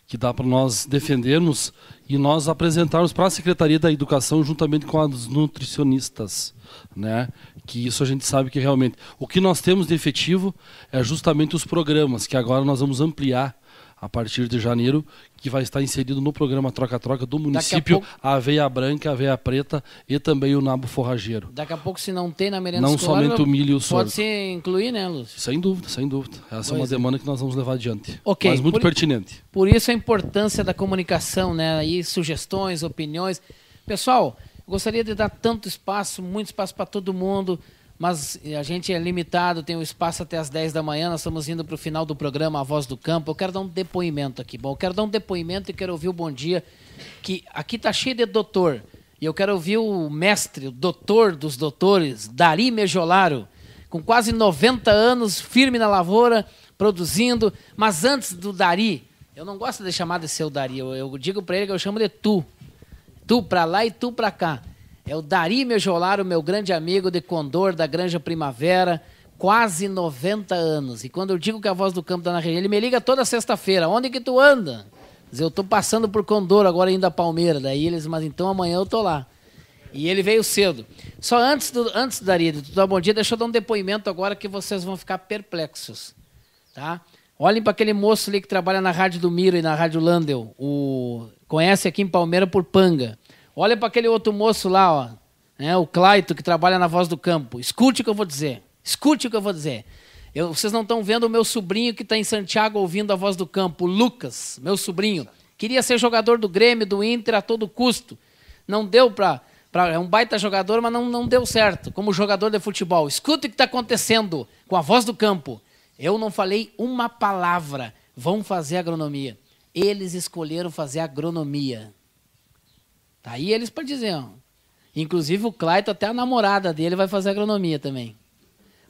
que dá para nós defendermos e nós apresentarmos para a Secretaria da Educação juntamente com os nutricionistas, né? Que isso a gente sabe que realmente o que nós temos de efetivo é justamente os programas que agora nós vamos ampliar a partir de janeiro, que vai estar inserido no programa Troca-Troca do município, a, pouco... a, aveia branca, a aveia preta e também o nabo forrageiro. Daqui a pouco, se não tem na merenda Não escolar, somente o milho e o sorgo. Pode se incluir, né, Lúcio? Sem dúvida, sem dúvida. Essa é pois é uma demanda que nós vamos levar adiante. Ok. Mas muito por... pertinente. Por isso a importância da comunicação, né? Aí sugestões, opiniões. Pessoal, gostaria de dar tanto espaço, muito espaço para todo mundo mas a gente é limitado, tem o um espaço até as 10 da manhã, nós estamos indo para o final do programa A Voz do Campo. Eu quero dar um depoimento aqui. Bom, eu quero dar um depoimento e quero ouvir o bom dia, que aqui tá cheio de doutor. E eu quero ouvir o mestre, o doutor dos doutores, Dari Mejolaro, com quase 90 anos, firme na lavoura, produzindo. Mas antes do Dari, eu não gosto de chamar de seu Dari, eu, eu digo para ele que eu chamo de tu. Tu para lá e tu para cá. É o Dari Mejolar, o meu grande amigo de Condor da Granja Primavera, quase 90 anos. E quando eu digo que é a voz do campo está na região, ele me liga toda sexta-feira. Onde que tu anda? Diz, eu estou passando por Condor, agora ainda Palmeira. Daí eles, mas então amanhã eu estou lá. E ele veio cedo. Só antes do antes Dari, tudo dar bom dia, deixa eu dar um depoimento agora que vocês vão ficar perplexos, tá? Olhem para aquele moço ali que trabalha na Rádio do Miro e na Rádio Landel. O... Conhece aqui em Palmeira por Panga. Olha para aquele outro moço lá, ó, né, o Claito, que trabalha na Voz do Campo. Escute o que eu vou dizer. Escute o que eu vou dizer. Eu, vocês não estão vendo o meu sobrinho que está em Santiago ouvindo a Voz do Campo, Lucas, meu sobrinho. Queria ser jogador do Grêmio, do Inter a todo custo. Não deu para. É um baita jogador, mas não, não deu certo como jogador de futebol. Escute o que está acontecendo com a voz do campo. Eu não falei uma palavra. Vão fazer agronomia. Eles escolheram fazer agronomia. Tá aí eles para dizer, ó. Inclusive o Claito, até a namorada dele, vai fazer agronomia também.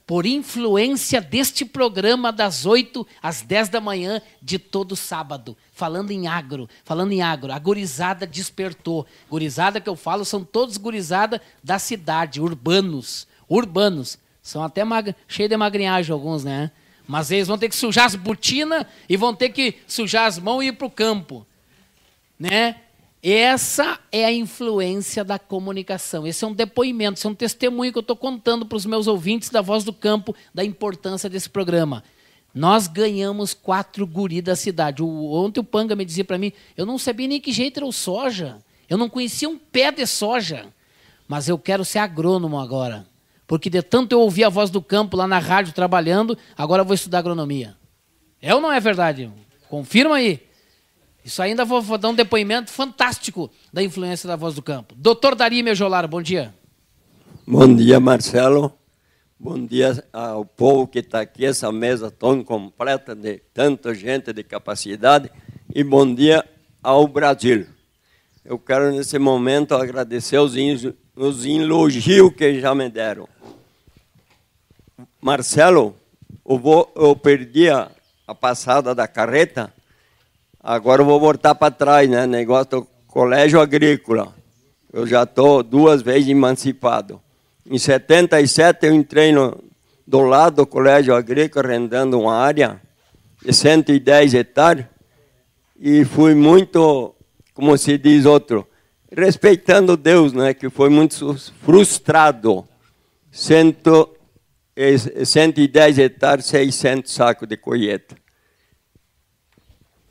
Por influência deste programa das 8 às 10 da manhã de todo sábado. Falando em agro, falando em agro. A gurizada despertou. Gurizada que eu falo são todos gurizada da cidade, urbanos. Urbanos. São até mag... cheios de magrinhagem alguns, né? Mas eles vão ter que sujar as botinas e vão ter que sujar as mãos e ir para o campo. Né? Essa é a influência da comunicação. Esse é um depoimento, esse é um testemunho que eu estou contando para os meus ouvintes da Voz do Campo da importância desse programa. Nós ganhamos quatro guri da cidade. O, ontem o Panga me dizia para mim, eu não sabia nem que jeito era o soja. Eu não conhecia um pé de soja. Mas eu quero ser agrônomo agora. Porque de tanto eu ouvir a voz do campo lá na rádio trabalhando, agora eu vou estudar agronomia. É ou não é verdade? Confirma aí. Isso ainda vou, vou, dar um depoimento fantástico da influência da Voz do Campo. Doutor Dari Mejolar, bom dia. Bom dia, Marcelo. Bom dia ao povo que está aqui, essa mesa tão completa de tanta gente de capacidade. E bom dia ao Brasil. Eu quero, nesse momento, agradecer os, os elogios que já me deram. Marcelo, eu, vou, eu perdi a, a passada da carreta, Agora eu vou voltar para trás, né? Negócio do colégio agrícola. Eu já estou duas vezes emancipado. Em 77 eu entrei no, do lado do colégio agrícola, rendendo uma área de 110 hectares. E fui muito, como se diz outro, respeitando Deus, né? Que foi muito frustrado. Cento, 110 hectares, 600 sacos de colheita.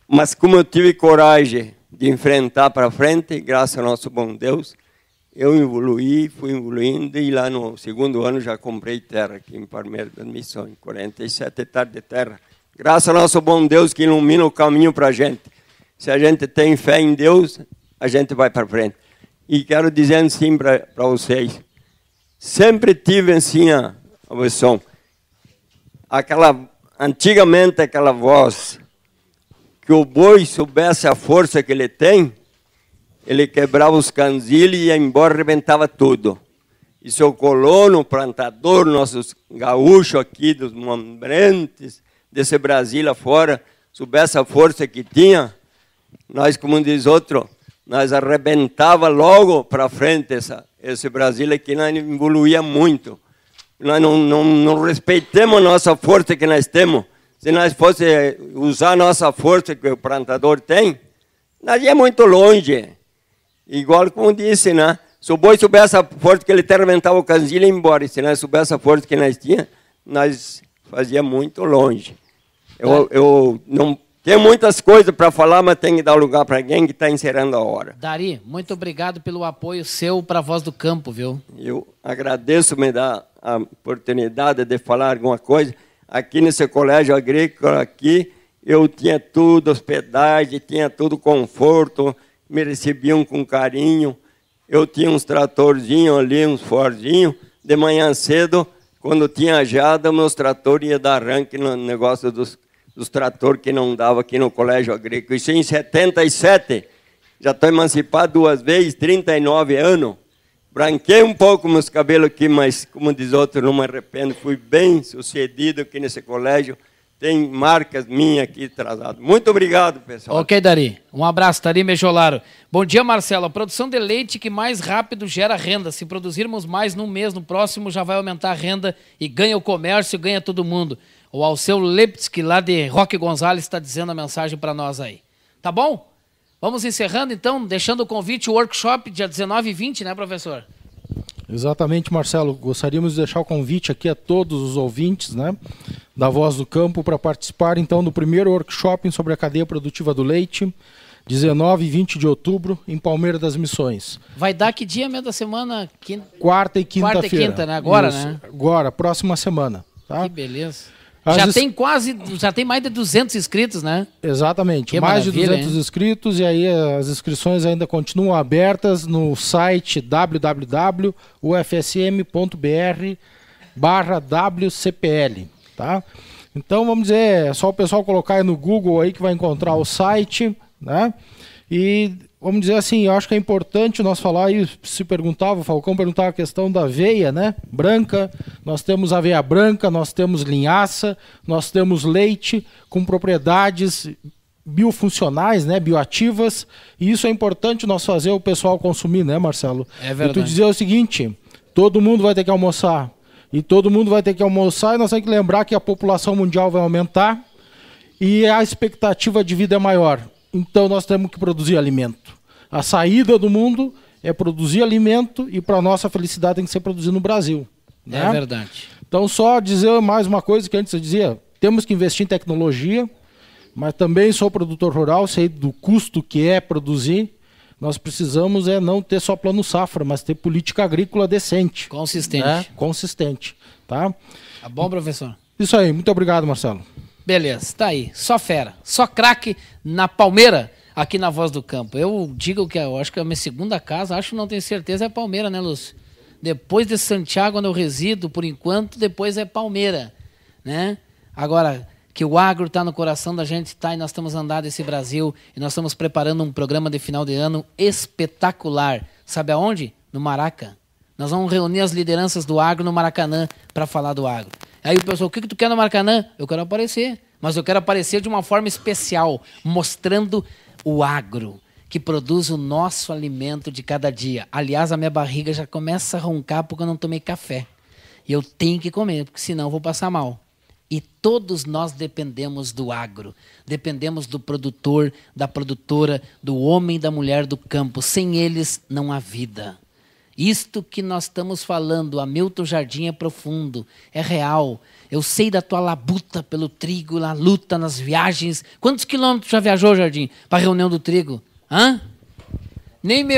Mas como eu tive coragem de enfrentar para frente, graças ao nosso bom Deus, eu evoluí, fui evoluindo e lá no segundo ano já comprei terra aqui em Palmeiras das Missões, 47 hectares de terra. Graças ao nosso bom Deus que ilumina o caminho para a gente. Se a gente tem fé em Deus, a gente vai para frente. E quero dizer sim para vocês, sempre tive assim a, a versão, aquela, antigamente aquela voz que o boi soubesse a força que ele tem, ele quebrava os canzilhos e ia embora, arrebentava tudo. E seu colono, plantador, nossos gaúchos aqui dos Mambrentes, desse Brasil afora, soubesse a força que tinha, nós, como diz outro, nós arrebentava logo para frente essa, esse Brasil que nós evoluía muito. Nós não, não, não respeitamos a nossa força que nós temos se nós fosse usar a nossa força que o plantador tem, nós ia muito longe. Igual como disse, né? Se o boi soubesse a força que ele termentava o canzil e ia embora. E se nós soubesse a força que nós tinha, nós fazia muito longe. Eu, eu não tenho muitas coisas para falar, mas tenho que dar lugar para alguém que está encerrando a hora. Dari, muito obrigado pelo apoio seu para a Voz do Campo, viu? Eu agradeço me dar a oportunidade de falar alguma coisa aqui nesse colégio agrícola aqui, eu tinha tudo, hospedagem, tinha tudo conforto, me recebiam com carinho. Eu tinha uns tratorzinhos ali, uns forzinhos. De manhã cedo, quando tinha jada, meus tratores iam dar arranque no negócio dos, dos tratores que não dava aqui no colégio agrícola. Isso em 77. Já estou emancipado duas vezes, 39 anos. Branquei um pouco meus cabelos aqui, mas como diz outro, não me arrependo. Fui bem sucedido aqui nesse colégio. Tem marcas minhas aqui atrasadas. Muito obrigado, pessoal. Ok, Dari. Um abraço, Dari Mejolaro. Bom dia, Marcelo. A produção de leite que mais rápido gera renda. Se produzirmos mais num mês, no próximo já vai aumentar a renda e ganha o comércio, ganha todo mundo. O Alceu Lepski, lá de Roque Gonzalez, está dizendo a mensagem para nós aí. Tá bom? Vamos encerrando então, deixando o convite, o workshop dia 19 e 20, né, professor? Exatamente, Marcelo. Gostaríamos de deixar o convite aqui a todos os ouvintes né, da Voz do Campo para participar então do primeiro workshop sobre a cadeia produtiva do leite, 19 e 20 de outubro, em Palmeira das Missões. Vai dar que dia mesmo da semana? Quinta... Quarta e quinta-feira. Quarta e quinta, né? Agora, Isso. né? Agora, próxima semana. Tá? Que beleza. As já es... tem quase, já tem mais de 200 inscritos, né? Exatamente, que mais de 200 hein? inscritos e aí as inscrições ainda continuam abertas no site www.ufsm.br barra WCPL, tá? Então vamos dizer, é só o pessoal colocar aí no Google aí que vai encontrar o site, né? E vamos dizer assim, eu acho que é importante nós falar e se perguntava, o Falcão perguntava a questão da veia, né? Branca. Nós temos a veia branca, nós temos linhaça, nós temos leite com propriedades biofuncionais, né, bioativas, e isso é importante nós fazer o pessoal consumir, né, Marcelo? É verdade. E tu dizer o seguinte, todo mundo vai ter que almoçar, e todo mundo vai ter que almoçar, e nós temos que lembrar que a população mundial vai aumentar, e a expectativa de vida é maior. Então nós temos que produzir alimento. A saída do mundo é produzir alimento e para nossa felicidade tem que ser produzido no Brasil. Né? É verdade. Então só dizer mais uma coisa que antes eu dizia, temos que investir em tecnologia, mas também sou produtor rural, sei do custo que é produzir. Nós precisamos é não ter só plano safra, mas ter política agrícola decente. Né? Consistente. Né? Consistente, tá? Tá bom, professor? Isso aí, muito obrigado, Marcelo. Beleza, tá aí. Só fera, só craque na Palmeira, aqui na Voz do Campo. Eu digo que eu acho que é a minha segunda casa, acho que não tenho certeza, é Palmeira, né, Lúcio? Depois de Santiago, onde eu resido, por enquanto, depois é Palmeira, né? Agora, que o agro está no coração da gente, está e nós estamos andando esse Brasil e nós estamos preparando um programa de final de ano espetacular. Sabe aonde? No Maraca. Nós vamos reunir as lideranças do agro no Maracanã para falar do agro. Aí o pessoal, o que, que tu quer no Maracanã? Eu quero aparecer. Mas eu quero aparecer de uma forma especial, mostrando o agro que produz o nosso alimento de cada dia. Aliás, a minha barriga já começa a roncar porque eu não tomei café. E eu tenho que comer, porque senão eu vou passar mal. E todos nós dependemos do agro, dependemos do produtor, da produtora, do homem e da mulher do campo. Sem eles não há vida. Isto que nós estamos falando, Hamilton Jardim é profundo, é real. Eu sei da tua labuta pelo trigo, na luta, nas viagens. Quantos quilômetros já viajou, Jardim, para a reunião do trigo? Hã? Nem me.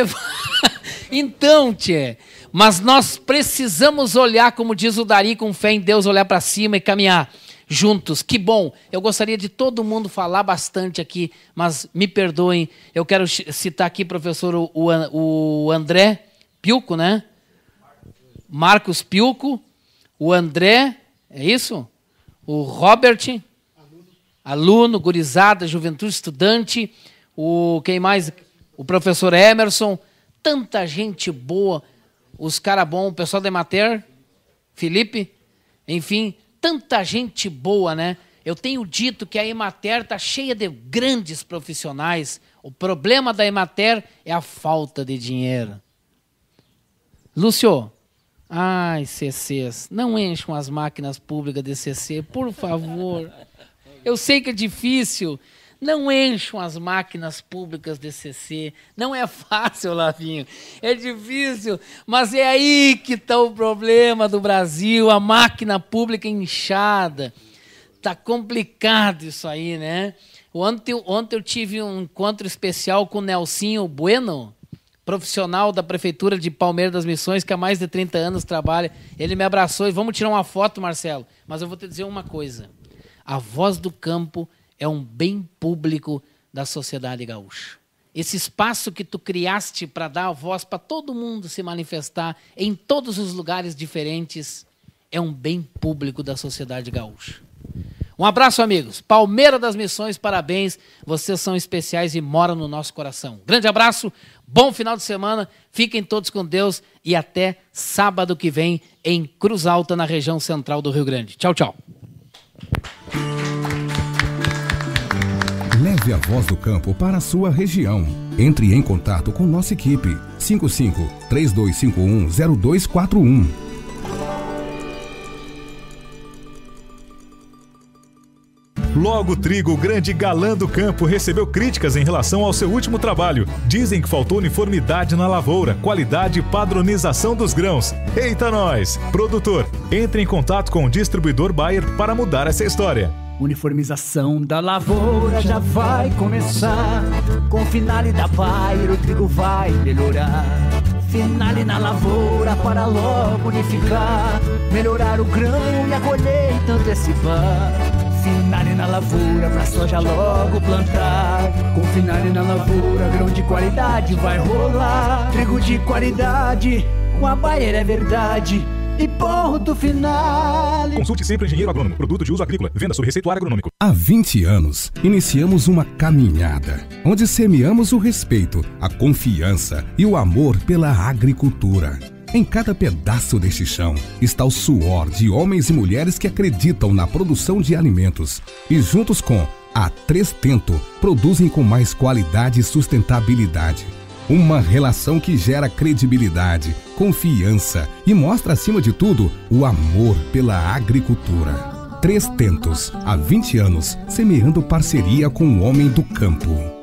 então, Tchê. Mas nós precisamos olhar, como diz o Dari, com fé em Deus, olhar para cima e caminhar juntos. Que bom! Eu gostaria de todo mundo falar bastante aqui, mas me perdoem. Eu quero citar aqui, professor, o, o André Pilco, né? Marcos Pilco, o André, é isso? O Robert, aluno, aluno gurizada, juventude estudante, o quem mais? O professor Emerson, tanta gente boa, os cara bom, o pessoal da Emater, Felipe, enfim, tanta gente boa, né? Eu tenho dito que a Emater está cheia de grandes profissionais. O problema da Emater é a falta de dinheiro. Lúcio, ai, CCs, não encham as máquinas públicas de CC, por favor. Eu sei que é difícil. Não encham as máquinas públicas de CC. Não é fácil, Lavinho. É difícil, mas é aí que está o problema do Brasil, a máquina pública inchada. Tá complicado isso aí, né? Ontem, ontem eu tive um encontro especial com o Nelsinho Bueno, profissional da Prefeitura de Palmeiras das Missões, que há mais de 30 anos trabalha. Ele me abraçou e vamos tirar uma foto, Marcelo. Mas eu vou te dizer uma coisa: a voz do campo é um bem público da sociedade gaúcha. Esse espaço que tu criaste para dar a voz para todo mundo se manifestar em todos os lugares diferentes é um bem público da sociedade gaúcha. Um abraço, amigos. Palmeira das Missões, parabéns. Vocês são especiais e moram no nosso coração. Grande abraço. Bom final de semana, fiquem todos com Deus e até sábado que vem em Cruz Alta, na região central do Rio Grande. Tchau, tchau. Leve a voz do campo para a sua região. Entre em contato com nossa equipe 55 3251 0241. Logo Trigo, o grande galã do campo, recebeu críticas em relação ao seu último trabalho. Dizem que faltou uniformidade na lavoura, qualidade e padronização dos grãos. Eita nós! Produtor, entre em contato com o distribuidor Bayer para mudar essa história. Uniformização da lavoura já vai começar. Com o finale da Bayer, o trigo vai melhorar. Finale na lavoura para logo unificar. Melhorar o grão e a colheita antecipar. Confinarem na lavoura pra soja logo plantar. Confinarem na lavoura, grão de qualidade vai rolar. Trigo de qualidade, a barreira é verdade. E ponto final. Consulte sempre o engenheiro agrônomo. Produto de uso agrícola. Venda sob receituário agronômico. Há 20 anos, iniciamos uma caminhada onde semeamos o respeito, a confiança e o amor pela agricultura em cada pedaço deste chão está o suor de homens e mulheres que acreditam na produção de alimentos e, juntos com a Três Tento, produzem com mais qualidade e sustentabilidade. Uma relação que gera credibilidade, confiança e mostra, acima de tudo, o amor pela agricultura. Três Tentos, há 20 anos, semeando parceria com o homem do campo.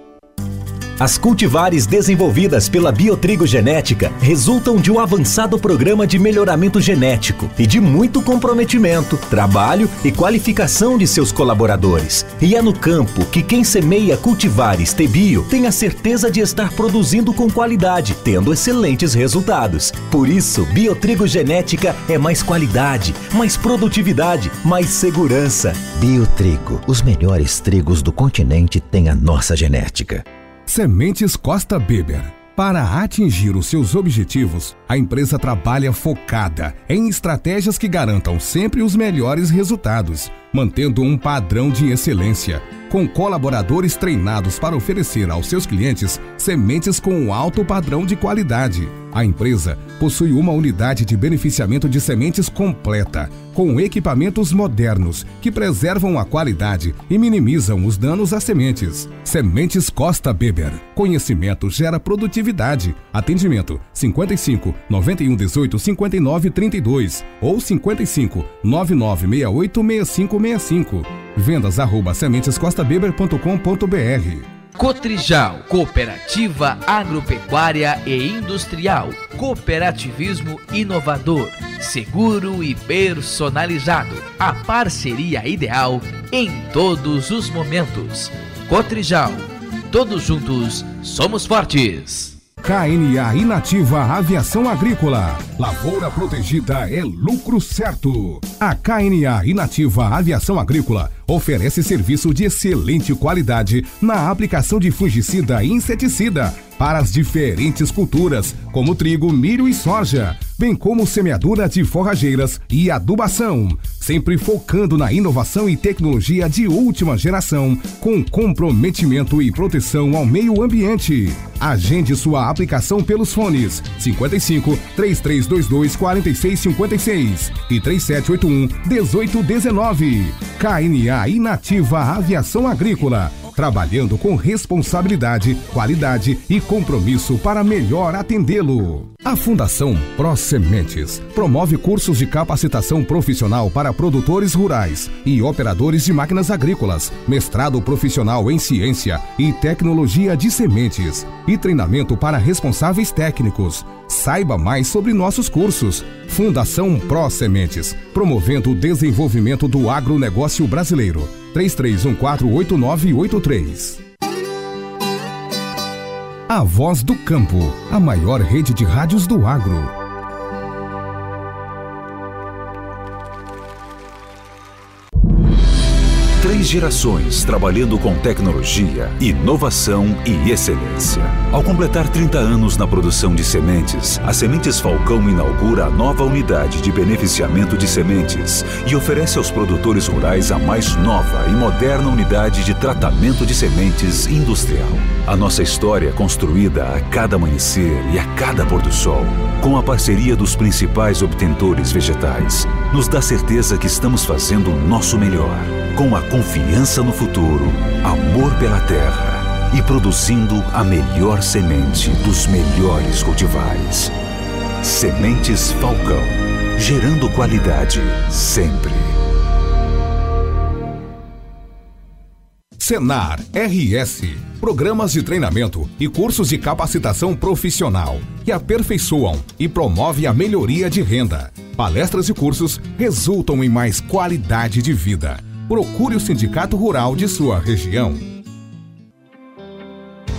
As cultivares desenvolvidas pela Biotrigo Genética resultam de um avançado programa de melhoramento genético e de muito comprometimento, trabalho e qualificação de seus colaboradores. E é no campo que quem semeia cultivares Tebio tem a certeza de estar produzindo com qualidade, tendo excelentes resultados. Por isso, Biotrigo Genética é mais qualidade, mais produtividade, mais segurança. Biotrigo, os melhores trigos do continente têm a nossa genética. Sementes Costa Beber. Para atingir os seus objetivos, a empresa trabalha focada em estratégias que garantam sempre os melhores resultados, mantendo um padrão de excelência, com colaboradores treinados para oferecer aos seus clientes sementes com alto padrão de qualidade a empresa possui uma unidade de beneficiamento de sementes completa, com equipamentos modernos que preservam a qualidade e minimizam os danos às sementes. Sementes Costa Beber. Conhecimento gera produtividade. Atendimento 55 91 18 59 32 ou 55 65 65. Vendas arroba sementescostabeber.com.br Cotrijal, Cooperativa Agropecuária e Industrial, Cooperativismo Inovador, Seguro e Personalizado, a parceria ideal em todos os momentos. Cotrijal, todos juntos somos fortes. KNA Inativa Aviação Agrícola. Lavoura protegida é lucro certo. A KNA Inativa Aviação Agrícola oferece serviço de excelente qualidade na aplicação de fungicida e inseticida para as diferentes culturas, como trigo, milho e soja, bem como semeadura de forrageiras e adubação, sempre focando na inovação e tecnologia de última geração, com comprometimento e proteção ao meio ambiente. Agende sua aplicação pelos fones 55 3322 4656 e 3781 1819. KNA a inativa aviação agrícola, trabalhando com responsabilidade, qualidade e compromisso para melhor atendê-lo. A Fundação Pro Sementes promove cursos de capacitação profissional para produtores rurais e operadores de máquinas agrícolas, mestrado profissional em ciência e tecnologia de sementes e treinamento para responsáveis técnicos. Saiba mais sobre nossos cursos. Fundação Pro Sementes, promovendo o desenvolvimento do agronegócio brasileiro. 33148983. A Voz do Campo, a maior rede de rádios do agro. Três gerações trabalhando com tecnologia, inovação e excelência. Ao completar 30 anos na produção de sementes, a Sementes Falcão inaugura a nova unidade de beneficiamento de sementes e oferece aos produtores rurais a mais nova e moderna unidade de tratamento de sementes industrial. A nossa história é construída a cada amanhecer e a cada pôr do sol, com a parceria dos principais obtentores vegetais, nos dá certeza que estamos fazendo o nosso melhor com a confiança no futuro, amor pela terra e produzindo a melhor semente dos melhores cultivares. Sementes Falcão, gerando qualidade sempre. Senar RS. Programas de treinamento e cursos de capacitação profissional que aperfeiçoam e promovem a melhoria de renda. Palestras e cursos resultam em mais qualidade de vida procure o Sindicato Rural de sua região.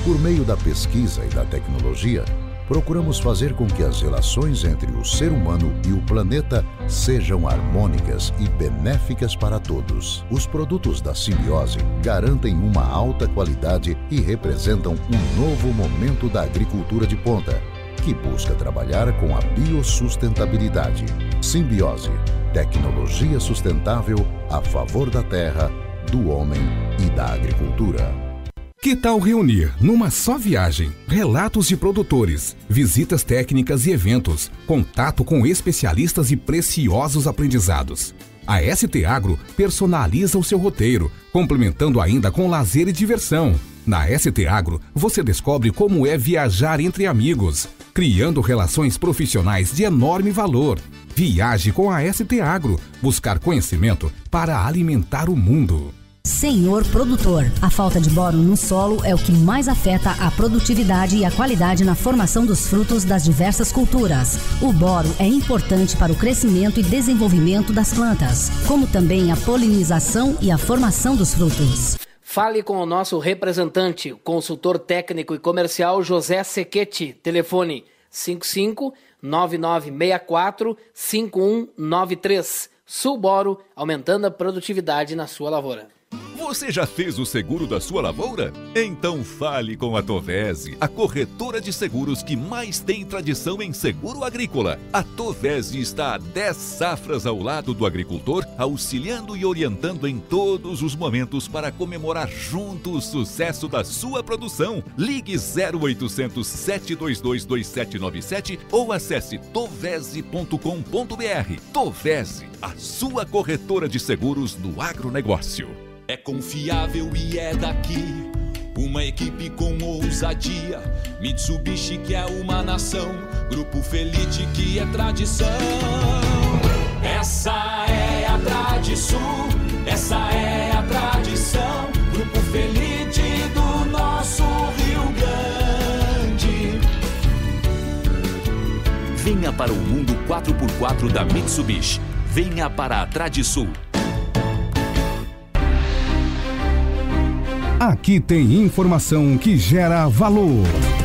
Por meio da pesquisa e da tecnologia, procuramos fazer com que as relações entre o ser humano e o planeta sejam harmônicas e benéficas para todos. Os produtos da simbiose garantem uma alta qualidade e representam um novo momento da agricultura de ponta, que busca trabalhar com a biosustentabilidade. Simbiose Tecnologia sustentável a favor da terra, do homem e da agricultura. Que tal reunir, numa só viagem, relatos de produtores, visitas técnicas e eventos, contato com especialistas e preciosos aprendizados? A ST Agro personaliza o seu roteiro, complementando ainda com lazer e diversão. Na ST Agro, você descobre como é viajar entre amigos, criando relações profissionais de enorme valor. Viaje com a ST Agro, buscar conhecimento para alimentar o mundo. Senhor produtor, a falta de boro no solo é o que mais afeta a produtividade e a qualidade na formação dos frutos das diversas culturas. O boro é importante para o crescimento e desenvolvimento das plantas, como também a polinização e a formação dos frutos. Fale com o nosso representante, consultor técnico e comercial José Sequete. Telefone 55 9964 5193. Sulboro, aumentando a produtividade na sua lavoura. Você já fez o seguro da sua lavoura? Então fale com a Tovese, a corretora de seguros que mais tem tradição em seguro agrícola. A Tovese está há 10 safras ao lado do agricultor, auxiliando e orientando em todos os momentos para comemorar junto o sucesso da sua produção. Ligue 0800 722 2797 ou acesse tovese.com.br. Tovese, a sua corretora de seguros do agronegócio. É confiável e é daqui. Uma equipe com ousadia. Mitsubishi que é uma nação. Grupo Felite que é tradição. Essa é a tradição. Essa é a tradição. Grupo Felite do nosso Rio Grande. Venha para o mundo 4x4 da Mitsubishi. Venha para a Tradisul. Aqui tem informação que gera valor.